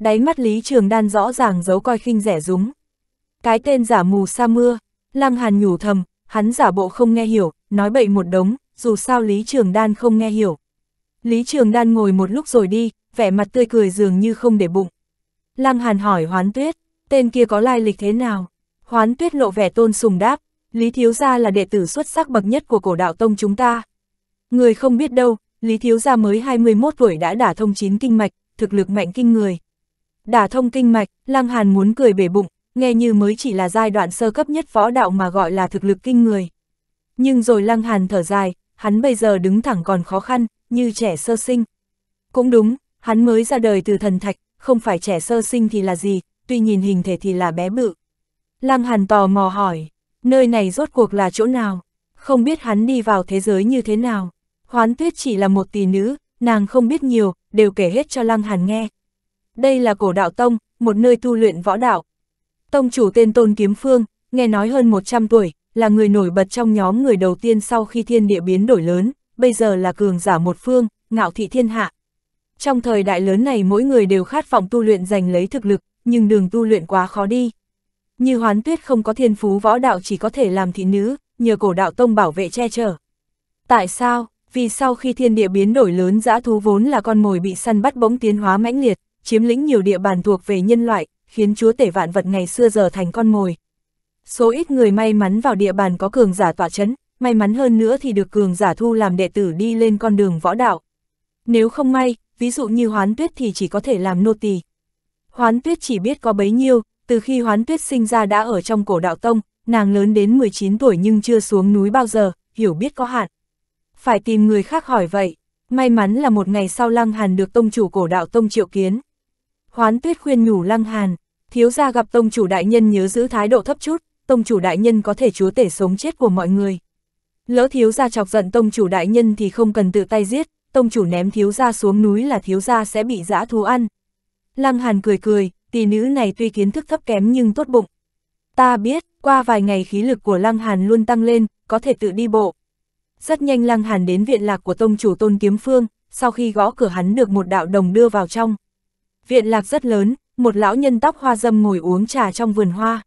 Đáy mắt Lý Trường Đan rõ ràng giấu coi khinh rẻ rúng. Cái tên giả mù sa mưa, Lăng Hàn nhủ thầm, hắn giả bộ không nghe hiểu, nói bậy một đống, dù sao Lý Trường Đan không nghe hiểu. Lý Trường Đan ngồi một lúc rồi đi, vẻ mặt tươi cười dường như không để bụng. Lăng Hàn hỏi Hoán Tuyết, tên kia có lai lịch thế nào? Hoán tuyết lộ vẻ tôn sùng đáp, Lý Thiếu Gia là đệ tử xuất sắc bậc nhất của cổ đạo tông chúng ta. Người không biết đâu, Lý Thiếu Gia mới 21 tuổi đã đả thông chín kinh mạch, thực lực mạnh kinh người. Đả thông kinh mạch, Lăng Hàn muốn cười bể bụng, nghe như mới chỉ là giai đoạn sơ cấp nhất võ đạo mà gọi là thực lực kinh người. Nhưng rồi Lăng Hàn thở dài, hắn bây giờ đứng thẳng còn khó khăn, như trẻ sơ sinh. Cũng đúng, hắn mới ra đời từ thần thạch, không phải trẻ sơ sinh thì là gì, tuy nhìn hình thể thì là bé bự. Lăng Hàn tò mò hỏi, nơi này rốt cuộc là chỗ nào? Không biết hắn đi vào thế giới như thế nào? Hoán tuyết chỉ là một tỷ nữ, nàng không biết nhiều, đều kể hết cho Lăng Hàn nghe. Đây là cổ đạo Tông, một nơi tu luyện võ đạo. Tông chủ tên Tôn Kiếm Phương, nghe nói hơn 100 tuổi, là người nổi bật trong nhóm người đầu tiên sau khi thiên địa biến đổi lớn, bây giờ là cường giả một phương, ngạo thị thiên hạ. Trong thời đại lớn này mỗi người đều khát vọng tu luyện giành lấy thực lực, nhưng đường tu luyện quá khó đi. Như hoán tuyết không có thiên phú võ đạo chỉ có thể làm thị nữ, nhờ cổ đạo tông bảo vệ che chở. Tại sao? Vì sau khi thiên địa biến đổi lớn dã thú vốn là con mồi bị săn bắt bỗng tiến hóa mãnh liệt, chiếm lĩnh nhiều địa bàn thuộc về nhân loại, khiến chúa tể vạn vật ngày xưa giờ thành con mồi. Số ít người may mắn vào địa bàn có cường giả tỏa chấn, may mắn hơn nữa thì được cường giả thu làm đệ tử đi lên con đường võ đạo. Nếu không may, ví dụ như hoán tuyết thì chỉ có thể làm nô tỳ. Hoán tuyết chỉ biết có bấy nhiêu, từ khi hoán tuyết sinh ra đã ở trong cổ đạo tông, nàng lớn đến 19 tuổi nhưng chưa xuống núi bao giờ, hiểu biết có hạn. Phải tìm người khác hỏi vậy, may mắn là một ngày sau Lăng Hàn được tông chủ cổ đạo tông triệu kiến. Hoán tuyết khuyên nhủ Lăng Hàn, thiếu gia gặp tông chủ đại nhân nhớ giữ thái độ thấp chút, tông chủ đại nhân có thể chúa tể sống chết của mọi người. Lỡ thiếu gia chọc giận tông chủ đại nhân thì không cần tự tay giết, tông chủ ném thiếu gia xuống núi là thiếu gia sẽ bị giã thú ăn. Lăng Hàn cười cười, tỷ nữ này tuy kiến thức thấp kém nhưng tốt bụng. Ta biết, qua vài ngày khí lực của Lăng Hàn luôn tăng lên, có thể tự đi bộ. Rất nhanh Lăng Hàn đến viện lạc của tông chủ Tôn Kiếm Phương, sau khi gõ cửa hắn được một đạo đồng đưa vào trong. Viện lạc rất lớn, một lão nhân tóc hoa dâm ngồi uống trà trong vườn hoa.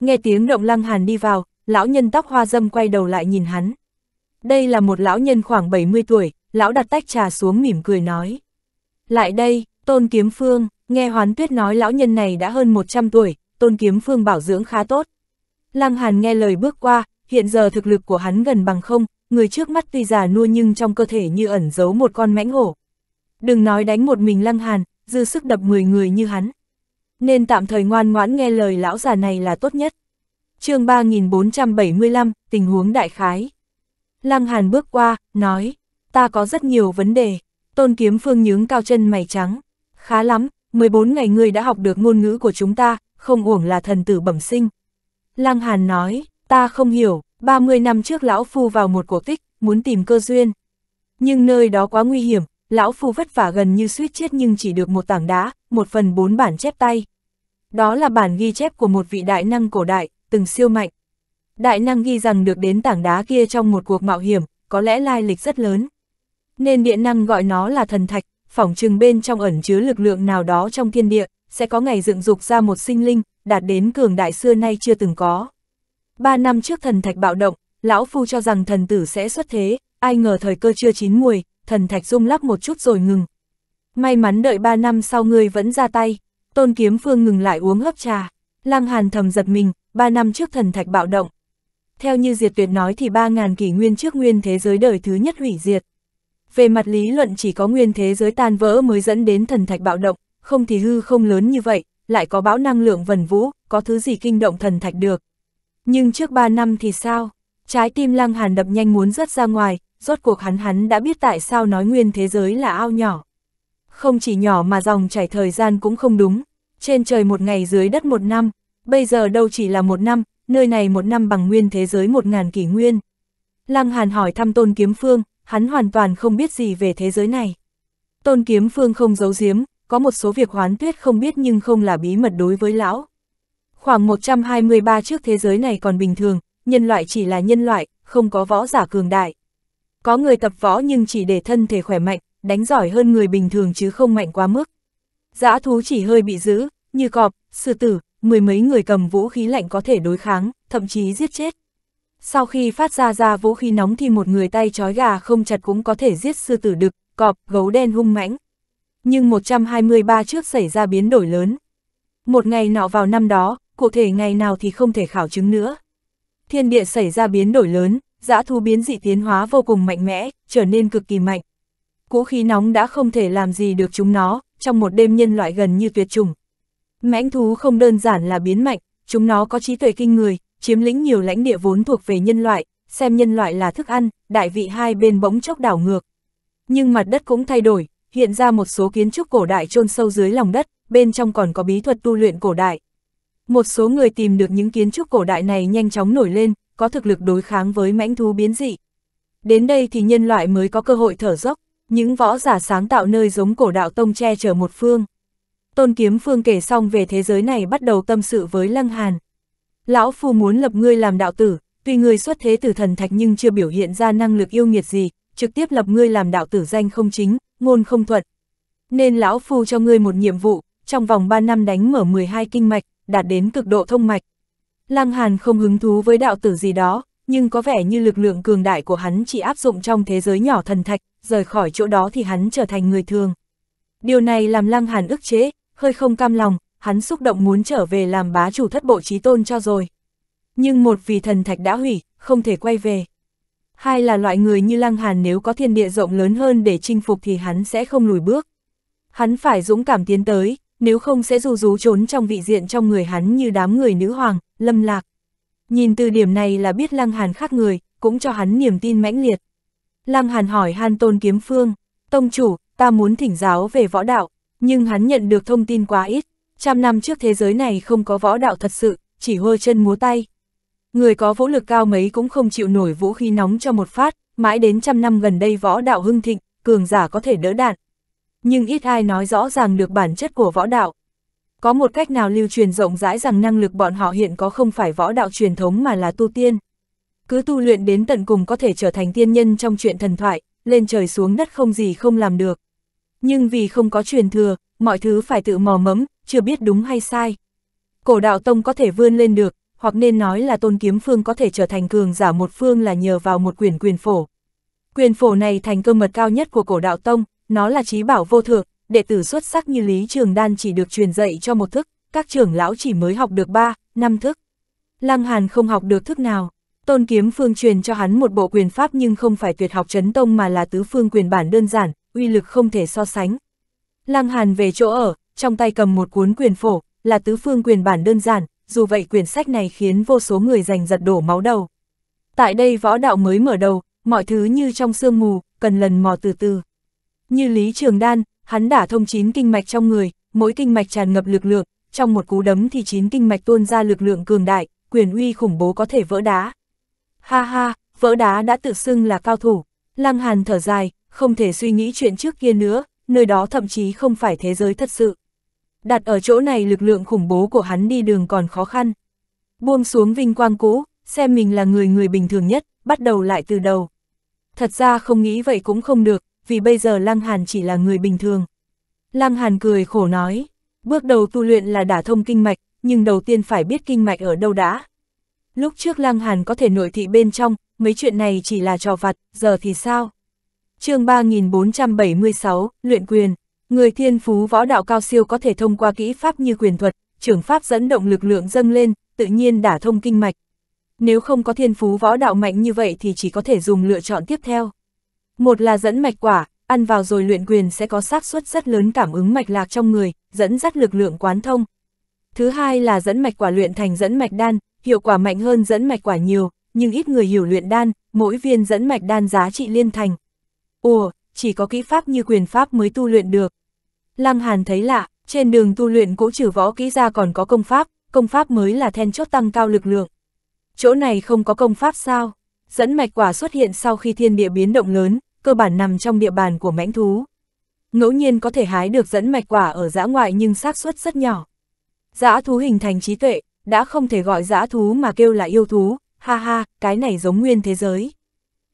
Nghe tiếng động Lăng Hàn đi vào, lão nhân tóc hoa dâm quay đầu lại nhìn hắn. Đây là một lão nhân khoảng 70 tuổi, lão đặt tách trà xuống mỉm cười nói. Lại đây, Tôn Kiếm Phương, Nghe Hoán Tuyết nói lão nhân này đã hơn 100 tuổi, tôn kiếm phương bảo dưỡng khá tốt. Lăng Hàn nghe lời bước qua, hiện giờ thực lực của hắn gần bằng không, người trước mắt tuy già nua nhưng trong cơ thể như ẩn giấu một con mãnh hổ. Đừng nói đánh một mình Lăng Hàn, dư sức đập 10 người như hắn. Nên tạm thời ngoan ngoãn nghe lời lão già này là tốt nhất. chương 3475, tình huống đại khái. Lăng Hàn bước qua, nói, ta có rất nhiều vấn đề. Tôn kiếm phương nhướng cao chân mày trắng. Khá lắm, 14 ngày ngươi đã học được ngôn ngữ của chúng ta, không uổng là thần tử bẩm sinh. Lăng Hàn nói, ta không hiểu, 30 năm trước lão phu vào một cổ tích, muốn tìm cơ duyên. Nhưng nơi đó quá nguy hiểm, lão phu vất vả gần như suýt chết nhưng chỉ được một tảng đá, một phần bốn bản chép tay. Đó là bản ghi chép của một vị đại năng cổ đại, từng siêu mạnh. Đại năng ghi rằng được đến tảng đá kia trong một cuộc mạo hiểm, có lẽ lai lịch rất lớn. Nên địa năng gọi nó là thần thạch, phỏng chừng bên trong ẩn chứa lực lượng nào đó trong thiên địa, sẽ có ngày dựng dục ra một sinh linh, đạt đến cường đại xưa nay chưa từng có. Ba năm trước thần thạch bạo động, lão phu cho rằng thần tử sẽ xuất thế, ai ngờ thời cơ chưa chín muồi, thần thạch rung lắc một chút rồi ngừng. May mắn đợi ba năm sau ngươi vẫn ra tay, tôn kiếm phương ngừng lại uống hấp trà, lang hàn thầm giật mình, ba năm trước thần thạch bạo động. Theo như diệt tuyệt nói thì ba ngàn kỷ nguyên trước nguyên thế giới đời thứ nhất hủy diệt về mặt lý luận chỉ có nguyên thế giới tan vỡ mới dẫn đến thần thạch bạo động, không thì hư không lớn như vậy, lại có bão năng lượng vần vũ, có thứ gì kinh động thần thạch được. Nhưng trước 3 năm thì sao? Trái tim Lăng Hàn đập nhanh muốn rớt ra ngoài, rốt cuộc hắn hắn đã biết tại sao nói nguyên thế giới là ao nhỏ. Không chỉ nhỏ mà dòng chảy thời gian cũng không đúng, trên trời một ngày dưới đất một năm, bây giờ đâu chỉ là một năm, nơi này một năm bằng nguyên thế giới một ngàn kỷ nguyên. Lăng Hàn hỏi thăm tôn kiếm phương, hắn hoàn toàn không biết gì về thế giới này. Tôn Kiếm Phương không giấu giếm, có một số việc hoán tuyết không biết nhưng không là bí mật đối với lão. Khoảng 123 trước thế giới này còn bình thường, nhân loại chỉ là nhân loại, không có võ giả cường đại. Có người tập võ nhưng chỉ để thân thể khỏe mạnh, đánh giỏi hơn người bình thường chứ không mạnh quá mức. Dã thú chỉ hơi bị giữ, như cọp, sư tử, mười mấy người cầm vũ khí lạnh có thể đối kháng, thậm chí giết chết. Sau khi phát ra ra vũ khí nóng thì một người tay trói gà không chặt cũng có thể giết sư tử đực, cọp, gấu đen hung mãnh. Nhưng 123 trước xảy ra biến đổi lớn. Một ngày nọ vào năm đó, cụ thể ngày nào thì không thể khảo chứng nữa. Thiên địa xảy ra biến đổi lớn, dã thú biến dị tiến hóa vô cùng mạnh mẽ, trở nên cực kỳ mạnh. vũ khí nóng đã không thể làm gì được chúng nó, trong một đêm nhân loại gần như tuyệt chủng. Mãnh thú không đơn giản là biến mạnh, chúng nó có trí tuệ kinh người, chiếm lĩnh nhiều lãnh địa vốn thuộc về nhân loại, xem nhân loại là thức ăn, đại vị hai bên bỗng chốc đảo ngược. Nhưng mặt đất cũng thay đổi, hiện ra một số kiến trúc cổ đại chôn sâu dưới lòng đất, bên trong còn có bí thuật tu luyện cổ đại. Một số người tìm được những kiến trúc cổ đại này nhanh chóng nổi lên, có thực lực đối kháng với mãnh thú biến dị. Đến đây thì nhân loại mới có cơ hội thở dốc, những võ giả sáng tạo nơi giống cổ đạo tông che chở một phương. Tôn Kiếm Phương kể xong về thế giới này bắt đầu tâm sự với Lăng Hàn. Lão Phu muốn lập ngươi làm đạo tử, tuy ngươi xuất thế từ thần thạch nhưng chưa biểu hiện ra năng lực yêu nghiệt gì, trực tiếp lập ngươi làm đạo tử danh không chính, ngôn không thuận. Nên Lão Phu cho ngươi một nhiệm vụ, trong vòng 3 năm đánh mở 12 kinh mạch, đạt đến cực độ thông mạch. Lăng Hàn không hứng thú với đạo tử gì đó, nhưng có vẻ như lực lượng cường đại của hắn chỉ áp dụng trong thế giới nhỏ thần thạch, rời khỏi chỗ đó thì hắn trở thành người thường. Điều này làm Lăng Hàn ức chế, hơi không cam lòng, hắn xúc động muốn trở về làm bá chủ thất bộ trí tôn cho rồi. Nhưng một vì thần thạch đã hủy, không thể quay về. Hai là loại người như Lăng Hàn nếu có thiên địa rộng lớn hơn để chinh phục thì hắn sẽ không lùi bước. Hắn phải dũng cảm tiến tới, nếu không sẽ rú rú trốn trong vị diện trong người hắn như đám người nữ hoàng, lâm lạc. Nhìn từ điểm này là biết Lăng Hàn khác người, cũng cho hắn niềm tin mãnh liệt. Lăng Hàn hỏi han Tôn Kiếm Phương, Tông chủ, ta muốn thỉnh giáo về võ đạo, nhưng hắn nhận được thông tin quá ít, trăm năm trước thế giới này không có võ đạo thật sự, chỉ hơ chân múa tay. Người có vũ lực cao mấy cũng không chịu nổi vũ khí nóng cho một phát, mãi đến trăm năm gần đây võ đạo hưng thịnh, cường giả có thể đỡ đạn. Nhưng ít ai nói rõ ràng được bản chất của võ đạo. Có một cách nào lưu truyền rộng rãi rằng năng lực bọn họ hiện có không phải võ đạo truyền thống mà là tu tiên. Cứ tu luyện đến tận cùng có thể trở thành tiên nhân trong chuyện thần thoại, lên trời xuống đất không gì không làm được nhưng vì không có truyền thừa, mọi thứ phải tự mò mẫm, chưa biết đúng hay sai. Cổ đạo tông có thể vươn lên được, hoặc nên nói là tôn kiếm phương có thể trở thành cường giả một phương là nhờ vào một quyền quyền phổ. Quyền phổ này thành cơ mật cao nhất của cổ đạo tông, nó là trí bảo vô thượng, đệ tử xuất sắc như Lý Trường Đan chỉ được truyền dạy cho một thức, các trưởng lão chỉ mới học được ba, năm thức. Lăng Hàn không học được thức nào. Tôn Kiếm Phương truyền cho hắn một bộ quyền pháp nhưng không phải tuyệt học chấn tông mà là tứ phương quyền bản đơn giản, uy lực không thể so sánh. Lăng Hàn về chỗ ở, trong tay cầm một cuốn quyền phổ, là tứ phương quyền bản đơn giản, dù vậy quyển sách này khiến vô số người giành giật đổ máu đầu. Tại đây võ đạo mới mở đầu, mọi thứ như trong sương mù, cần lần mò từ từ. Như Lý Trường Đan, hắn đã thông chín kinh mạch trong người, mỗi kinh mạch tràn ngập lực lượng, trong một cú đấm thì chín kinh mạch tuôn ra lực lượng cường đại, quyền uy khủng bố có thể vỡ đá. Ha ha, vỡ đá đã tự xưng là cao thủ. Lăng Hàn thở dài, không thể suy nghĩ chuyện trước kia nữa, nơi đó thậm chí không phải thế giới thật sự. Đặt ở chỗ này lực lượng khủng bố của hắn đi đường còn khó khăn. Buông xuống vinh quang cũ, xem mình là người người bình thường nhất, bắt đầu lại từ đầu. Thật ra không nghĩ vậy cũng không được, vì bây giờ Lăng Hàn chỉ là người bình thường. Lăng Hàn cười khổ nói, bước đầu tu luyện là đả thông kinh mạch, nhưng đầu tiên phải biết kinh mạch ở đâu đã. Lúc trước Lăng Hàn có thể nội thị bên trong, mấy chuyện này chỉ là trò vặt, giờ thì sao? chương 3476, Luyện Quyền Người thiên phú võ đạo cao siêu có thể thông qua kỹ pháp như quyền thuật, trưởng pháp dẫn động lực lượng dâng lên, tự nhiên đả thông kinh mạch. Nếu không có thiên phú võ đạo mạnh như vậy thì chỉ có thể dùng lựa chọn tiếp theo. Một là dẫn mạch quả, ăn vào rồi luyện quyền sẽ có xác suất rất lớn cảm ứng mạch lạc trong người, dẫn dắt lực lượng quán thông. Thứ hai là dẫn mạch quả luyện thành dẫn mạch đan, hiệu quả mạnh hơn dẫn mạch quả nhiều, nhưng ít người hiểu luyện đan, mỗi viên dẫn mạch đan giá trị liên thành, ồ, chỉ có kỹ pháp như quyền pháp mới tu luyện được. Lăng Hàn thấy lạ, trên đường tu luyện cỗ trừ võ kỹ ra còn có công pháp, công pháp mới là then chốt tăng cao lực lượng. Chỗ này không có công pháp sao? Dẫn mạch quả xuất hiện sau khi thiên địa biến động lớn, cơ bản nằm trong địa bàn của mãnh thú. Ngẫu nhiên có thể hái được dẫn mạch quả ở dã ngoại nhưng xác suất rất nhỏ. Dã thú hình thành trí tuệ, đã không thể gọi dã thú mà kêu là yêu thú, ha ha, cái này giống nguyên thế giới.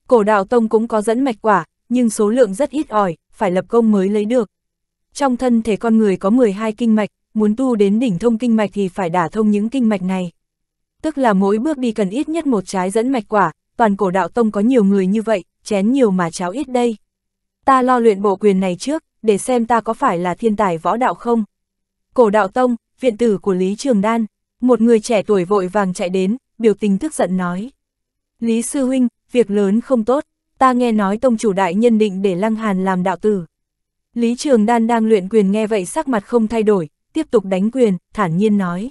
Cổ đạo tông cũng có dẫn mạch quả, nhưng số lượng rất ít ỏi, phải lập công mới lấy được. Trong thân thể con người có 12 kinh mạch, muốn tu đến đỉnh thông kinh mạch thì phải đả thông những kinh mạch này. Tức là mỗi bước đi cần ít nhất một trái dẫn mạch quả, toàn cổ đạo tông có nhiều người như vậy, chén nhiều mà cháo ít đây. Ta lo luyện bộ quyền này trước, để xem ta có phải là thiên tài võ đạo không. Cổ đạo tông, viện tử của Lý Trường Đan, một người trẻ tuổi vội vàng chạy đến, biểu tình tức giận nói. Lý Sư Huynh, việc lớn không tốt ta nghe nói tông chủ đại nhân định để Lăng Hàn làm đạo tử. Lý Trường Đan đang luyện quyền nghe vậy sắc mặt không thay đổi, tiếp tục đánh quyền, thản nhiên nói.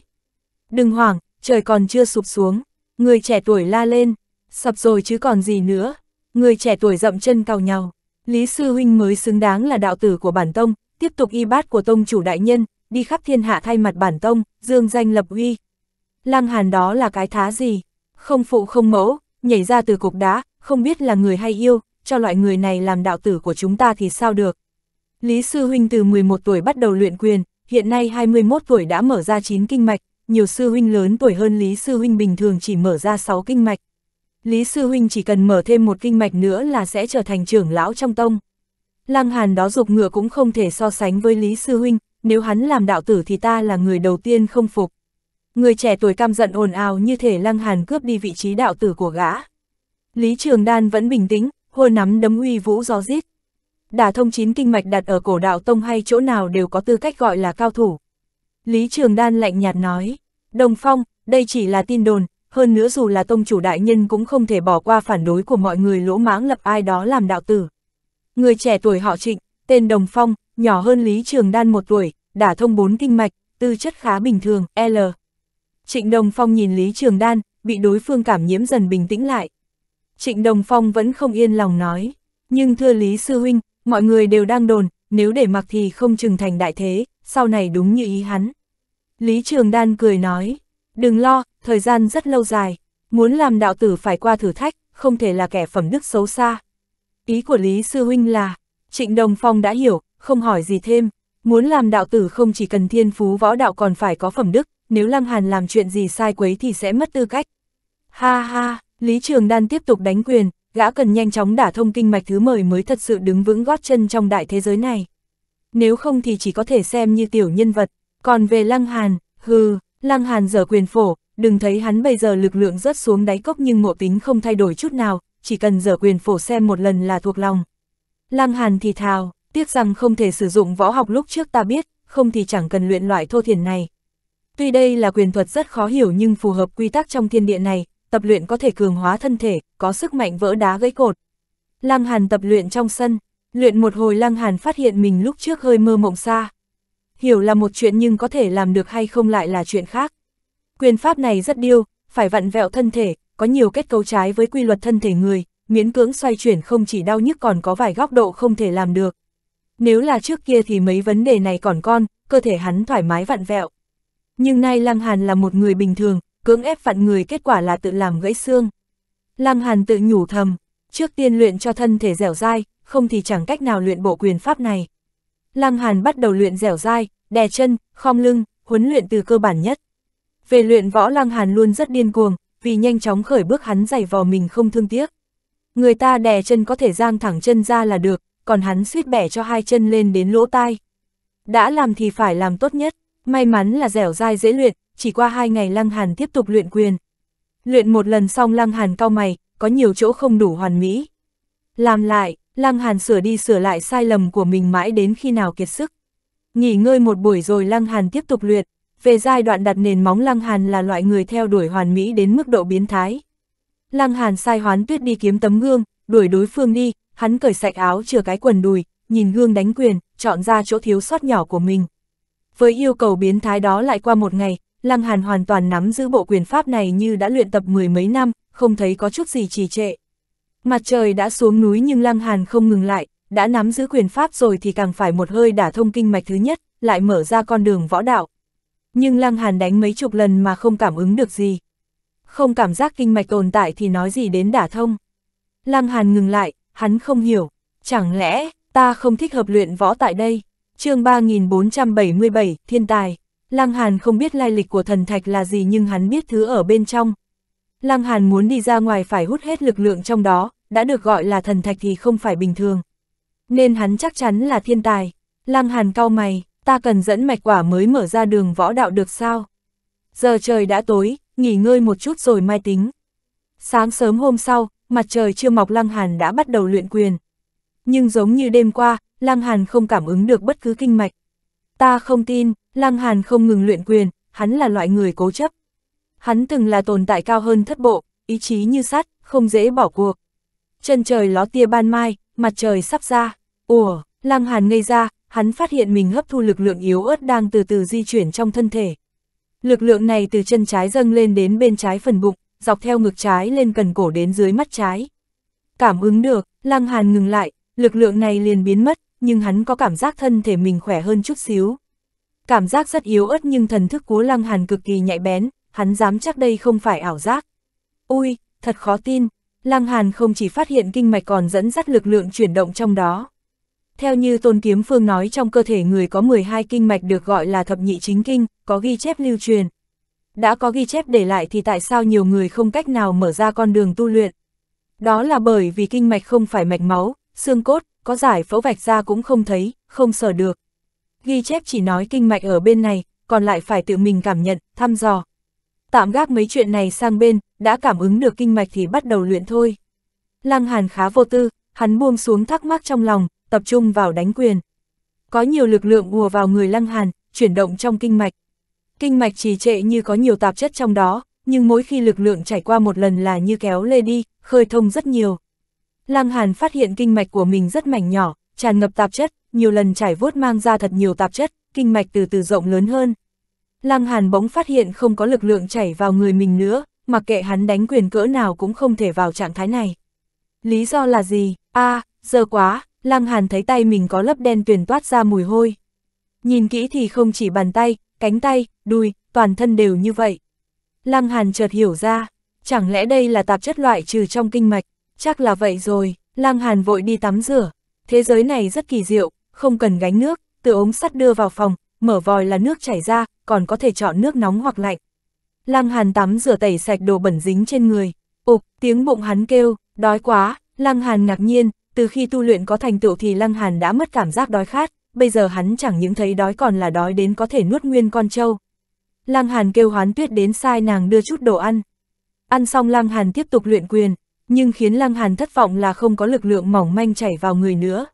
Đừng hoảng, trời còn chưa sụp xuống, người trẻ tuổi la lên, sập rồi chứ còn gì nữa, người trẻ tuổi dậm chân cào nhau. Lý Sư Huynh mới xứng đáng là đạo tử của bản tông, tiếp tục y bát của tông chủ đại nhân, đi khắp thiên hạ thay mặt bản tông, dương danh lập uy. Lăng Hàn đó là cái thá gì? Không phụ không mẫu, nhảy ra từ cục đá, không biết là người hay yêu, cho loại người này làm đạo tử của chúng ta thì sao được. Lý Sư Huynh từ 11 tuổi bắt đầu luyện quyền, hiện nay 21 tuổi đã mở ra 9 kinh mạch, nhiều Sư Huynh lớn tuổi hơn Lý Sư Huynh bình thường chỉ mở ra 6 kinh mạch. Lý Sư Huynh chỉ cần mở thêm một kinh mạch nữa là sẽ trở thành trưởng lão trong tông. Lăng Hàn đó dục ngựa cũng không thể so sánh với Lý Sư Huynh, nếu hắn làm đạo tử thì ta là người đầu tiên không phục. Người trẻ tuổi căm giận ồn ào như thể lăng hàn cướp đi vị trí đạo tử của gã. Lý Trường Đan vẫn bình tĩnh, hôi nắm đấm uy vũ gió rít. Đả thông chín kinh mạch đặt ở cổ đạo tông hay chỗ nào đều có tư cách gọi là cao thủ. Lý Trường Đan lạnh nhạt nói, Đồng Phong, đây chỉ là tin đồn, hơn nữa dù là tông chủ đại nhân cũng không thể bỏ qua phản đối của mọi người lỗ mãng lập ai đó làm đạo tử. Người trẻ tuổi họ trịnh, tên Đồng Phong, nhỏ hơn Lý Trường Đan một tuổi, đả thông bốn kinh mạch, tư chất khá bình thường, L. Trịnh Đồng Phong nhìn Lý Trường Đan, bị đối phương cảm nhiễm dần bình tĩnh lại. Trịnh Đồng Phong vẫn không yên lòng nói, nhưng thưa Lý Sư Huynh, mọi người đều đang đồn, nếu để mặc thì không chừng thành đại thế, sau này đúng như ý hắn. Lý Trường Đan cười nói, đừng lo, thời gian rất lâu dài, muốn làm đạo tử phải qua thử thách, không thể là kẻ phẩm đức xấu xa. Ý của Lý Sư Huynh là, Trịnh Đồng Phong đã hiểu, không hỏi gì thêm, muốn làm đạo tử không chỉ cần thiên phú võ đạo còn phải có phẩm đức, nếu Lăng Hàn làm chuyện gì sai quấy thì sẽ mất tư cách. Ha ha, Lý Trường Đan tiếp tục đánh quyền, gã cần nhanh chóng đả thông kinh mạch thứ mời mới thật sự đứng vững gót chân trong đại thế giới này. Nếu không thì chỉ có thể xem như tiểu nhân vật, còn về Lăng Hàn, hừ, Lăng Hàn giở quyền phổ, đừng thấy hắn bây giờ lực lượng rớt xuống đáy cốc nhưng ngộ tính không thay đổi chút nào, chỉ cần giở quyền phổ xem một lần là thuộc lòng. Lăng Hàn thì thào, tiếc rằng không thể sử dụng võ học lúc trước ta biết, không thì chẳng cần luyện loại thô thiền này. Tuy đây là quyền thuật rất khó hiểu nhưng phù hợp quy tắc trong thiên địa này, tập luyện có thể cường hóa thân thể, có sức mạnh vỡ đá gãy cột. Lăng Hàn tập luyện trong sân, luyện một hồi Lăng Hàn phát hiện mình lúc trước hơi mơ mộng xa. Hiểu là một chuyện nhưng có thể làm được hay không lại là chuyện khác. Quyền pháp này rất điêu, phải vặn vẹo thân thể, có nhiều kết cấu trái với quy luật thân thể người, miễn cưỡng xoay chuyển không chỉ đau nhức còn có vài góc độ không thể làm được. Nếu là trước kia thì mấy vấn đề này còn con, cơ thể hắn thoải mái vặn vẹo. Nhưng nay Lăng Hàn là một người bình thường, cưỡng ép phận người kết quả là tự làm gãy xương. Lăng Hàn tự nhủ thầm, trước tiên luyện cho thân thể dẻo dai, không thì chẳng cách nào luyện bộ quyền pháp này. Lăng Hàn bắt đầu luyện dẻo dai, đè chân, khom lưng, huấn luyện từ cơ bản nhất. Về luyện võ Lăng Hàn luôn rất điên cuồng, vì nhanh chóng khởi bước hắn giày vò mình không thương tiếc. Người ta đè chân có thể giang thẳng chân ra là được, còn hắn suýt bẻ cho hai chân lên đến lỗ tai. Đã làm thì phải làm tốt nhất, May mắn là dẻo dai dễ luyện, chỉ qua hai ngày Lăng Hàn tiếp tục luyện quyền. Luyện một lần xong Lăng Hàn cau mày, có nhiều chỗ không đủ hoàn mỹ. Làm lại, Lăng Hàn sửa đi sửa lại sai lầm của mình mãi đến khi nào kiệt sức. Nghỉ ngơi một buổi rồi Lăng Hàn tiếp tục luyện, về giai đoạn đặt nền móng Lăng Hàn là loại người theo đuổi hoàn mỹ đến mức độ biến thái. Lăng Hàn sai hoán tuyết đi kiếm tấm gương, đuổi đối phương đi, hắn cởi sạch áo chừa cái quần đùi, nhìn gương đánh quyền, chọn ra chỗ thiếu sót nhỏ của mình. Với yêu cầu biến thái đó lại qua một ngày, Lăng Hàn hoàn toàn nắm giữ bộ quyền pháp này như đã luyện tập mười mấy năm, không thấy có chút gì trì trệ. Mặt trời đã xuống núi nhưng Lăng Hàn không ngừng lại, đã nắm giữ quyền pháp rồi thì càng phải một hơi đả thông kinh mạch thứ nhất, lại mở ra con đường võ đạo. Nhưng Lăng Hàn đánh mấy chục lần mà không cảm ứng được gì. Không cảm giác kinh mạch tồn tại thì nói gì đến đả thông. Lăng Hàn ngừng lại, hắn không hiểu, chẳng lẽ ta không thích hợp luyện võ tại đây? chương 3477, Thiên Tài. Lăng Hàn không biết lai lịch của thần thạch là gì nhưng hắn biết thứ ở bên trong. Lăng Hàn muốn đi ra ngoài phải hút hết lực lượng trong đó, đã được gọi là thần thạch thì không phải bình thường. Nên hắn chắc chắn là thiên tài. Lăng Hàn cau mày, ta cần dẫn mạch quả mới mở ra đường võ đạo được sao? Giờ trời đã tối, nghỉ ngơi một chút rồi mai tính. Sáng sớm hôm sau, mặt trời chưa mọc Lăng Hàn đã bắt đầu luyện quyền. Nhưng giống như đêm qua, Lăng Hàn không cảm ứng được bất cứ kinh mạch. Ta không tin, Lăng Hàn không ngừng luyện quyền, hắn là loại người cố chấp. Hắn từng là tồn tại cao hơn thất bộ, ý chí như sắt, không dễ bỏ cuộc. Chân trời ló tia ban mai, mặt trời sắp ra. Ủa, Lăng Hàn ngây ra, hắn phát hiện mình hấp thu lực lượng yếu ớt đang từ từ di chuyển trong thân thể. Lực lượng này từ chân trái dâng lên đến bên trái phần bụng, dọc theo ngực trái lên cần cổ đến dưới mắt trái. Cảm ứng được, Lăng Hàn ngừng lại, lực lượng này liền biến mất, nhưng hắn có cảm giác thân thể mình khỏe hơn chút xíu. Cảm giác rất yếu ớt nhưng thần thức cố lăng hàn cực kỳ nhạy bén, hắn dám chắc đây không phải ảo giác. Ui, thật khó tin, lăng hàn không chỉ phát hiện kinh mạch còn dẫn dắt lực lượng chuyển động trong đó. Theo như Tôn Kiếm Phương nói trong cơ thể người có 12 kinh mạch được gọi là thập nhị chính kinh, có ghi chép lưu truyền. Đã có ghi chép để lại thì tại sao nhiều người không cách nào mở ra con đường tu luyện? Đó là bởi vì kinh mạch không phải mạch máu, xương cốt, có giải phẫu vạch ra cũng không thấy, không sở được. Ghi chép chỉ nói kinh mạch ở bên này, còn lại phải tự mình cảm nhận, thăm dò. Tạm gác mấy chuyện này sang bên, đã cảm ứng được kinh mạch thì bắt đầu luyện thôi. Lăng Hàn khá vô tư, hắn buông xuống thắc mắc trong lòng, tập trung vào đánh quyền. Có nhiều lực lượng ùa vào người Lăng Hàn, chuyển động trong kinh mạch. Kinh mạch trì trệ như có nhiều tạp chất trong đó, nhưng mỗi khi lực lượng chảy qua một lần là như kéo lê đi, khơi thông rất nhiều. Lăng Hàn phát hiện kinh mạch của mình rất mảnh nhỏ, tràn ngập tạp chất, nhiều lần trải vuốt mang ra thật nhiều tạp chất, kinh mạch từ từ rộng lớn hơn. Lăng Hàn bỗng phát hiện không có lực lượng chảy vào người mình nữa, mặc kệ hắn đánh quyền cỡ nào cũng không thể vào trạng thái này. Lý do là gì? a à, giờ quá, Lăng Hàn thấy tay mình có lớp đen tuyền toát ra mùi hôi. Nhìn kỹ thì không chỉ bàn tay, cánh tay, đùi, toàn thân đều như vậy. Lăng Hàn chợt hiểu ra, chẳng lẽ đây là tạp chất loại trừ trong kinh mạch. Chắc là vậy rồi, Lang Hàn vội đi tắm rửa. Thế giới này rất kỳ diệu, không cần gánh nước, từ ống sắt đưa vào phòng, mở vòi là nước chảy ra, còn có thể chọn nước nóng hoặc lạnh. Lang Hàn tắm rửa tẩy sạch đồ bẩn dính trên người. Ục, tiếng bụng hắn kêu, đói quá, Lang Hàn ngạc nhiên, từ khi tu luyện có thành tựu thì Lăng Hàn đã mất cảm giác đói khát, bây giờ hắn chẳng những thấy đói còn là đói đến có thể nuốt nguyên con trâu. Lăng Hàn kêu hoán tuyết đến sai nàng đưa chút đồ ăn. Ăn xong Lăng Hàn tiếp tục luyện quyền, nhưng khiến Lăng Hàn thất vọng là không có lực lượng mỏng manh chảy vào người nữa.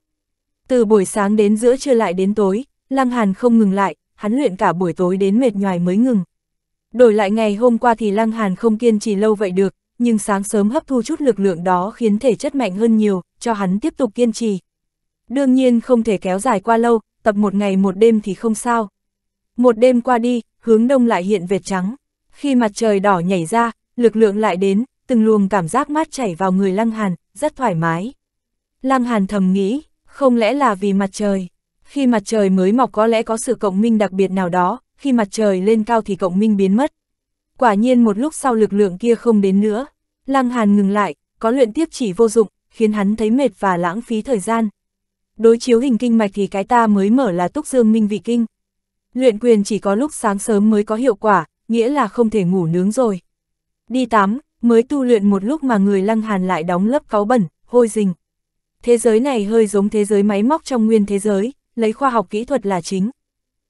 Từ buổi sáng đến giữa trưa lại đến tối, Lăng Hàn không ngừng lại, hắn luyện cả buổi tối đến mệt nhoài mới ngừng. Đổi lại ngày hôm qua thì Lăng Hàn không kiên trì lâu vậy được, nhưng sáng sớm hấp thu chút lực lượng đó khiến thể chất mạnh hơn nhiều, cho hắn tiếp tục kiên trì. Đương nhiên không thể kéo dài qua lâu, tập một ngày một đêm thì không sao. Một đêm qua đi, hướng đông lại hiện vệt trắng. Khi mặt trời đỏ nhảy ra, lực lượng lại đến, từng luồng cảm giác mát chảy vào người Lăng Hàn, rất thoải mái. Lăng Hàn thầm nghĩ, không lẽ là vì mặt trời? Khi mặt trời mới mọc có lẽ có sự cộng minh đặc biệt nào đó, khi mặt trời lên cao thì cộng minh biến mất. Quả nhiên một lúc sau lực lượng kia không đến nữa. Lăng Hàn ngừng lại, có luyện tiếp chỉ vô dụng, khiến hắn thấy mệt và lãng phí thời gian. Đối chiếu hình kinh mạch thì cái ta mới mở là túc dương minh vị kinh. Luyện quyền chỉ có lúc sáng sớm mới có hiệu quả, nghĩa là không thể ngủ nướng rồi. Đi tắm, mới tu luyện một lúc mà người lăng hàn lại đóng lớp cáu bẩn, hôi rình. Thế giới này hơi giống thế giới máy móc trong nguyên thế giới, lấy khoa học kỹ thuật là chính.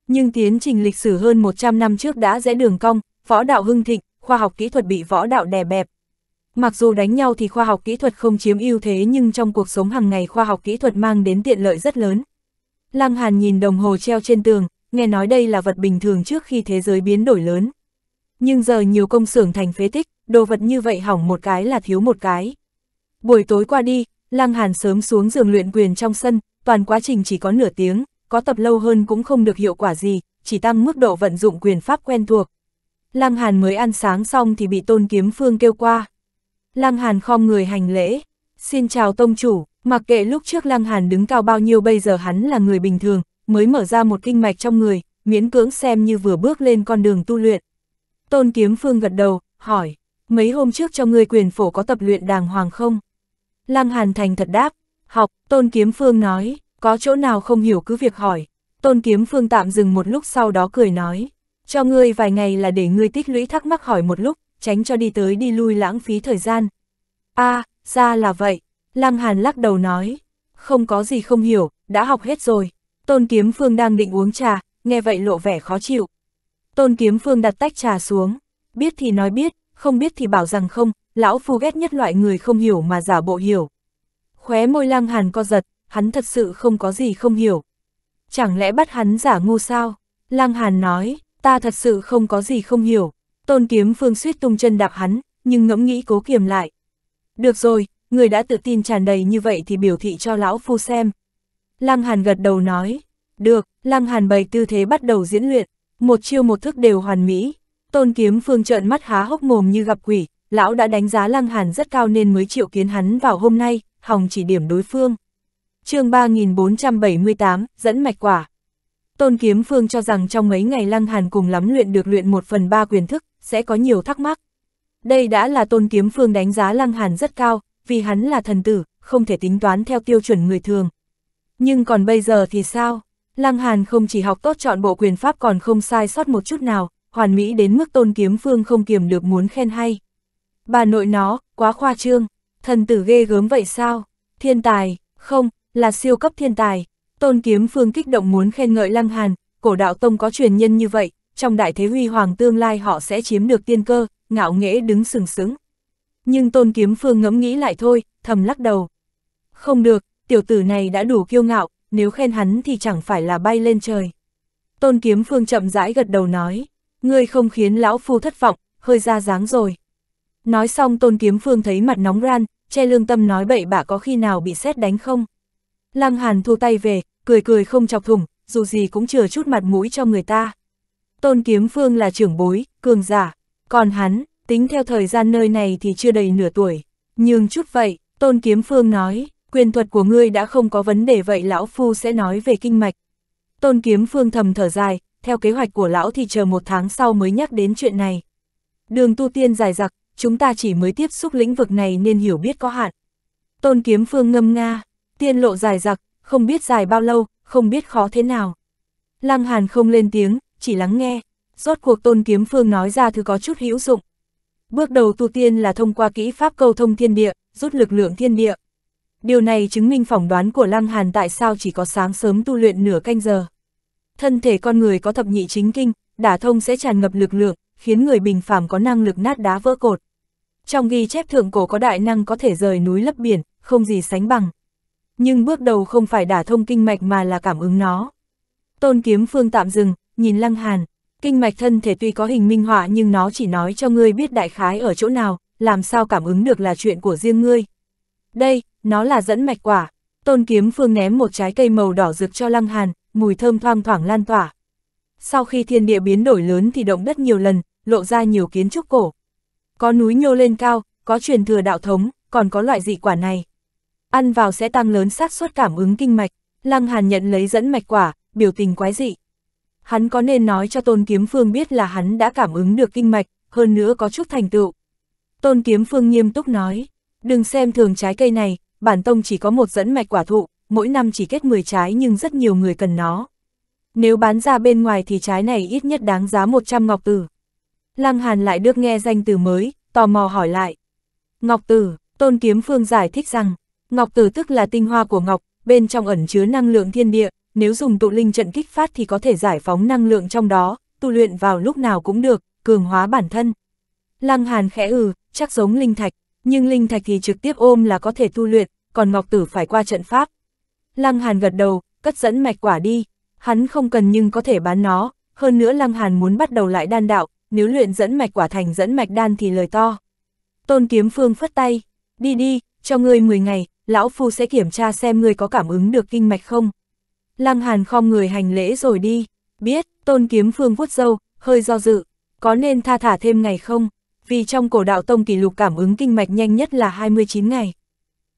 Nhưng tiến trình lịch sử hơn 100 năm trước đã rẽ đường cong, võ đạo hưng thịnh, khoa học kỹ thuật bị võ đạo đè bẹp. Mặc dù đánh nhau thì khoa học kỹ thuật không chiếm ưu thế nhưng trong cuộc sống hàng ngày khoa học kỹ thuật mang đến tiện lợi rất lớn. Lăng Hàn nhìn đồng hồ treo trên tường, nghe nói đây là vật bình thường trước khi thế giới biến đổi lớn. Nhưng giờ nhiều công xưởng thành phế tích, đồ vật như vậy hỏng một cái là thiếu một cái. Buổi tối qua đi, Lăng Hàn sớm xuống giường luyện quyền trong sân, toàn quá trình chỉ có nửa tiếng, có tập lâu hơn cũng không được hiệu quả gì, chỉ tăng mức độ vận dụng quyền pháp quen thuộc. Lăng Hàn mới ăn sáng xong thì bị Tôn Kiếm Phương kêu qua. Lăng Hàn khom người hành lễ, xin chào tông chủ, mặc kệ lúc trước Lăng Hàn đứng cao bao nhiêu bây giờ hắn là người bình thường, mới mở ra một kinh mạch trong người, miễn cưỡng xem như vừa bước lên con đường tu luyện. Tôn Kiếm Phương gật đầu, hỏi, mấy hôm trước cho ngươi quyền phổ có tập luyện đàng hoàng không? Lăng Hàn Thành thật đáp, học, Tôn Kiếm Phương nói, có chỗ nào không hiểu cứ việc hỏi. Tôn Kiếm Phương tạm dừng một lúc sau đó cười nói, cho ngươi vài ngày là để ngươi tích lũy thắc mắc hỏi một lúc, tránh cho đi tới đi lui lãng phí thời gian. a à, ra là vậy, Lăng Hàn lắc đầu nói, không có gì không hiểu, đã học hết rồi. Tôn Kiếm Phương đang định uống trà, nghe vậy lộ vẻ khó chịu. Tôn Kiếm Phương đặt tách trà xuống, biết thì nói biết, không biết thì bảo rằng không, lão phu ghét nhất loại người không hiểu mà giả bộ hiểu. Khóe môi Lang hàn co giật, hắn thật sự không có gì không hiểu. Chẳng lẽ bắt hắn giả ngu sao? Lang hàn nói, ta thật sự không có gì không hiểu. Tôn Kiếm Phương suýt tung chân đạp hắn, nhưng ngẫm nghĩ cố kiềm lại. Được rồi, người đã tự tin tràn đầy như vậy thì biểu thị cho lão phu xem. Lăng Hàn gật đầu nói, được, Lăng Hàn bày tư thế bắt đầu diễn luyện, một chiêu một thức đều hoàn mỹ. Tôn kiếm phương trợn mắt há hốc mồm như gặp quỷ, lão đã đánh giá lăng hàn rất cao nên mới triệu kiến hắn vào hôm nay, hòng chỉ điểm đối phương. chương 3478, dẫn mạch quả. Tôn kiếm phương cho rằng trong mấy ngày lăng hàn cùng lắm luyện được luyện một phần ba quyền thức, sẽ có nhiều thắc mắc. Đây đã là tôn kiếm phương đánh giá lăng hàn rất cao, vì hắn là thần tử, không thể tính toán theo tiêu chuẩn người thường. Nhưng còn bây giờ thì sao? Lăng Hàn không chỉ học tốt chọn bộ quyền pháp còn không sai sót một chút nào, hoàn mỹ đến mức tôn kiếm phương không kiềm được muốn khen hay. Bà nội nó, quá khoa trương, thần tử ghê gớm vậy sao? Thiên tài, không, là siêu cấp thiên tài. Tôn kiếm phương kích động muốn khen ngợi Lăng Hàn, cổ đạo tông có truyền nhân như vậy, trong đại thế huy hoàng tương lai họ sẽ chiếm được tiên cơ, ngạo nghễ đứng sừng sững. Nhưng tôn kiếm phương ngẫm nghĩ lại thôi, thầm lắc đầu. Không được, tiểu tử này đã đủ kiêu ngạo, nếu khen hắn thì chẳng phải là bay lên trời. Tôn Kiếm Phương chậm rãi gật đầu nói, ngươi không khiến lão phu thất vọng, hơi ra dáng rồi. Nói xong Tôn Kiếm Phương thấy mặt nóng ran, che lương tâm nói bậy bạ có khi nào bị xét đánh không. Lăng Hàn thu tay về, cười cười không chọc thủng, dù gì cũng chừa chút mặt mũi cho người ta. Tôn Kiếm Phương là trưởng bối, cường giả, còn hắn, tính theo thời gian nơi này thì chưa đầy nửa tuổi. Nhưng chút vậy, Tôn Kiếm Phương nói, quyền thuật của ngươi đã không có vấn đề vậy lão phu sẽ nói về kinh mạch. Tôn kiếm phương thầm thở dài, theo kế hoạch của lão thì chờ một tháng sau mới nhắc đến chuyện này. Đường tu tiên dài dặc, chúng ta chỉ mới tiếp xúc lĩnh vực này nên hiểu biết có hạn. Tôn kiếm phương ngâm nga, tiên lộ dài dặc, không biết dài bao lâu, không biết khó thế nào. Lăng Hàn không lên tiếng, chỉ lắng nghe, rốt cuộc tôn kiếm phương nói ra thứ có chút hữu dụng. Bước đầu tu tiên là thông qua kỹ pháp câu thông thiên địa, rút lực lượng thiên địa điều này chứng minh phỏng đoán của Lăng Hàn tại sao chỉ có sáng sớm tu luyện nửa canh giờ. Thân thể con người có thập nhị chính kinh, đả thông sẽ tràn ngập lực lượng, khiến người bình phàm có năng lực nát đá vỡ cột. Trong ghi chép thượng cổ có đại năng có thể rời núi lấp biển, không gì sánh bằng. Nhưng bước đầu không phải đả thông kinh mạch mà là cảm ứng nó. Tôn kiếm phương tạm dừng, nhìn Lăng Hàn, kinh mạch thân thể tuy có hình minh họa nhưng nó chỉ nói cho ngươi biết đại khái ở chỗ nào, làm sao cảm ứng được là chuyện của riêng ngươi. Đây, nó là dẫn mạch quả. Tôn Kiếm Phương ném một trái cây màu đỏ rực cho Lăng Hàn, mùi thơm thoang thoảng lan tỏa. Sau khi thiên địa biến đổi lớn thì động đất nhiều lần, lộ ra nhiều kiến trúc cổ. Có núi nhô lên cao, có truyền thừa đạo thống, còn có loại dị quả này. Ăn vào sẽ tăng lớn xác suất cảm ứng kinh mạch. Lăng Hàn nhận lấy dẫn mạch quả, biểu tình quái dị. Hắn có nên nói cho Tôn Kiếm Phương biết là hắn đã cảm ứng được kinh mạch, hơn nữa có chút thành tựu. Tôn Kiếm Phương nghiêm túc nói, đừng xem thường trái cây này, bản tông chỉ có một dẫn mạch quả thụ, mỗi năm chỉ kết 10 trái nhưng rất nhiều người cần nó. Nếu bán ra bên ngoài thì trái này ít nhất đáng giá 100 ngọc tử. Lăng Hàn lại được nghe danh từ mới, tò mò hỏi lại. Ngọc tử, Tôn Kiếm Phương giải thích rằng, ngọc tử tức là tinh hoa của ngọc, bên trong ẩn chứa năng lượng thiên địa, nếu dùng tụ linh trận kích phát thì có thể giải phóng năng lượng trong đó, tu luyện vào lúc nào cũng được, cường hóa bản thân. Lăng Hàn khẽ ừ, chắc giống linh thạch nhưng linh thạch thì trực tiếp ôm là có thể tu luyện, còn ngọc tử phải qua trận pháp. Lăng Hàn gật đầu, cất dẫn mạch quả đi, hắn không cần nhưng có thể bán nó, hơn nữa Lăng Hàn muốn bắt đầu lại đan đạo, nếu luyện dẫn mạch quả thành dẫn mạch đan thì lời to. Tôn Kiếm Phương phất tay, đi đi, cho ngươi 10 ngày, lão phu sẽ kiểm tra xem ngươi có cảm ứng được kinh mạch không. Lăng Hàn khom người hành lễ rồi đi, biết, Tôn Kiếm Phương vuốt râu hơi do dự, có nên tha thả thêm ngày không? vì trong cổ đạo tông kỷ lục cảm ứng kinh mạch nhanh nhất là 29 ngày.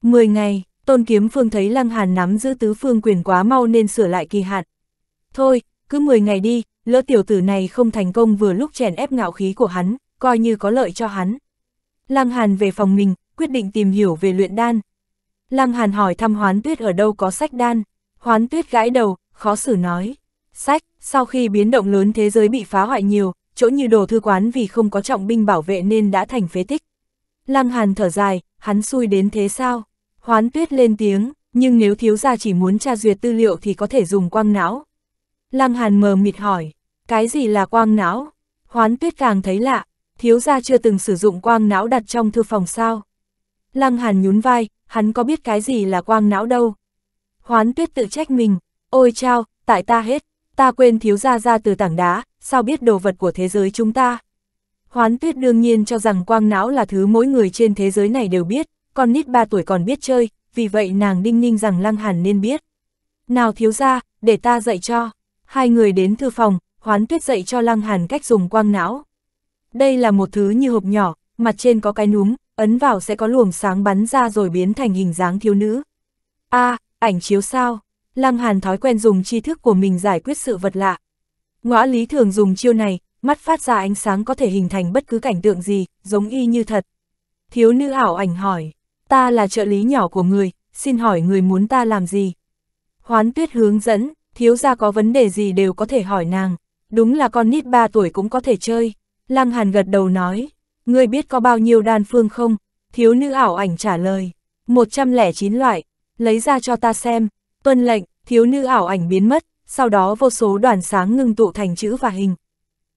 10 ngày, Tôn Kiếm Phương thấy Lăng Hàn nắm giữ tứ phương quyền quá mau nên sửa lại kỳ hạn. Thôi, cứ 10 ngày đi, lỡ tiểu tử này không thành công vừa lúc chèn ép ngạo khí của hắn, coi như có lợi cho hắn. Lăng Hàn về phòng mình, quyết định tìm hiểu về luyện đan. Lăng Hàn hỏi thăm Hoán Tuyết ở đâu có sách đan. Hoán Tuyết gãi đầu, khó xử nói. Sách, sau khi biến động lớn thế giới bị phá hoại nhiều, chỗ như đồ thư quán vì không có trọng binh bảo vệ nên đã thành phế tích. Lăng Hàn thở dài, hắn xui đến thế sao? Hoán tuyết lên tiếng, nhưng nếu thiếu gia chỉ muốn tra duyệt tư liệu thì có thể dùng quang não. Lăng Hàn mờ mịt hỏi, cái gì là quang não? Hoán tuyết càng thấy lạ, thiếu gia chưa từng sử dụng quang não đặt trong thư phòng sao? Lăng Hàn nhún vai, hắn có biết cái gì là quang não đâu. Hoán tuyết tự trách mình, ôi chao, tại ta hết ta quên thiếu gia ra từ tảng đá, sao biết đồ vật của thế giới chúng ta. Hoán tuyết đương nhiên cho rằng quang não là thứ mỗi người trên thế giới này đều biết, con nít 3 tuổi còn biết chơi, vì vậy nàng đinh ninh rằng lăng hàn nên biết. Nào thiếu gia, để ta dạy cho. Hai người đến thư phòng, hoán tuyết dạy cho lăng hàn cách dùng quang não. Đây là một thứ như hộp nhỏ, mặt trên có cái núm, ấn vào sẽ có luồng sáng bắn ra rồi biến thành hình dáng thiếu nữ. a à, ảnh chiếu sao? Lăng Hàn thói quen dùng tri thức của mình giải quyết sự vật lạ. Ngõ lý thường dùng chiêu này, mắt phát ra ánh sáng có thể hình thành bất cứ cảnh tượng gì, giống y như thật. Thiếu nữ ảo ảnh hỏi, ta là trợ lý nhỏ của người, xin hỏi người muốn ta làm gì? Hoán tuyết hướng dẫn, thiếu gia có vấn đề gì đều có thể hỏi nàng, đúng là con nít 3 tuổi cũng có thể chơi. Lăng Hàn gật đầu nói, ngươi biết có bao nhiêu đan phương không? Thiếu nữ ảo ảnh trả lời, 109 loại, lấy ra cho ta xem, Tuân lệnh, thiếu nữ ảo ảnh biến mất, sau đó vô số đoàn sáng ngưng tụ thành chữ và hình.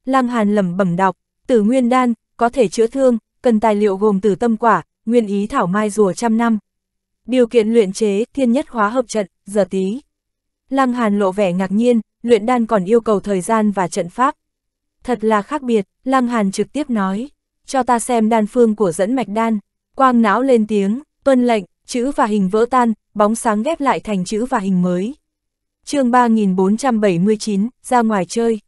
Lăng Hàn lẩm bẩm đọc, tử nguyên đan, có thể chữa thương, cần tài liệu gồm tử tâm quả, nguyên ý thảo mai rùa trăm năm. Điều kiện luyện chế, thiên nhất hóa hợp trận, giờ tí. Lăng Hàn lộ vẻ ngạc nhiên, luyện đan còn yêu cầu thời gian và trận pháp. Thật là khác biệt, Lăng Hàn trực tiếp nói, cho ta xem đan phương của dẫn mạch đan. Quang não lên tiếng, tuân lệnh, chữ và hình vỡ tan, bóng sáng ghép lại thành chữ và hình mới. chương 3479, ra ngoài chơi.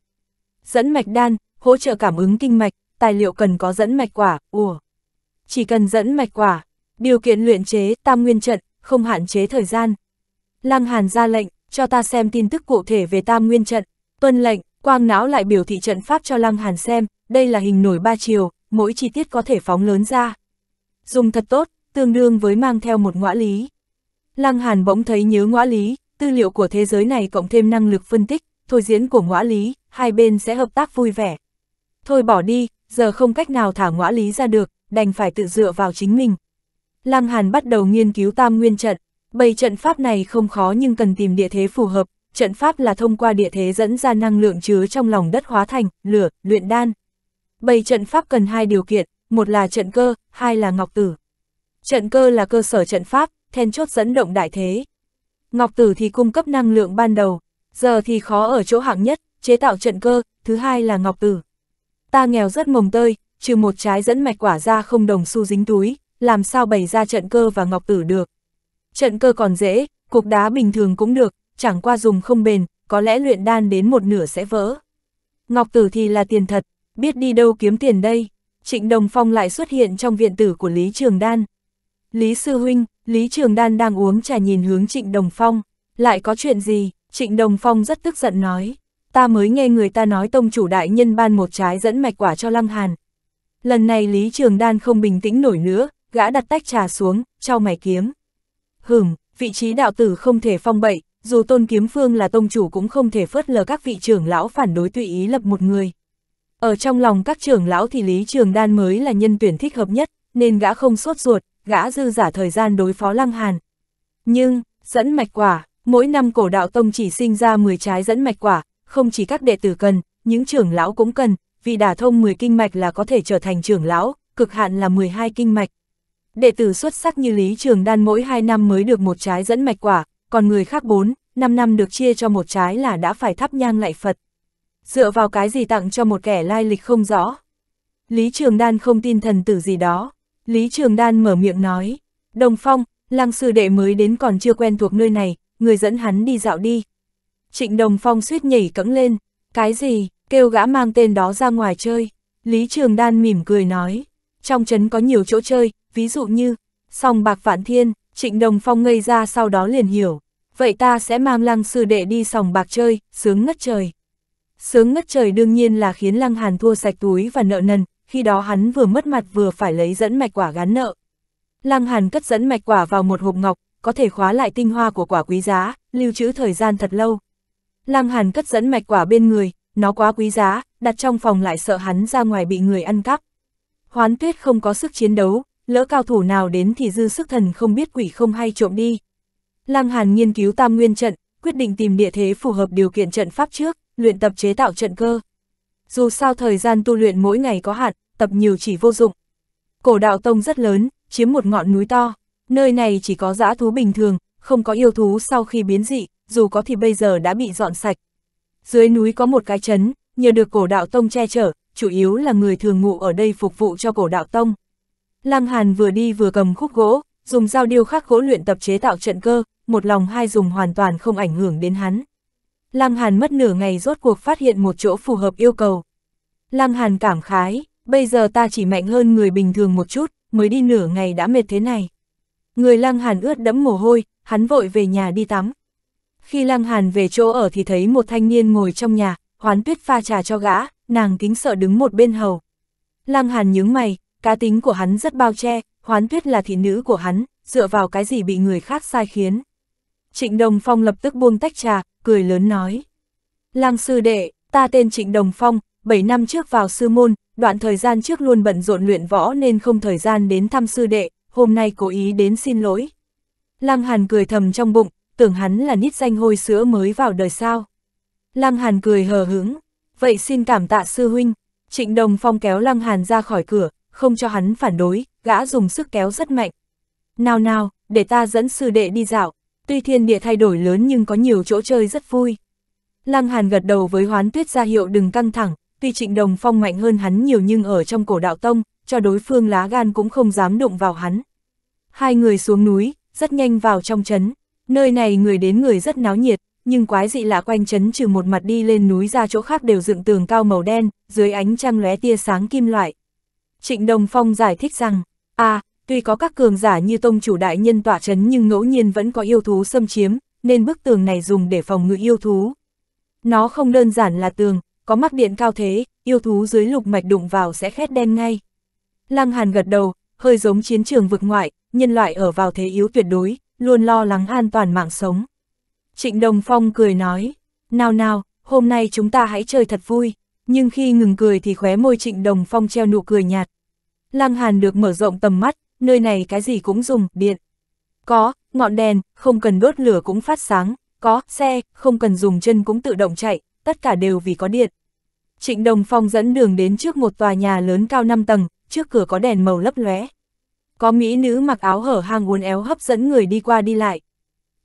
Dẫn mạch đan, hỗ trợ cảm ứng kinh mạch, tài liệu cần có dẫn mạch quả, ùa. Chỉ cần dẫn mạch quả, điều kiện luyện chế, tam nguyên trận, không hạn chế thời gian. Lăng Hàn ra lệnh, cho ta xem tin tức cụ thể về tam nguyên trận. Tuân lệnh, quang não lại biểu thị trận pháp cho Lăng Hàn xem, đây là hình nổi ba chiều, mỗi chi tiết có thể phóng lớn ra. Dùng thật tốt, tương đương với mang theo một ngõa lý. Lăng Hàn bỗng thấy nhớ ngõa lý, tư liệu của thế giới này cộng thêm năng lực phân tích, thôi diễn của ngõa lý, hai bên sẽ hợp tác vui vẻ. Thôi bỏ đi, giờ không cách nào thả ngõa lý ra được, đành phải tự dựa vào chính mình. Lăng Hàn bắt đầu nghiên cứu tam nguyên trận, bày trận pháp này không khó nhưng cần tìm địa thế phù hợp, trận pháp là thông qua địa thế dẫn ra năng lượng chứa trong lòng đất hóa thành, lửa, luyện đan. Bày trận pháp cần hai điều kiện, một là trận cơ, hai là ngọc tử. Trận cơ là cơ sở trận pháp, then chốt dẫn động đại thế. Ngọc Tử thì cung cấp năng lượng ban đầu, giờ thì khó ở chỗ hạng nhất, chế tạo trận cơ, thứ hai là Ngọc Tử. Ta nghèo rất mồng tơi, trừ một trái dẫn mạch quả ra không đồng xu dính túi, làm sao bày ra trận cơ và Ngọc Tử được. Trận cơ còn dễ, cục đá bình thường cũng được, chẳng qua dùng không bền, có lẽ luyện đan đến một nửa sẽ vỡ. Ngọc Tử thì là tiền thật, biết đi đâu kiếm tiền đây. Trịnh Đồng Phong lại xuất hiện trong viện tử của Lý Trường Đan. Lý Sư Huynh, Lý Trường Đan đang uống trà nhìn hướng Trịnh Đồng Phong, lại có chuyện gì, Trịnh Đồng Phong rất tức giận nói, ta mới nghe người ta nói tông chủ đại nhân ban một trái dẫn mạch quả cho Lăng Hàn. Lần này Lý Trường Đan không bình tĩnh nổi nữa, gã đặt tách trà xuống, trao mày kiếm. Hửm, vị trí đạo tử không thể phong bậy, dù tôn kiếm phương là tông chủ cũng không thể phớt lờ các vị trưởng lão phản đối tùy ý lập một người. Ở trong lòng các trưởng lão thì Lý Trường Đan mới là nhân tuyển thích hợp nhất, nên gã không sốt ruột, gã dư giả thời gian đối phó Lăng Hàn. Nhưng, dẫn mạch quả, mỗi năm cổ đạo tông chỉ sinh ra 10 trái dẫn mạch quả, không chỉ các đệ tử cần, những trưởng lão cũng cần, vì đả thông 10 kinh mạch là có thể trở thành trưởng lão, cực hạn là 12 kinh mạch. Đệ tử xuất sắc như Lý Trường Đan mỗi 2 năm mới được một trái dẫn mạch quả, còn người khác 4, 5 năm được chia cho một trái là đã phải thắp nhang lại Phật. Dựa vào cái gì tặng cho một kẻ lai lịch không rõ. Lý Trường Đan không tin thần tử gì đó, Lý Trường Đan mở miệng nói, Đồng Phong, lăng sư đệ mới đến còn chưa quen thuộc nơi này, người dẫn hắn đi dạo đi. Trịnh Đồng Phong suýt nhảy cẫng lên, cái gì, kêu gã mang tên đó ra ngoài chơi. Lý Trường Đan mỉm cười nói, trong trấn có nhiều chỗ chơi, ví dụ như, sòng bạc vạn thiên, trịnh Đồng Phong ngây ra sau đó liền hiểu, vậy ta sẽ mang lăng sư đệ đi sòng bạc chơi, sướng ngất trời. Sướng ngất trời đương nhiên là khiến lăng hàn thua sạch túi và nợ nần, khi đó hắn vừa mất mặt vừa phải lấy dẫn mạch quả gán nợ. Lăng Hàn cất dẫn mạch quả vào một hộp ngọc, có thể khóa lại tinh hoa của quả quý giá, lưu trữ thời gian thật lâu. Lăng Hàn cất dẫn mạch quả bên người, nó quá quý giá, đặt trong phòng lại sợ hắn ra ngoài bị người ăn cắp. Hoán tuyết không có sức chiến đấu, lỡ cao thủ nào đến thì dư sức thần không biết quỷ không hay trộm đi. Lăng Hàn nghiên cứu tam nguyên trận, quyết định tìm địa thế phù hợp điều kiện trận pháp trước, luyện tập chế tạo trận cơ dù sao thời gian tu luyện mỗi ngày có hạn, tập nhiều chỉ vô dụng. Cổ đạo tông rất lớn, chiếm một ngọn núi to, nơi này chỉ có dã thú bình thường, không có yêu thú sau khi biến dị, dù có thì bây giờ đã bị dọn sạch. Dưới núi có một cái trấn, nhờ được cổ đạo tông che chở, chủ yếu là người thường ngụ ở đây phục vụ cho cổ đạo tông. Lăng Hàn vừa đi vừa cầm khúc gỗ, dùng dao điêu khắc gỗ luyện tập chế tạo trận cơ, một lòng hai dùng hoàn toàn không ảnh hưởng đến hắn. Lăng Hàn mất nửa ngày rốt cuộc phát hiện một chỗ phù hợp yêu cầu. Lăng Hàn cảm khái, bây giờ ta chỉ mạnh hơn người bình thường một chút, mới đi nửa ngày đã mệt thế này. Người Lăng Hàn ướt đẫm mồ hôi, hắn vội về nhà đi tắm. Khi Lăng Hàn về chỗ ở thì thấy một thanh niên ngồi trong nhà, hoán tuyết pha trà cho gã, nàng kính sợ đứng một bên hầu. Lăng Hàn nhướng mày, cá tính của hắn rất bao che, hoán tuyết là thị nữ của hắn, dựa vào cái gì bị người khác sai khiến. Trịnh Đồng Phong lập tức buông tách trà, cười lớn nói. Lăng sư đệ, ta tên Trịnh Đồng Phong, 7 năm trước vào sư môn, đoạn thời gian trước luôn bận rộn luyện võ nên không thời gian đến thăm sư đệ, hôm nay cố ý đến xin lỗi. Lăng Hàn cười thầm trong bụng, tưởng hắn là nít danh hôi sữa mới vào đời sao. Lăng Hàn cười hờ hững, vậy xin cảm tạ sư huynh. Trịnh Đồng Phong kéo Lăng Hàn ra khỏi cửa, không cho hắn phản đối, gã dùng sức kéo rất mạnh. Nào nào, để ta dẫn sư đệ đi dạo, tuy thiên địa thay đổi lớn nhưng có nhiều chỗ chơi rất vui. Lăng Hàn gật đầu với hoán tuyết ra hiệu đừng căng thẳng, tuy trịnh đồng phong mạnh hơn hắn nhiều nhưng ở trong cổ đạo tông, cho đối phương lá gan cũng không dám đụng vào hắn. Hai người xuống núi, rất nhanh vào trong trấn, nơi này người đến người rất náo nhiệt, nhưng quái dị lạ quanh trấn trừ một mặt đi lên núi ra chỗ khác đều dựng tường cao màu đen, dưới ánh trăng lóe tia sáng kim loại. Trịnh Đồng Phong giải thích rằng, à, Tuy có các cường giả như tông chủ đại nhân tỏa chấn nhưng ngẫu nhiên vẫn có yêu thú xâm chiếm, nên bức tường này dùng để phòng ngự yêu thú. Nó không đơn giản là tường, có mắc điện cao thế, yêu thú dưới lục mạch đụng vào sẽ khét đen ngay. Lăng Hàn gật đầu, hơi giống chiến trường vực ngoại, nhân loại ở vào thế yếu tuyệt đối, luôn lo lắng an toàn mạng sống. Trịnh Đồng Phong cười nói, nào nào, hôm nay chúng ta hãy chơi thật vui, nhưng khi ngừng cười thì khóe môi Trịnh Đồng Phong treo nụ cười nhạt. Lăng Hàn được mở rộng tầm mắt, nơi này cái gì cũng dùng, điện. Có, ngọn đèn, không cần đốt lửa cũng phát sáng, có, xe, không cần dùng chân cũng tự động chạy, tất cả đều vì có điện. Trịnh Đồng Phong dẫn đường đến trước một tòa nhà lớn cao 5 tầng, trước cửa có đèn màu lấp lóe. Có mỹ nữ mặc áo hở hang uốn éo hấp dẫn người đi qua đi lại,